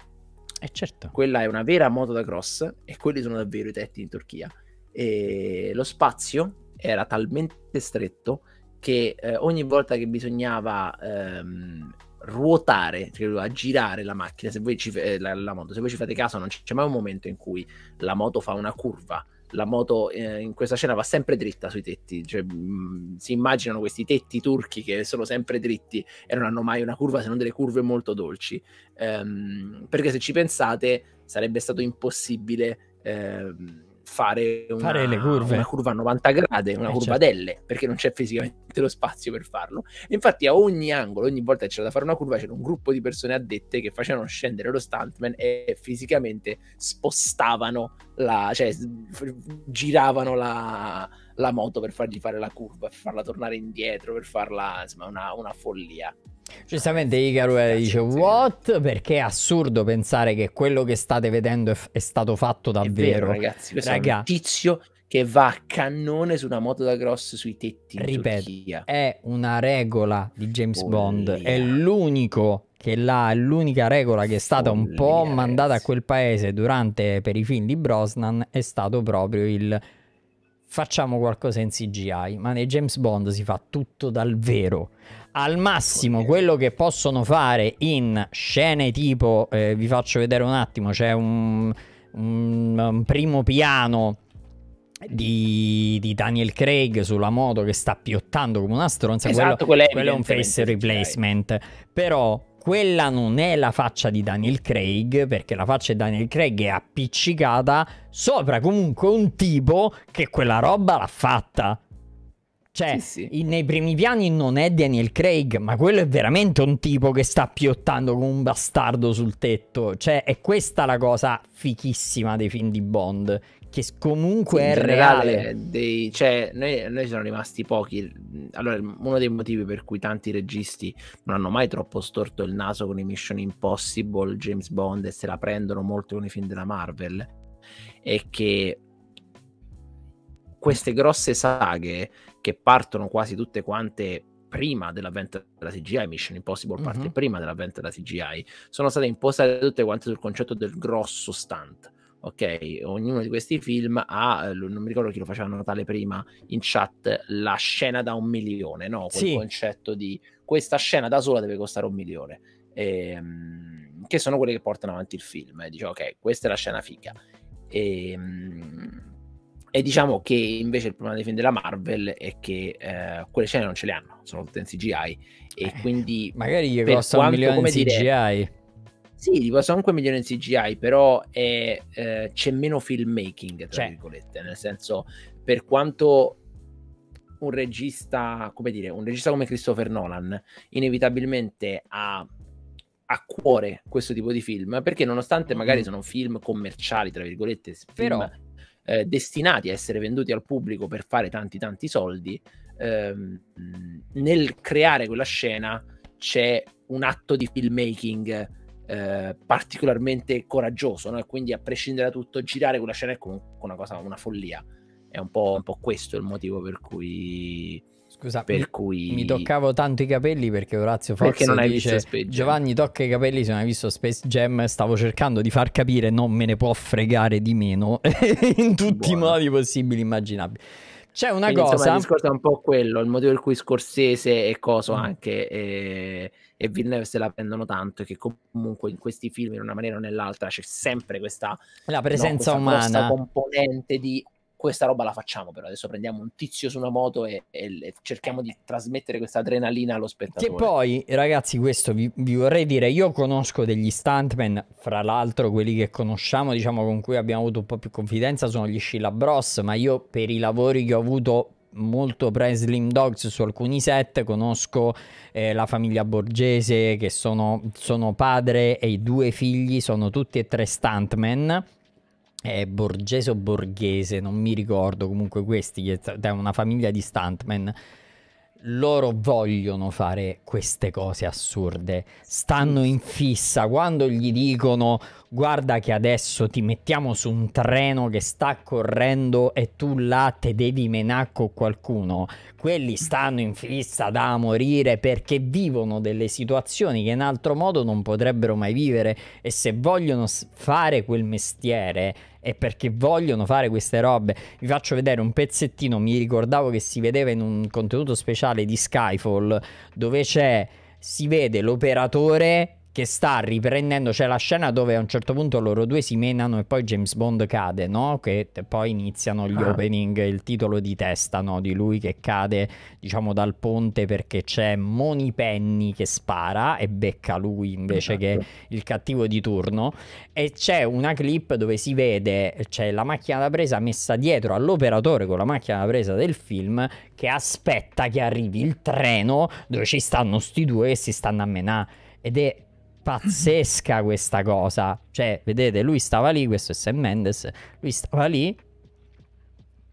Eh certo. Quella è una vera moto da cross e quelli sono davvero i tetti in Turchia. E lo spazio era talmente stretto che eh, ogni volta che bisognava ehm, ruotare, cioè, a girare la macchina, se voi ci, eh, la, la, moto, se voi ci fate caso non c'è mai un momento in cui la moto fa una curva, la moto eh, in questa scena va sempre dritta sui tetti, cioè, mh, mm, si immaginano questi tetti turchi che sono sempre dritti e non hanno mai una curva se non delle curve molto dolci, ehm, perché se ci pensate sarebbe stato impossibile... Ehm, fare, una, fare una curva a 90 gradi, una eh, curva certo. delle, perché non c'è fisicamente lo spazio per farlo. E infatti a ogni angolo, ogni volta che c'era da fare una curva, c'era un gruppo di persone addette che facevano scendere lo stuntman e fisicamente spostavano la, cioè giravano la, la moto per fargli fare la curva, per farla tornare indietro, per farla, insomma, una, una follia. Cioè, Giustamente Icaro eh, dice what? Perché è assurdo pensare che quello che state vedendo è, è stato fatto davvero. Vero, ragazzi, questo Raga. è un tizio che va a cannone su una moto da cross sui tetti. Ripeto, è una regola di James Follia. Bond, è l'unico che l'ha, è l'unica regola che è stata Follia, un po' mandata a quel paese durante per i film di Brosnan è stato proprio il facciamo qualcosa in CGI, ma nei James Bond si fa tutto dal vero. Al massimo quello che possono fare in scene tipo, eh, vi faccio vedere un attimo, c'è un, un, un primo piano di, di, Daniel Craig sulla moto che sta piottando come una stronza, esatto, quello, quello è, quello è un face replacement, però quella non è la faccia di Daniel Craig, perché la faccia di Daniel Craig è appiccicata sopra comunque un tipo che quella roba l'ha fatta. Cioè, sì, sì. nei primi piani non è Daniel Craig, ma quello è veramente un tipo che sta piottando come un bastardo sul tetto. Cioè, è questa la cosa fichissima dei film di Bond, che comunque in è reale. Dei, cioè, noi, noi, sono rimasti pochi. Allora, uno dei motivi per cui tanti registi non hanno mai troppo storto il naso con i Mission Impossible, James Bond e se la prendono molto con i film della Marvel è che queste grosse saghe che partono quasi tutte quante prima dell'avvento della CGI, Mission Impossible parte mm-hmm. prima dell'avvento della CGI, sono state impostate tutte quante sul concetto del grosso stunt ok? Ognuno di questi film ha, eh, non mi ricordo chi lo faceva notare prima in chat, la scena da un milione, no? Quel sì. concetto di questa scena da sola deve costare un milione. E, ehm, che sono quelle che portano avanti il film. E eh, dice, ok, questa è la scena figa. E, ehm, e diciamo che invece il problema dei film della Marvel è che eh, quelle scene non ce le hanno, sono tutte in CGI. E eh, quindi... Magari gli costa quanto, un milione di CGI. Dire, sì, di sono comunque migliori in CGI, però è, eh, c'è meno filmmaking, tra C'è. virgolette, nel senso, per quanto un regista, come dire, un regista come Christopher Nolan inevitabilmente ha a cuore questo tipo di film, perché nonostante magari mm-hmm. sono film commerciali, tra virgolette, però... eh, destinati a essere venduti al pubblico per fare tanti tanti soldi, ehm, nel creare quella scena c'è un atto di filmmaking eh, particolarmente coraggioso, no? quindi a prescindere da tutto girare quella scena è comunque una cosa, una follia. È un po', un po questo il motivo per cui... Scusa, per mi, cui... mi toccavo tanto i capelli perché Orazio Forza perché non hai dice visto Space Jam. Giovanni tocca i capelli se non hai visto Space Jam stavo cercando di far capire non me ne può fregare di meno <laughs> in tutti Buono. i modi possibili e immaginabili c'è una Quindi, cosa. Insomma, il discorso è un po' quello, il motivo per cui Scorsese e Coso mm. anche e, eh, e Villeneuve se la prendono tanto, che comunque in questi film in una maniera o nell'altra c'è sempre questa, la presenza no, questa umana, componente di questa roba la facciamo però adesso prendiamo un tizio su una moto e, e, e cerchiamo di trasmettere questa adrenalina allo spettatore che poi ragazzi questo vi, vi, vorrei dire io conosco degli stuntman fra l'altro quelli che conosciamo diciamo con cui abbiamo avuto un po' più confidenza sono gli Scilla Bros ma io per i lavori che ho avuto molto pre Slim Dogs su alcuni set, conosco eh, la famiglia Borgese che sono, sono padre e i due figli sono tutti e tre stuntmen eh, borgese o borghese, non mi ricordo, comunque questi, da una famiglia di stuntman, loro vogliono fare queste cose assurde, stanno in fissa quando gli dicono guarda che adesso ti mettiamo su un treno che sta correndo e tu là te devi menare con qualcuno, quelli stanno in fissa da morire perché vivono delle situazioni che in altro modo non potrebbero mai vivere e se vogliono fare quel mestiere è perché vogliono fare queste robe. Vi faccio vedere un pezzettino, mi ricordavo che si vedeva in un contenuto speciale di Skyfall dove c'è si vede l'operatore che sta riprendendo, c'è cioè la scena dove a un certo punto loro due si menano e poi James Bond cade, no? Che poi iniziano gli ah. opening, il titolo di testa, no? Di lui che cade, diciamo, dal ponte perché c'è Moni Penny che spara e becca lui invece esatto. che il cattivo di turno. E c'è una clip dove si vede, c'è la macchina da presa messa dietro all'operatore con la macchina da presa del film che aspetta che arrivi il treno dove ci stanno sti due che si stanno a menà. Ed è pazzesca questa cosa. Cioè, vedete, lui stava lì, questo è Sam Mendes, lui stava lì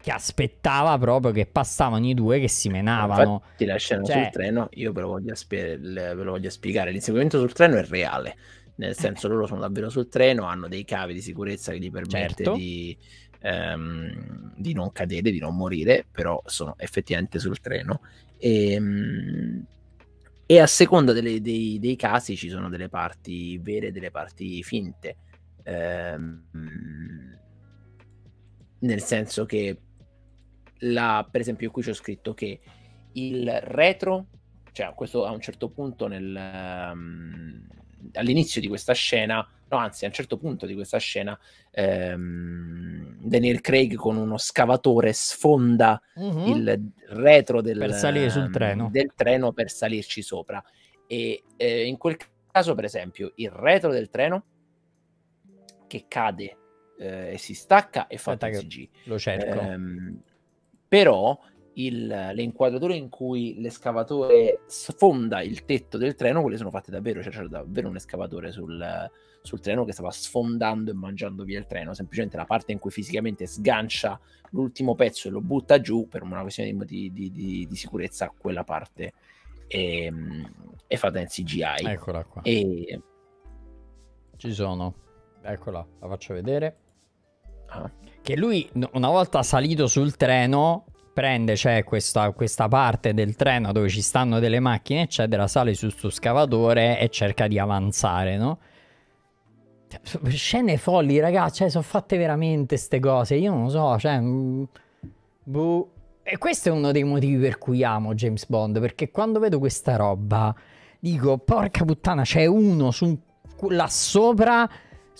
che aspettava proprio che passavano i due che si menavano. Ti lasciano cioè... sul treno, io ve lo, voglio spie- ve lo voglio spiegare, l'inseguimento sul treno è reale, nel eh. senso loro sono davvero sul treno, hanno dei cavi di sicurezza che gli permette certo. di, ehm, di, non cadere, di non morire, però sono effettivamente sul treno. E, ehm, e a seconda delle, dei, dei, casi ci sono delle parti vere e delle parti finte. Ehm, nel senso che, la, per esempio, qui c'è scritto che il retro, cioè questo a un certo punto nel, um, all'inizio di questa scena, no, anzi, a un certo punto di questa scena, ehm, Daniel Craig con uno scavatore sfonda mm-hmm. il retro del, per ehm, treno. del, treno. per salirci sopra. E eh, in quel caso, per esempio, il retro del treno che cade eh, si stacca e fa Aspetta CG. Lo cerco. Ehm, però il, le inquadrature in cui l'escavatore sfonda il tetto del treno, quelle sono fatte davvero, cioè c'era davvero un escavatore sul, sul, treno che stava sfondando e mangiando via il treno, semplicemente la parte in cui fisicamente sgancia l'ultimo pezzo e lo butta giù per una questione di, di, di, di sicurezza, quella parte è, è, fatta in CGI. Eccola qua. E... Ci sono, eccola, la faccio vedere. Ah. Che lui una volta salito sul treno prende, c'è questa, questa, parte del treno dove ci stanno delle macchine, eccetera, sale su sto scavatore e cerca di avanzare, no? Scene folli, ragazzi, cioè, sono fatte veramente queste cose, io non lo so, cioè... Mm, Buh. E questo è uno dei motivi per cui amo James Bond, perché quando vedo questa roba dico, porca puttana, c'è uno su là sopra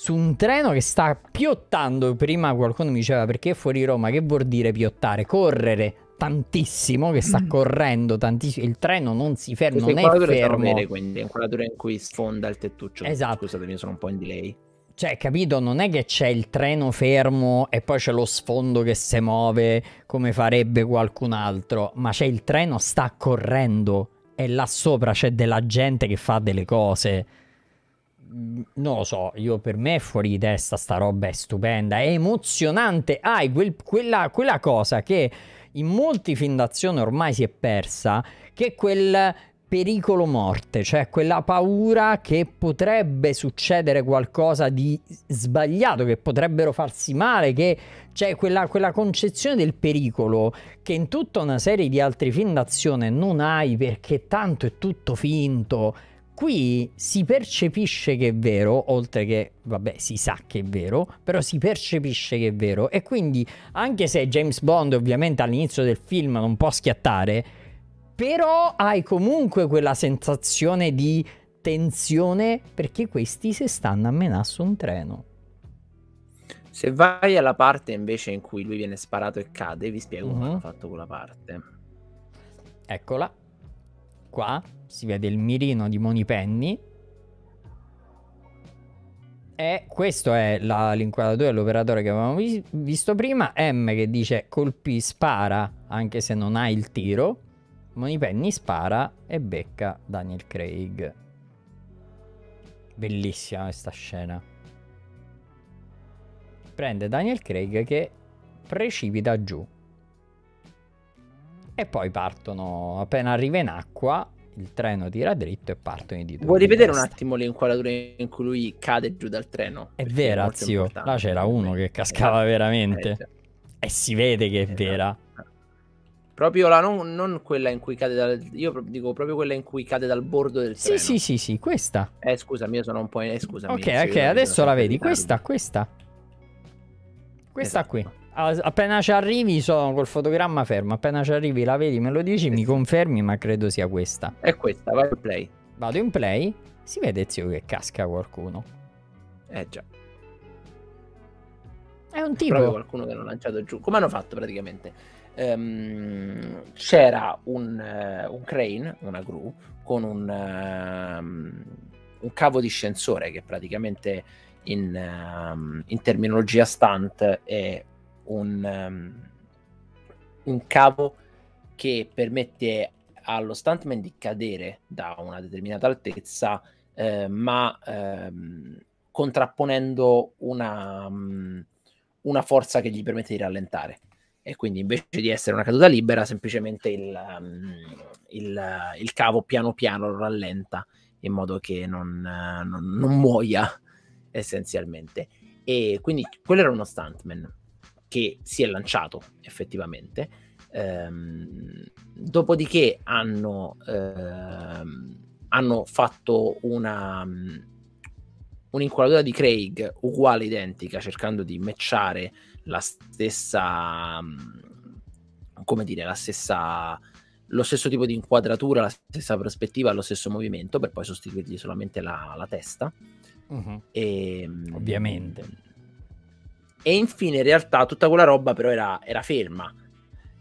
su un treno che sta piottando. Prima qualcuno mi diceva perché è fuori Roma, che vuol dire piottare? Correre tantissimo, che sta mm. correndo tantissimo. Il treno non si ferma, non è fermo. Nere, quindi, inquadratura in cui sfonda il tettuccio. Esatto. Scusatemi, sono un po' in delay. Cioè, capito, non è che c'è il treno fermo e poi c'è lo sfondo che si muove come farebbe qualcun altro, ma c'è il treno sta correndo e là sopra c'è della gente che fa delle cose non lo so, io per me è fuori di testa sta roba, è stupenda, è emozionante, hai ah, quel, quella, quella, cosa che in molti film d'azione ormai si è persa, che è quel pericolo morte, cioè quella paura che potrebbe succedere qualcosa di sbagliato, che potrebbero farsi male, che c'è cioè quella, quella concezione del pericolo che in tutta una serie di altri film d'azione non hai perché tanto è tutto finto qui si percepisce che è vero, oltre che, vabbè, si sa che è vero, però si percepisce che è vero. E quindi, anche se James Bond ovviamente all'inizio del film non può schiattare, però hai comunque quella sensazione di tensione perché questi se stanno a menà su un treno. Se vai alla parte invece in cui lui viene sparato e cade, vi spiego uh-huh. come mm-hmm. hanno fatto quella parte. Eccola. Qua si vede il mirino di Monipenni. E questo è la, l'inquadratura dell'operatore che avevamo vi- visto prima. M che dice colpi, spara, anche se non ha il tiro. Monipenni spara e becca Daniel Craig. Bellissima questa scena. Prende Daniel Craig che precipita giù. E poi partono, appena arriva in acqua, il treno tira dritto e partono i titoli. Vuoi rivedere un attimo l'inquadratura in cui lui cade giù dal treno? È vera, è zio. Importante. Là c'era uno che cascava eh, veramente. Eh, e si vede che è esatto. vera. Proprio la non, non, quella in cui cade dal. Io dico proprio quella in cui cade dal bordo del sì, treno. Sì, sì, sì, questa. Eh, scusami, io sono un po'. In... Eh, scusami. Ok, ok, adesso la vedi. Questa, questa. Questa esatto. qui appena ci arrivi sono col fotogramma fermo. Appena ci arrivi la vedi, me lo dici, sì. mi confermi, ma credo sia questa. È questa, vai in play. Vado in play, si vede zio che casca qualcuno. Eh già. È un tipo. Proprio qualcuno che hanno lanciato giù. Come hanno fatto praticamente? Ehm, c'era un, eh, un, crane, una gru, con un, um, un cavo di ascensore che praticamente in, um, in terminologia stunt è un, um, un cavo che permette allo stuntman di cadere da una determinata altezza, eh, ma ehm, contrapponendo una, um, una, forza che gli permette di rallentare. E quindi invece di essere una caduta libera, semplicemente il, um, il, il cavo piano piano lo rallenta in modo che non, non, non muoia essenzialmente. E quindi quello era uno stuntman che si è lanciato effettivamente. Ehm, dopodiché hanno, ehm, hanno fatto una, mm, un'inquadratura di Craig uguale identica, cercando di matchare la stessa, mm, come dire, la stessa, lo stesso tipo di inquadratura, la stessa prospettiva, lo stesso movimento, per poi sostituirgli solamente la, la testa. Uh-huh. E, ehm, Ovviamente e infine, in realtà, tutta quella roba però era, era ferma.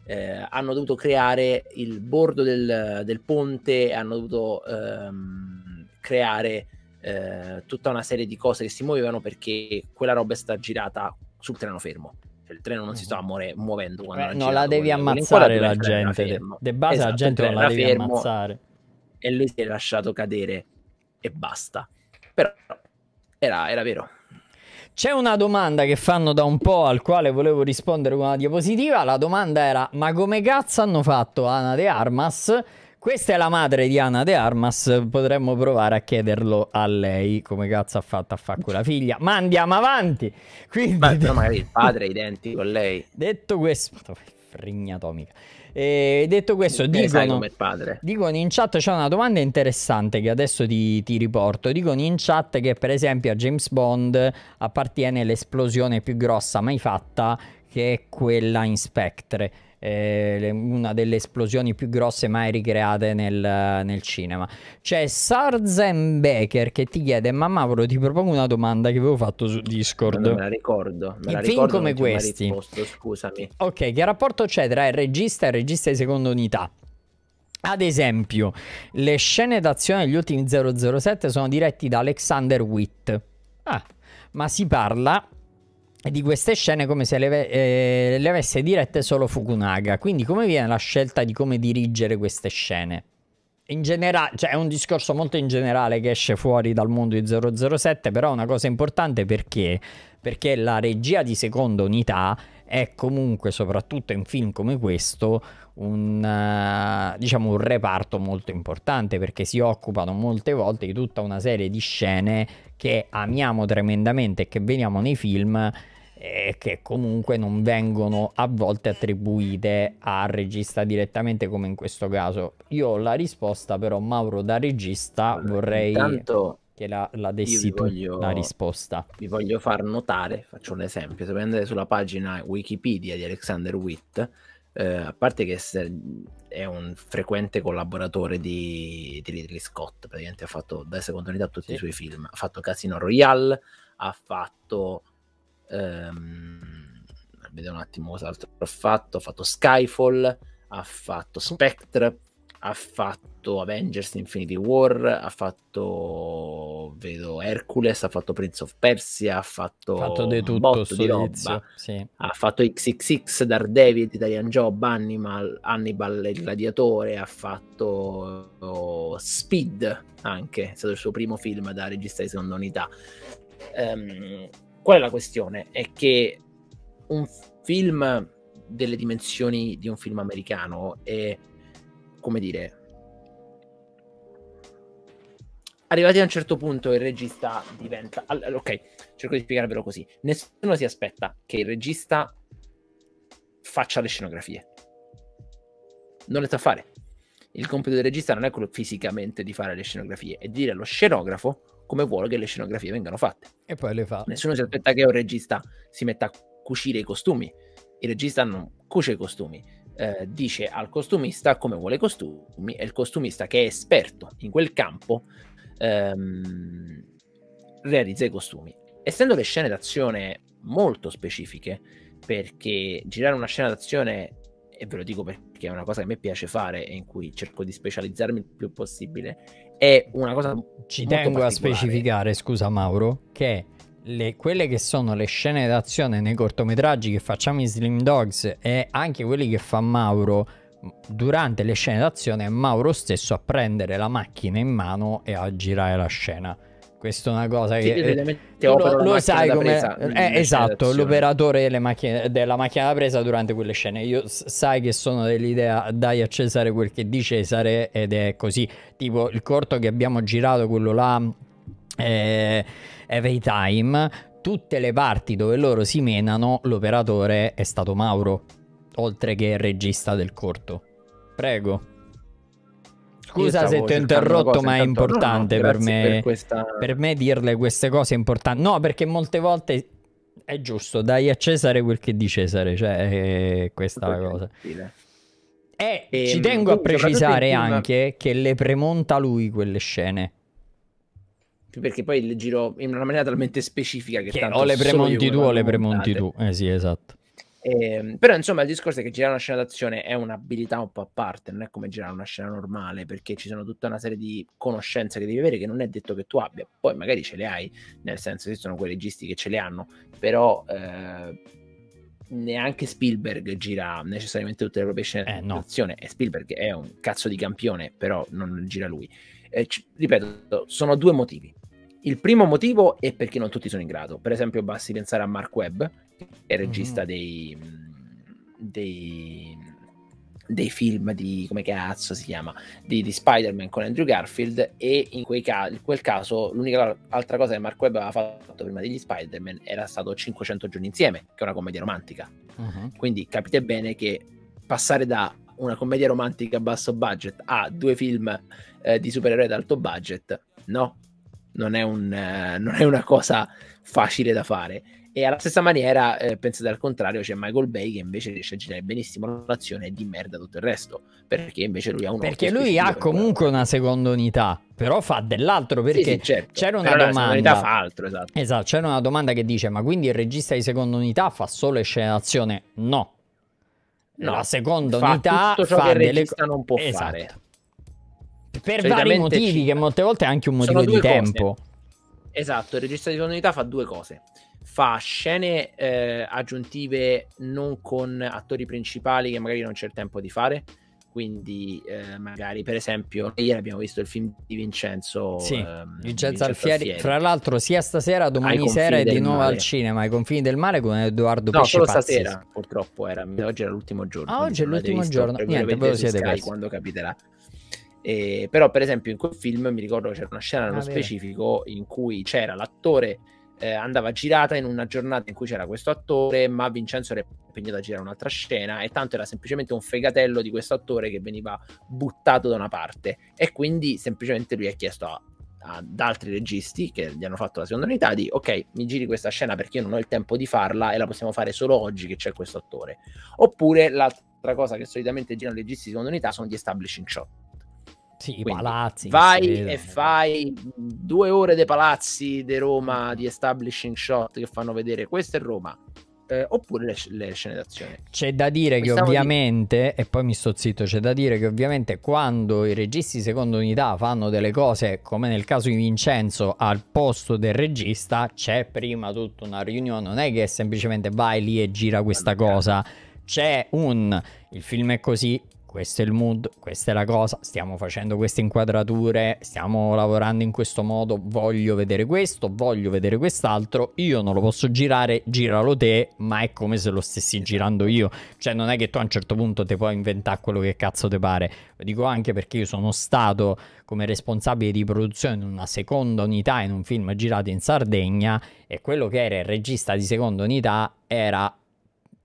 Eh, hanno dovuto creare il bordo del, del ponte, hanno dovuto ehm, creare eh, tutta una serie di cose che si muovevano perché quella roba è stata girata sul treno fermo. Cioè, il treno non si mm-hmm. sta muore, muovendo quando Beh, esatto, non la devi ammazzare la gente. De, de base esatto, la gente non la devi fermo, ammazzare. E lui si è lasciato cadere e basta. Però era, era vero. C'è una domanda che fanno da un po' al quale volevo rispondere con una diapositiva. La domanda era: ma come cazzo hanno fatto Ana de Armas? Questa è la madre di Ana de Armas, potremmo provare a chiederlo a lei come cazzo ha fatto a fare quella figlia. Ma andiamo avanti. Quindi... Ma, però magari il padre è <laughs> identico a lei. Detto questo, frigna atomica. E detto questo, eh, dicono, dicono, in chat c'è una domanda interessante che adesso ti, ti, riporto. Dicono in chat che, per esempio, a James Bond appartiene l'esplosione più grossa mai fatta, che è quella in Spectre eh, una delle esplosioni più grosse mai ricreate nel, nel cinema. C'è Sarzen Becker che ti chiede, ma Mauro ti propongo una domanda che avevo fatto su Discord. Non me la ricordo. Me la ricordo film come questi. Risposto, scusami. Ok, che rapporto c'è tra il regista e il regista di seconda unità? Ad esempio, le scene d'azione degli ultimi 007 sono diretti da Alexander Witt. Ah, ma si parla di queste scene come se le, eh, le avesse dirette solo Fukunaga. Quindi come viene la scelta di come dirigere queste scene? in generale, cioè è un discorso molto in generale che esce fuori dal mondo di 007, però è una cosa importante perché? Perché la regia di seconda unità è comunque, soprattutto in film come questo, un, uh, diciamo un reparto molto importante perché si occupano molte volte di tutta una serie di scene che amiamo tremendamente e che vediamo nei film e che comunque non vengono a volte attribuite al regista direttamente come in questo caso. Io ho la risposta però Mauro da regista vorrei Intanto che la, la dessi tu voglio, la risposta. Vi voglio far notare, faccio un esempio, se prendete sulla pagina Wikipedia di Alexander Witt, eh, a parte che è un frequente collaboratore di, di Ridley Scott, praticamente ha fatto da seconda unità tutti sì. i suoi film, ha fatto Casino Royale, ha fatto Ehm, vediamo un attimo cos'altro ha fatto. Ha fatto Skyfall, ha fatto oh. Spectre, ha fatto Avengers Infinity War, ha fatto vedo Hercules, ha fatto Prince of Persia, ha fatto, fatto de tutto di roba, sì. ha fatto XXX, Daredevil, Italian Job, Animal, Hannibal il Gladiatore, ha fatto oh, Speed anche, è stato il suo primo film da regista di seconda unità. Um, Qual è la questione? È che un film delle dimensioni di un film americano è, come dire, arrivati a un certo punto il regista diventa... All- eh, ok, cerco di spiegarvelo così. Nessuno si aspetta che il regista faccia le scenografie. Non le sa fare. Il compito del regista non è quello fisicamente di fare le scenografie, è dire allo scenografo come vuole che le scenografie vengano fatte. E poi le fa. Nessuno si aspetta che un regista si metta a cucire i costumi. Il regista non cuce i costumi, eh, dice al costumista come vuole i costumi e il costumista che è esperto in quel campo ehm, realizza i costumi. Essendo le scene d'azione molto specifiche, perché girare una scena d'azione, e ve lo dico perché è una cosa che a me piace fare e in cui cerco di specializzarmi il più possibile, è una cosa... Ci tengo a specificare, scusa Mauro, che le, quelle che sono le scene d'azione nei cortometraggi che facciamo in Slim Dogs e anche quelli che fa Mauro durante le scene d'azione è Mauro stesso a prendere la macchina in mano e a girare la scena. Questa è una cosa che... Eh, lo, lo sai come... Presa, eh, esatto, l'operatore delle macchine, della macchina da presa durante quelle scene. Io sai che sono dell'idea dai a Cesare quel che di Cesare ed è così. Tipo il corto che abbiamo girato, quello là... Eh, Every Time, tutte le parti dove loro si menano, l'operatore è stato Mauro, oltre che il regista del corto. Prego. Scusa se ti ho interrotto, ma è importante no, no, per, me, per, questa... per me dirle queste cose importanti. No, perché molte volte è giusto, dai a Cesare quel che di Cesare, cioè eh, eh, questa è la cosa. E, e ehm, ci tengo a precisare anche che le premonta lui quelle scene perché poi le giro in una maniera talmente specifica che, che o le premonti tu o le premonti tu eh sì esatto eh, però insomma il discorso è che girare una scena d'azione è un'abilità un po' a parte, non è come girare una scena normale perché ci sono tutta una serie di conoscenze che devi avere che non è detto che tu abbia, poi magari ce le hai, nel senso ci sono quei registi che ce le hanno, però eh, neanche Spielberg gira necessariamente tutte le proprie scene eh, no. d'azione e Spielberg è un cazzo di campione, però non gira lui. C- ripeto, sono due motivi. Il primo motivo è perché non tutti sono in grado, per esempio basti pensare a Mark Webb è mhm. regista mm dei, dei, mm, dei, film di come cazzo si chiama di, di Spider-Man con Andrew Garfield e in, ca- quel caso l'unica altra cosa che Mark Webb aveva fatto prima degli Spider-Man era stato 500 giorni insieme che è una commedia romantica mm-hmm. quindi capite bene che passare da una commedia romantica a basso budget a due film eh, di supereroi ad alto budget no non è, un, eh, non è una cosa facile da fare e alla stessa maniera, eh, pensate al contrario, c'è Michael Bay che invece riesce a girare benissimo l'azione e di merda tutto il resto, perché invece lui ha un Perché lui ha comunque una seconda unità, però fa dell'altro perché sì, sì, certo. c'era una però domanda. fa altro, esatto. Esatto, c'era una domanda che dice "Ma quindi il regista di seconda unità fa solo scenazione?" No. no. La seconda fa unità tutto ciò fa che il delle... non può esatto. fare. Per vari motivi, ci... che molte volte è anche un motivo di tempo. Cose. Esatto, il regista di seconda unità fa due cose fa scene eh, aggiuntive non con attori principali che magari non c'è il tempo di fare. Quindi, eh, magari per esempio, ieri abbiamo visto il film di Vincenzo. Sì, ehm, Vincenzo, Alfieri. Alfieri. Fra l'altro, sia stasera, domani sera, è di nuovo mare. al cinema ai confini del mare con Edoardo No, solo Pazzi. stasera, purtroppo era. Oggi era l'ultimo giorno. Ah, oggi è l'ultimo giorno. Niente, voi lo siete Sky, quando capiterà. Eh, però, per esempio, in quel film mi ricordo c'era una scena nello ah, specifico in cui c'era l'attore eh, andava girata in una giornata in cui c'era questo attore, ma Vincenzo era impegnato a girare un'altra scena e tanto era semplicemente un fegatello di questo attore che veniva buttato da una parte e quindi semplicemente lui ha chiesto a, ad altri registi che gli hanno fatto la seconda unità di ok mi giri questa scena perché io non ho il tempo di farla e la possiamo fare solo oggi che c'è questo attore oppure l'altra cosa che solitamente girano i registi di seconda unità sono gli establishing shot sì, i palazzi. Vai e eh. fai due ore dei palazzi di Roma di establishing shot che fanno vedere questa è Roma. Eh, oppure le, le, scene d'azione. C'è da dire Questa che ovviamente, di... e poi mi sto zitto, c'è da dire che ovviamente quando i registi secondo unità fanno delle cose, come nel caso di Vincenzo, al posto del regista c'è prima tutta una riunione, non è che semplicemente vai lì e gira questa cosa. C'è un il film è così, questo è il mood, questa è la cosa, stiamo facendo queste inquadrature, stiamo lavorando in questo modo, voglio vedere questo, voglio vedere quest'altro, io non lo posso girare, giralo te, ma è come se lo stessi girando io, cioè non è che tu a un certo punto ti puoi inventare quello che cazzo ti pare, lo dico anche perché io sono stato come responsabile di produzione in una seconda unità in un film girato in Sardegna e quello che era il regista di seconda unità era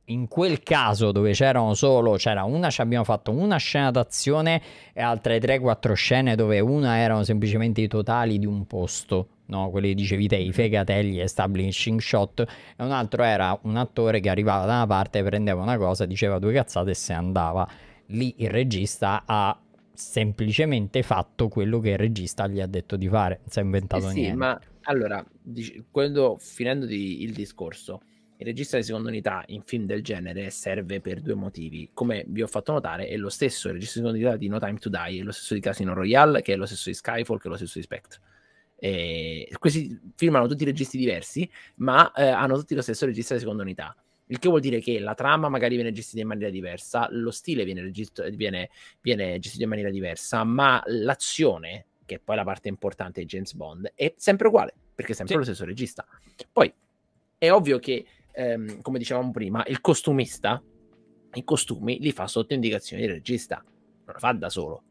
in quel caso dove c'erano solo, c'era una, ci abbiamo fatto una scena d'azione e altre 3-4 scene dove una erano semplicemente i totali di un posto, no? quelli dicevi te, i mm. fegatelli, establishing shot, e un altro era un attore che arrivava da una parte, prendeva una cosa, diceva due cazzate e se andava. Lì il regista ha semplicemente fatto quello che il regista gli ha detto di fare, non si è inventato eh sì, niente. Ma allora, dic- quando, finendo di, il discorso, il regista di seconda unità in film del genere serve per due motivi. Come vi ho fatto notare, è lo stesso il regista di seconda unità di No Time to Die, è lo stesso di Casino Royale, che è lo stesso di Skyfall, che è lo stesso di Spectre. E questi film hanno tutti registi diversi, ma eh, hanno tutti lo stesso regista di seconda unità. Il che vuol dire che la trama magari viene gestita in maniera diversa, lo stile viene, regist- viene, viene gestito in maniera diversa, ma l'azione, che è poi la parte importante di James Bond, è sempre uguale, perché è sempre sì. lo stesso regista. Poi è ovvio che ehm, come dicevamo prima, il costumista i costumi li fa sotto indicazione del regista, non lo fa da solo.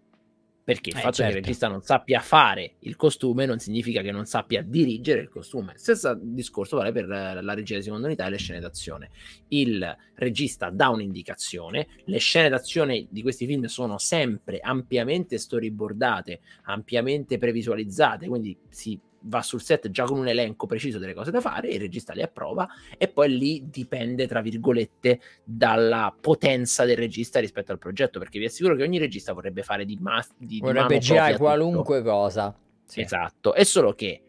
Perché il eh, fatto certo. che il certo. regista non sappia fare il costume non significa che non sappia dirigere il costume. Stesso discorso vale per eh, la regia di seconda unità e le scene d'azione. Il regista dà un'indicazione, le scene d'azione di questi film sono sempre ampiamente storyboardate, ampiamente previsualizzate, quindi si va sul set già con un elenco preciso delle cose da fare, il regista le approva e poi lì dipende, tra virgolette, dalla potenza del regista rispetto al progetto, perché vi assicuro che ogni regista vorrebbe fare di, mas- di, vorrebbe di mano qualunque tutto. cosa. Sì. Esatto, è solo che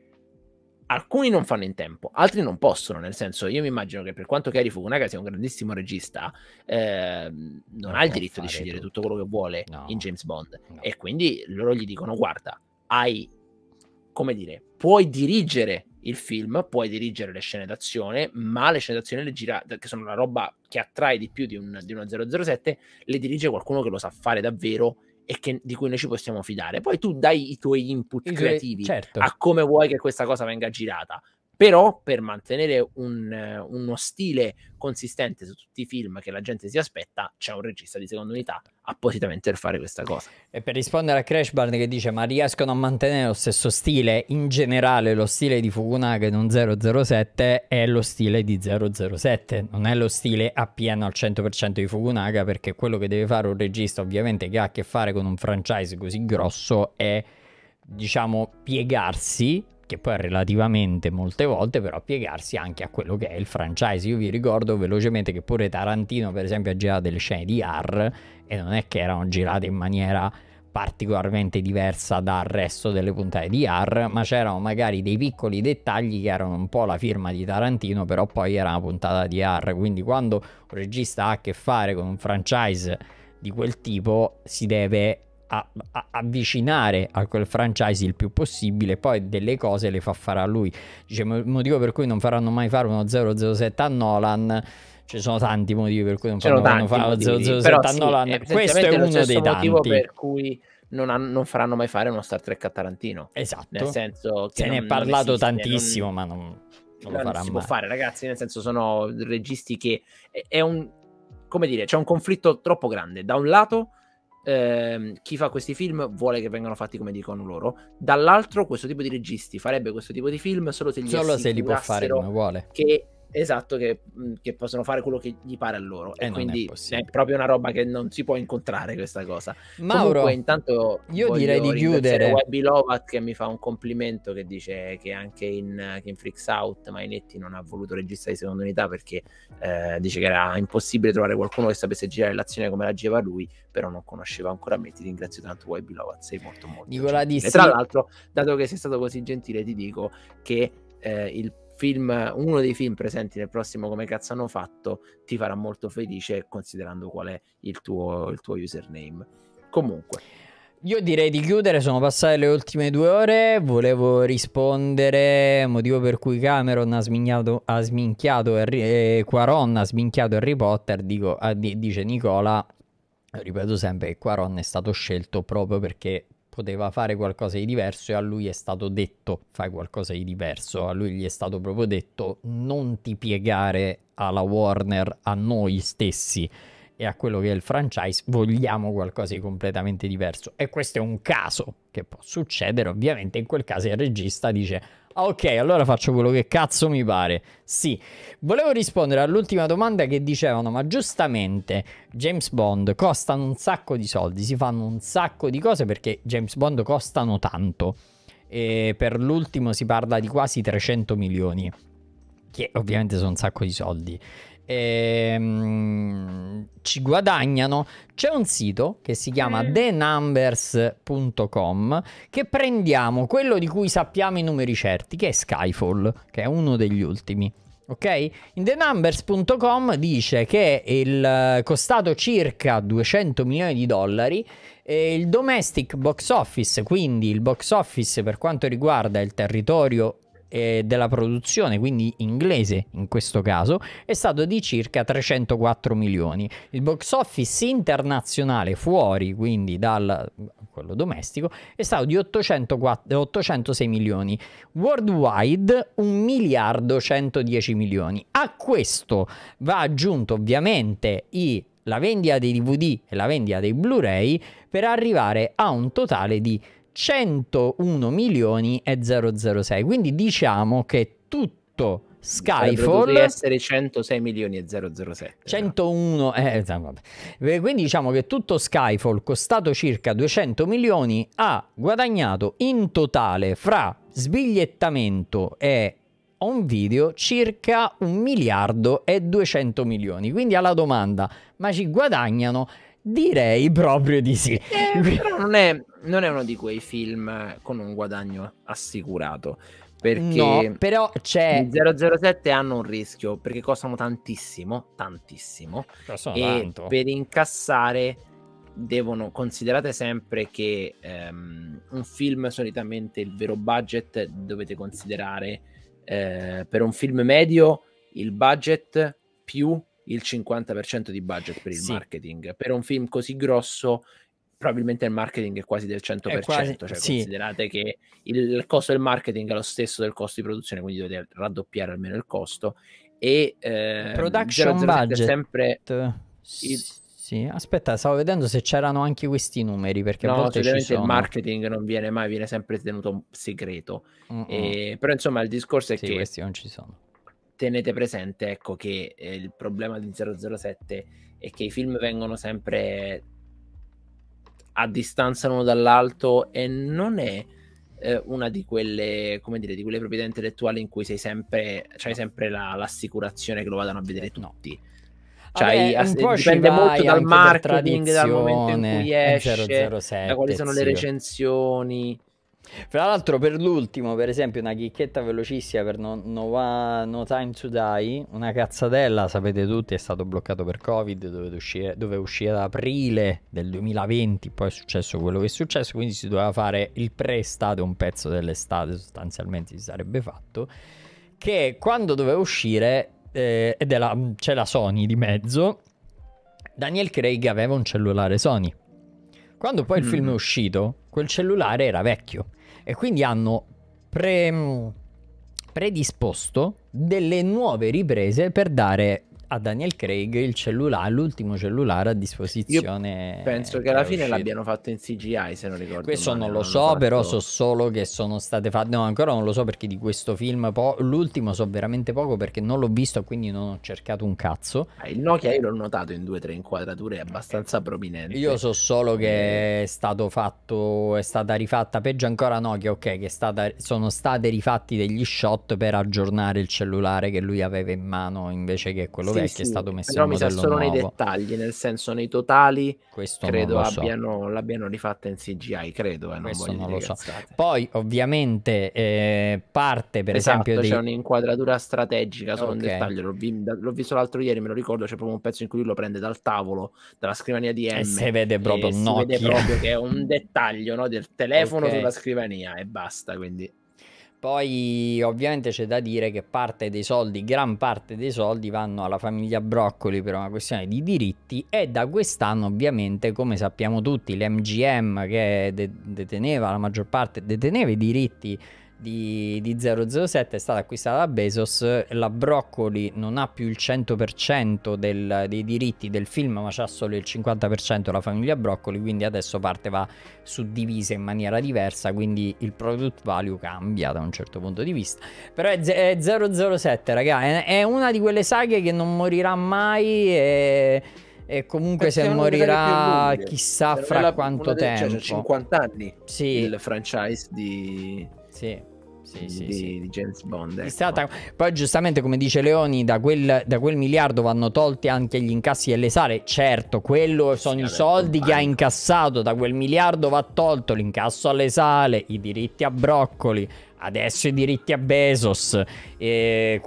alcuni non fanno in tempo, altri non possono, nel senso io mi immagino che per quanto Cary Fukunaga sia un grandissimo regista, eh, non, non ha il diritto di scegliere tutto, tutto quello che vuole no. in James Bond no. e quindi loro gli dicono guarda, hai come dire, puoi dirigere il film, puoi dirigere le scene d'azione, ma le scene d'azione le gira, che sono la roba che attrae di più di, un, di uno 007, le dirige qualcuno che lo sa fare davvero e che, di cui noi ci possiamo fidare. Poi tu dai i tuoi input I creativi certo. a come vuoi che questa cosa venga girata, però per mantenere un, eh, uno stile consistente su tutti i film che la gente si aspetta, c'è un regista di seconda unità appositamente per fare questa cosa. E per rispondere a Crash Band che dice ma riescono a mantenere lo stesso stile, in generale lo stile di Fukunaga in un 007 è lo stile di 007, non è lo stile appieno al 100% di Fukunaga perché quello che deve fare un regista ovviamente che ha a che fare con un franchise così grosso è diciamo piegarsi che poi relativamente molte volte però piegarsi anche a quello che è il franchise. Io vi ricordo velocemente che pure Tarantino per esempio ha girato delle scene di R e non è che erano girate in maniera particolarmente diversa dal resto delle puntate di R, ma c'erano magari dei piccoli dettagli che erano un po' la firma di Tarantino, però poi era una puntata di R, quindi quando un regista ha a che fare con un franchise di quel tipo si deve a, a, avvicinare a quel franchise il più possibile, poi delle cose le fa fare a lui. Dice, motivo per cui non faranno mai fare uno 007 a Nolan ci sono tanti motivi per cui non faranno mai fare uno 007 a Nolan. Questo è uno dei tanti. motivo per cui non, hanno, non, faranno mai fare uno Star Trek a Tarantino. Esatto. Nel senso che se non, ne è parlato esiste, tantissimo, non, ma non, non lo farà non si mai. può fare, ragazzi, nel senso sono registi che è, è un come dire, c'è un conflitto troppo grande. Da un lato ehm, chi fa questi film vuole che vengano fatti come dicono loro. Dall'altro, questo tipo di registi farebbe questo tipo di film solo se gli solo se li può fare come vuole. Che Esatto, che, che, possono fare quello che gli pare a loro. Eh, e, e quindi è, è, proprio una roba che non si può incontrare questa cosa. Mauro, Comunque, intanto io direi di chiudere. Webby Lovat che mi fa un complimento che dice che anche in, che in Freaks Out Mainetti non ha voluto registrare di seconda unità perché eh, dice che era impossibile trovare qualcuno che sapesse girare l'azione come la girava lui, però non conosceva ancora me. Ti ringrazio tanto Webby Lovat, sei molto molto Nicola e Tra l'altro, dato che sei stato così gentile, ti dico che eh, il film, uno dei film presenti nel prossimo Come cazzo hanno fatto ti farà molto felice considerando qual è il tuo, il tuo username. Comunque. Io direi di chiudere, sono passate le ultime due ore, volevo rispondere, motivo per cui Cameron ha, ha sminchiato, Harry, eh, Quaron ha sminchiato Harry Potter, dico, ah, di, dice Nicola, ripeto sempre che Quaron è stato scelto proprio perché poteva fare qualcosa di diverso e a lui è stato detto fai qualcosa di diverso, a lui gli è stato proprio detto non ti piegare alla Warner, a noi stessi e a quello che è il franchise, vogliamo qualcosa di completamente diverso. E questo è un caso che può succedere, ovviamente in quel caso il regista dice Ah, ok, allora faccio quello che cazzo mi pare. Sì, volevo rispondere all'ultima domanda che dicevano, ma giustamente James Bond costano un sacco di soldi, si fanno un sacco di cose perché James Bond costano tanto. E per l'ultimo si parla di quasi 300 milioni, che ovviamente sono un sacco di soldi ehm, ci guadagnano. C'è un sito che si chiama mm. thenumbers.com che prendiamo quello di cui sappiamo i numeri certi, che è Skyfall, che è uno degli ultimi. Ok? In thenumbers.com dice che il eh, costato circa 200 milioni di dollari e il domestic box office, quindi il box office per quanto riguarda il territorio eh, della produzione, quindi inglese in questo caso, è stato di circa 304 milioni. Il box office internazionale fuori, quindi dal quello domestico, è stato di 804, 806 milioni. Worldwide 1 miliardo 110 milioni. A questo va aggiunto ovviamente i la vendita dei DVD e la vendita dei Blu-ray per arrivare a un totale di 101 milioni e 006. Quindi diciamo che tutto Skyfall essere 106 milioni e 007 101 no? eh, eh, eh, quindi diciamo che tutto Skyfall costato circa 200 milioni ha guadagnato in totale fra sbigliettamento e on video circa un miliardo e 200 milioni quindi alla domanda ma ci guadagnano Direi proprio di sì. Eh, però non è, non è, uno di quei film con un guadagno assicurato. Perché no, però c'è. I 007 hanno un rischio perché costano tantissimo, tantissimo. Costano e tanto. per incassare devono considerate sempre che um, un film solitamente il vero budget dovete considerare eh, per un film medio il budget più il 50% di budget per il sì. marketing. Per un film così grosso probabilmente il marketing è quasi del 100%, quasi, cioè sì. considerate che il costo del marketing è lo stesso del costo di produzione, quindi dovete raddoppiare almeno il costo e eh, production budget è sempre il... sì, aspetta, stavo vedendo se c'erano anche questi numeri perché no, a volte ci sono. il marketing non viene mai, viene sempre tenuto segreto. E, però insomma, il discorso è sì, che questi non ci sono tenete presente ecco, che eh, il problema di 007 è che i film vengono sempre a distanza l'uno dall'altro e non è eh, una di quelle, come dire, di quelle proprietà intellettuali in cui sei sempre, c'hai sempre la, l'assicurazione che lo vadano a vedere eh, tutti. Cioè, Vabbè, dipende molto dal marketing, dal momento in cui eh, esce, 007, da quali sono zio. le recensioni. Fra l'altro, per l'ultimo, per esempio, una chicchetta velocissima per no, no, no, Time to Die, una cazzatella, sapete tutti, è stato bloccato per Covid, doveva uscire, dove uscire ad aprile del 2020, poi è successo quello che è successo, quindi si doveva fare il pre-estate, un pezzo dell'estate sostanzialmente si sarebbe fatto, che quando doveva uscire, eh, ed è la, c'è la Sony di mezzo, Daniel Craig aveva un cellulare Sony quando poi il mm. film è mm. uscito, quel cellulare era vecchio e quindi hanno pre... Mm, predisposto delle nuove riprese per dare a Daniel Craig il cellulare, l'ultimo cellulare a disposizione. Io penso che alla fine l'abbiano fatto in CGI, se non ricordo. Questo male, non lo so, fatto... però so solo che sono state fatte. No, ancora non lo so perché di questo film, po- l'ultimo so veramente poco perché non l'ho visto, quindi non ho cercato un cazzo. Ah, il Nokia io l'ho notato in due o tre inquadrature, è abbastanza prominente. Io so solo che è stato fatto, è stata rifatta, peggio ancora Nokia, ok, che stata, sono state rifatti degli shot per aggiornare il cellulare che lui aveva in mano invece che quello sì, sì, che è stato messo però in mi sa solo nuovo. nei dettagli, nel senso nei totali Questo credo abbiano, l'abbiano rifatta in CGI, credo, eh, non, non lo so. Poi ovviamente eh, parte per esatto, esempio... Dei... c'è un'inquadratura strategica solo okay. un dettaglio, l'ho, vi, l'ho, visto l'altro ieri, me lo ricordo, c'è proprio un pezzo in cui lui lo prende dal tavolo, dalla scrivania di M. E si vede proprio, e si vede proprio che è un <laughs> dettaglio no, del telefono okay. sulla scrivania e basta, quindi... Poi ovviamente c'è da dire che parte dei soldi, gran parte dei soldi vanno alla famiglia Broccoli per una questione di diritti e da quest'anno ovviamente come sappiamo tutti l'MGM che de- deteneva la maggior parte, deteneva i diritti di, di 007 è stata acquistata da Bezos, la Broccoli non ha più il 100% del, dei diritti del film ma c'ha solo il 50% la famiglia Broccoli, quindi adesso parte va suddivisa in maniera diversa, quindi il product value cambia da un certo punto di vista. Però è, è 007 raga, è, è, una di quelle saghe che non morirà mai e... E comunque Perché se morirà chissà fra quanto cioè, tempo. Cioè, 50 anni sì. il franchise di... Sì sì, di, sì. di, James Bond. Ecco. Stata... Poi giustamente come dice Leoni, da quel, da quel, miliardo vanno tolti anche gli incassi delle sale, certo, quello sono i soldi che ha incassato, da quel miliardo va tolto l'incasso alle sale, i diritti a broccoli, adesso i diritti a Bezos, e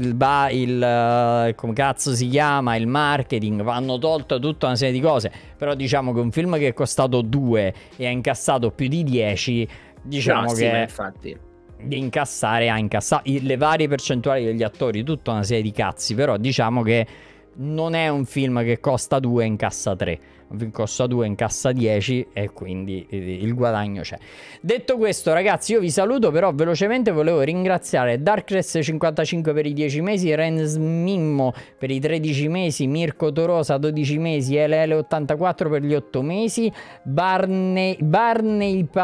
il, ba, il, eh, come cazzo si chiama, il marketing, vanno tolto tutta una serie di cose, però diciamo che un film che è costato 2 e ha incassato più di 10, diciamo no, che... Sì, infatti di incassare ha incassato. Le varie percentuali degli attori, tutta una serie di cazzi, però diciamo che non è un film che costa 2 e incassa 3 costa 2 in cassa 10 e quindi il guadagno c'è. Detto questo ragazzi io vi saluto però velocemente volevo ringraziare Darkress55 per i 10 mesi, Renz Mimmo per i 13 mesi, Mirko Torosa 12 mesi, LL84 per gli 8 mesi, Barney, Barney che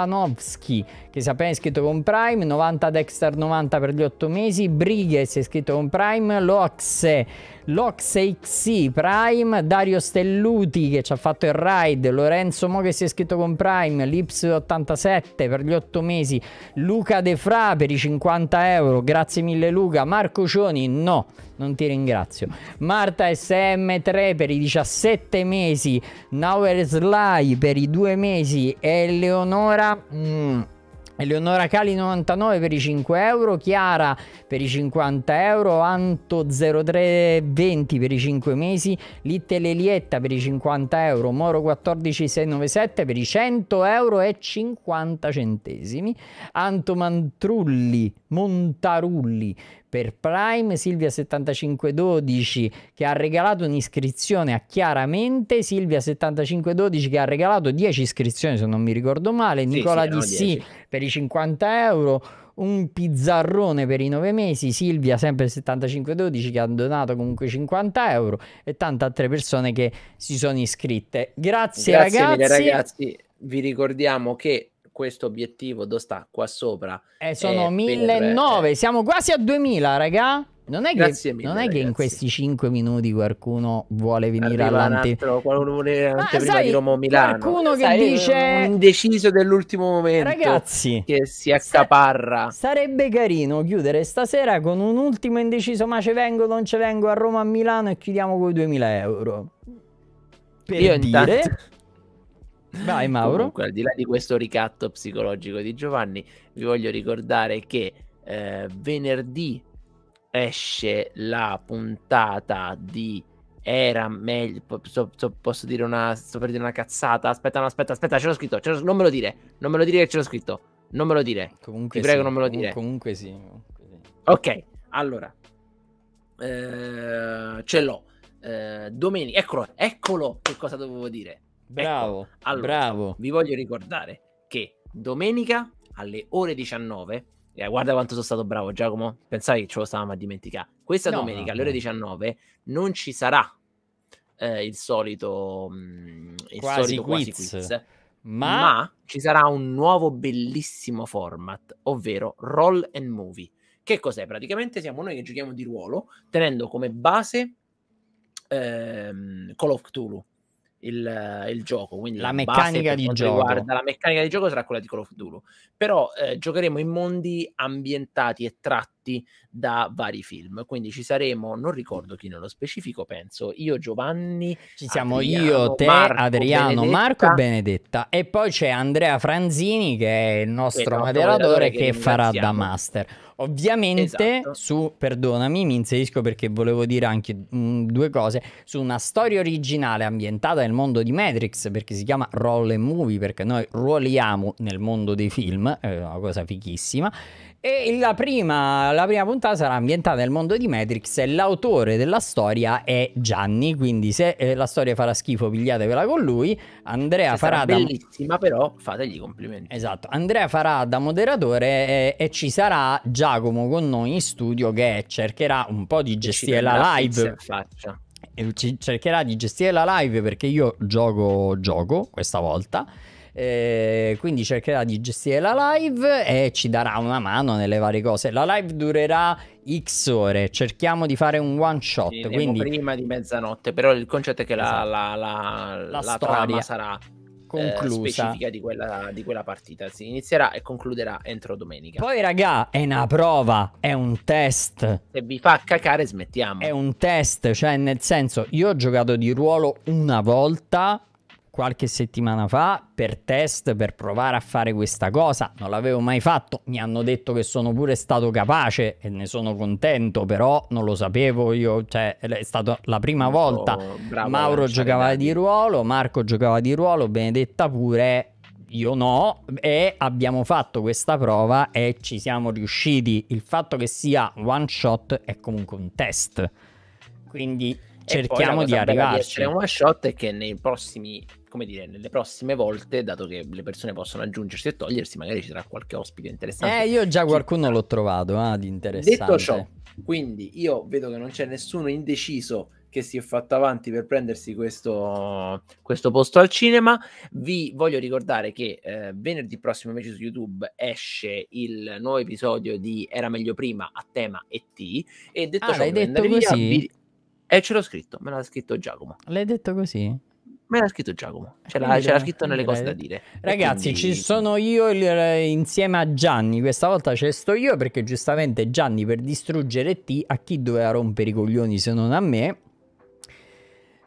sapeva è appena iscritto con Prime, 90 Dexter 90 per gli 8 mesi, Brighe si è iscritto con Prime, Loxe Loxxc Prime, Dario Stelluti che ci ha fatto il ride, Lorenzo Mo che si è iscritto con Prime, Lips87 per gli 8 mesi, Luca De Fra per i 50 euro, grazie mille Luca, Marco Cioni no, non ti ringrazio, Marta SM3 per i 17 mesi, Nauer Sly per i 2 mesi, Eleonora... Mm Eleonora Cali 99 per i 5 euro, Chiara per i 50 euro, Anto 0320 per i 5 mesi, Litte Elietta per i 50 euro, Moro 14697 per i 100 euro e 50 centesimi, Anto Mantrulli Montarulli per Prime, Silvia7512 che ha regalato un'iscrizione a Chiaramente, Silvia7512 che ha regalato 10 iscrizioni se non mi ricordo male, sì, Nicola sì, DC 10. per i 50 euro un pizzarrone per i nove mesi, Silvia sempre 7512 che ha donato comunque 50 euro e tante altre persone che si sono iscritte. Grazie, Grazie ragazzi. Mille, ragazzi. Vi ricordiamo che questo obiettivo dove sta qua sopra. Eh, sono 1009, eh, siamo quasi a 2000, raga. Non è che, mille, non è che in questi 5 minuti qualcuno vuole venire all'ante... qualcuno vuole anteprima prima di Roma Milano. Qualcuno che sai, dice un indeciso dell'ultimo momento. Ragazzi, che si accaparra. sarebbe carino chiudere stasera con un ultimo indeciso, ma ci vengo o non ci vengo a Roma a Milano e chiudiamo con i 2000 euro. Per Io dire... intanto Vai Mauro. Comunque, al di là di questo ricatto psicologico di Giovanni, vi voglio ricordare che eh, venerdì esce la puntata di era meglio. So, so, posso dire una. Sto per dire una cazzata. Aspetta, no, aspetta, aspetta, ce l'ho scritto. Ce l'ho, non me lo dire. Non me lo dire che ce l'ho scritto. Non me lo dire. Comunque Ti prego, sì, non me lo dire. Comunque sì. Ok, allora. Eh, ce l'ho. Eh, domenica. Eccolo, eccolo che cosa dovevo dire. Ecco, bravo, ecco, allora, bravo. Vi voglio ricordare che domenica alle ore 19 eh, guarda quanto sono stato bravo, Giacomo. Pensai che ce lo stavamo a dimenticare. Questa no, domenica no, alle ore 19 non ci sarà eh, il solito, mh, mm, il quasi, solito quiz. quasi quiz. Ma... ma... ci sarà un nuovo bellissimo format, ovvero Roll and Movie. Che cos'è? Praticamente siamo noi che giochiamo di ruolo tenendo come base ehm, Call of Cthulhu il, eh, il gioco. Quindi la meccanica di gioco. la meccanica di gioco sarà quella di Call of Duty. Però eh, giocheremo in mondi ambientati e tratti tratti da vari film. Quindi ci saremo, non ricordo chi nello specifico, penso io, Giovanni. Ci siamo Adriano, io, te, Marco, Adriano, Benedetta. Marco Benedetta. E poi c'è Andrea Franzini che è il nostro moderatore che, che farà da master. Ovviamente esatto. su, perdonami, mi inserisco perché volevo dire anche mh, mm, due cose, su una storia originale ambientata nel mondo di Matrix, perché si chiama Roll and Movie, perché noi ruoliamo nel mondo dei film, è eh, una cosa fichissima, e la prima, la prima, puntata sarà ambientata nel mondo di Matrix e l'autore della storia è Gianni, quindi se eh, la storia farà schifo pigliatevela con lui, Andrea se cioè, farà... Sarà da... bellissima però fategli complimenti. Esatto, Andrea farà da moderatore e, e, ci sarà Giacomo con noi in studio che cercherà un po' di gestire la live. Faccia. Cercherà di gestire la live perché io gioco gioco questa volta eh, quindi cercherà di gestire la live e ci darà una mano nelle varie cose. La live durerà X ore, cerchiamo di fare un one shot. Sì, quindi... Prima di mezzanotte, però il concetto è che la, esatto. la, la, la, la trama sarà eh, conclusa. Eh, specifica di quella, di quella, partita. Si inizierà e concluderà entro domenica. Poi, raga, è una prova, è un test. Se vi fa cacare, smettiamo. È un test, cioè, nel senso, io ho giocato di ruolo una volta qualche settimana fa per test, per provare a fare questa cosa. Non l'avevo mai fatto, mi hanno detto che sono pure stato capace e ne sono contento, però non lo sapevo io, cioè è stata la prima volta. Bravo, Mauro giocava di ruolo, Marco giocava di ruolo, Benedetta pure, io no, e abbiamo fatto questa prova e ci siamo riusciti. Il fatto che sia one shot è comunque un test. Quindi cerchiamo di arrivarci. Di essere one shot è che nei prossimi come dire, nelle prossime volte, dato che le persone possono aggiungersi e togliersi, magari ci sarà qualche ospite interessante. Eh, io già qualcuno l'ho trovato ah, di interessante. Detto ciò, quindi io vedo che non c'è nessuno indeciso che si è fatto avanti per prendersi questo, questo posto al cinema. Vi voglio ricordare che eh, venerdì prossimo invece su YouTube esce il nuovo episodio di Era meglio prima a tema ET. E detto ah, ciò, l'hai detto così? Via, vi... Eh, ce l'ho scritto, me l'ha scritto Giacomo. L'hai detto così? Me l'ha scritto Giacomo, ce l'ha, ce l'ha scritto nelle cose da dire. Ragazzi, quindi... ci sono io eh, insieme a Gianni, questa volta ce sto io perché giustamente Gianni per distruggere T a chi doveva rompere i coglioni se non a me.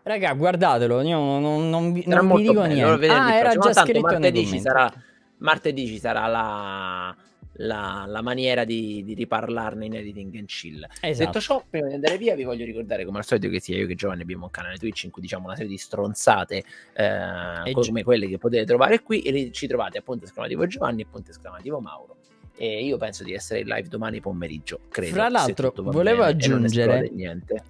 Raga, guardatelo, io non, non, non, non vi dico bene, niente. Ah, era già scritto martedì ci, sarà, martedì ci sarà la la, la maniera di, di, riparlarne in editing and chill. Esatto. Detto ciò, esatto. prima di andare via, vi voglio ricordare come al solito che sia io che Giovanni abbiamo un canale Twitch in cui diciamo una serie di stronzate eh, come gi- quelle che potete trovare qui e ci trovate a Ponte Esclamativo Giovanni e Ponte Esclamativo Mauro. E io penso di essere in live domani pomeriggio, credo. Tra l'altro, volevo aggiungere,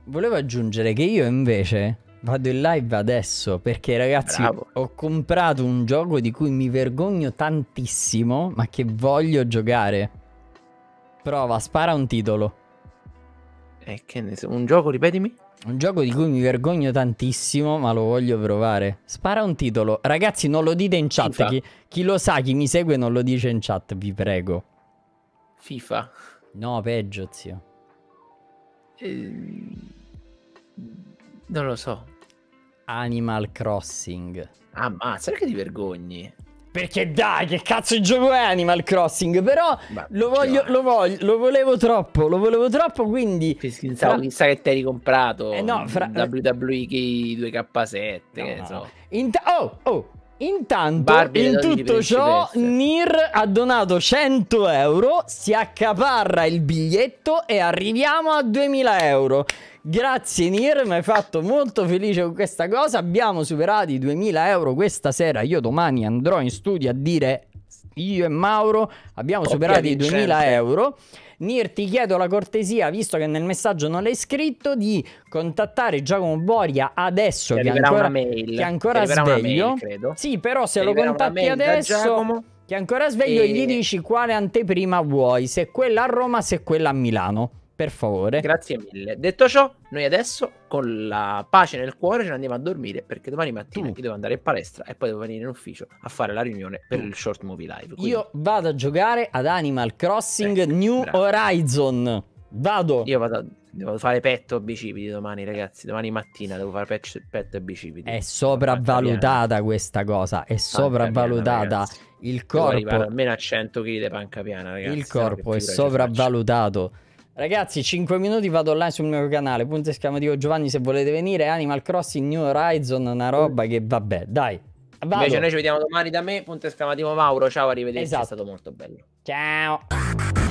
volevo aggiungere che io invece Vado in live adesso perché ragazzi Bravo. ho comprato un gioco di cui mi vergogno tantissimo ma che voglio giocare. Prova, spara un titolo. E eh, che ne so, un gioco, ripetimi? Un gioco di cui mi vergogno tantissimo ma lo voglio provare. Spara un titolo. Ragazzi non lo dite in chat, chi, chi lo sa, chi mi segue non lo dice in chat, vi prego. FIFA. No, peggio zio. Ehm... Non lo so. Animal Crossing. Ammazza, ah, che ti vergogni? Perché dai, che cazzo di gioco è Animal Crossing? Però lo, voglio, lo, voglio, lo volevo troppo, lo volevo troppo, quindi... Pensavo fra... chissà che ti eri comprato eh no, fra... WWE 2K7, no, no. so. In oh, oh, Intanto, Barbie, in tutto ciò, Nir ha donato 100 euro, si accaparra il biglietto e arriviamo a 2000 euro. Grazie Nir, mi hai fatto molto felice con questa cosa. Abbiamo superato i 2000 euro questa sera. Io domani andrò in studio a dire io e Mauro abbiamo Coppia superato i 2000 euro. Nir, ti chiedo la cortesia, visto che nel messaggio non l'hai scritto, di contattare Giacomo Boria adesso che, è ancora, mail, che ancora sveglio. Mail, sì, però se lo contatti adesso che è ancora sveglio e... gli dici quale anteprima vuoi, se quella a Roma, se quella a Milano. Per favore. Grazie mille. Detto ciò, noi adesso con la pace nel cuore ce ne andiamo a dormire perché domani mattina tu. io devo andare in palestra e poi devo venire in ufficio a fare la riunione per il short movie live. Quindi... Io vado a giocare ad Animal Crossing eh, New bravo. Horizon. Vado. Io vado a devo fare petto e bicipiti domani, ragazzi. Domani mattina devo fare pet, petto e bicipiti. È sopravvalutata questa cosa. È sopravvalutata. il corpo. Almeno a 100 kg di panca piana, ragazzi. Il corpo è sopravvalutato. Ragazzi, 5 minuti vado online sul mio canale. Punto esclamativo Giovanni se volete venire. Animal Crossing New Horizon, una roba che vabbè, dai. Vado. Invece noi ci vediamo domani da me. Punto esclamativo Mauro. Ciao, arrivederci. Esatto. È stato molto bello. Ciao.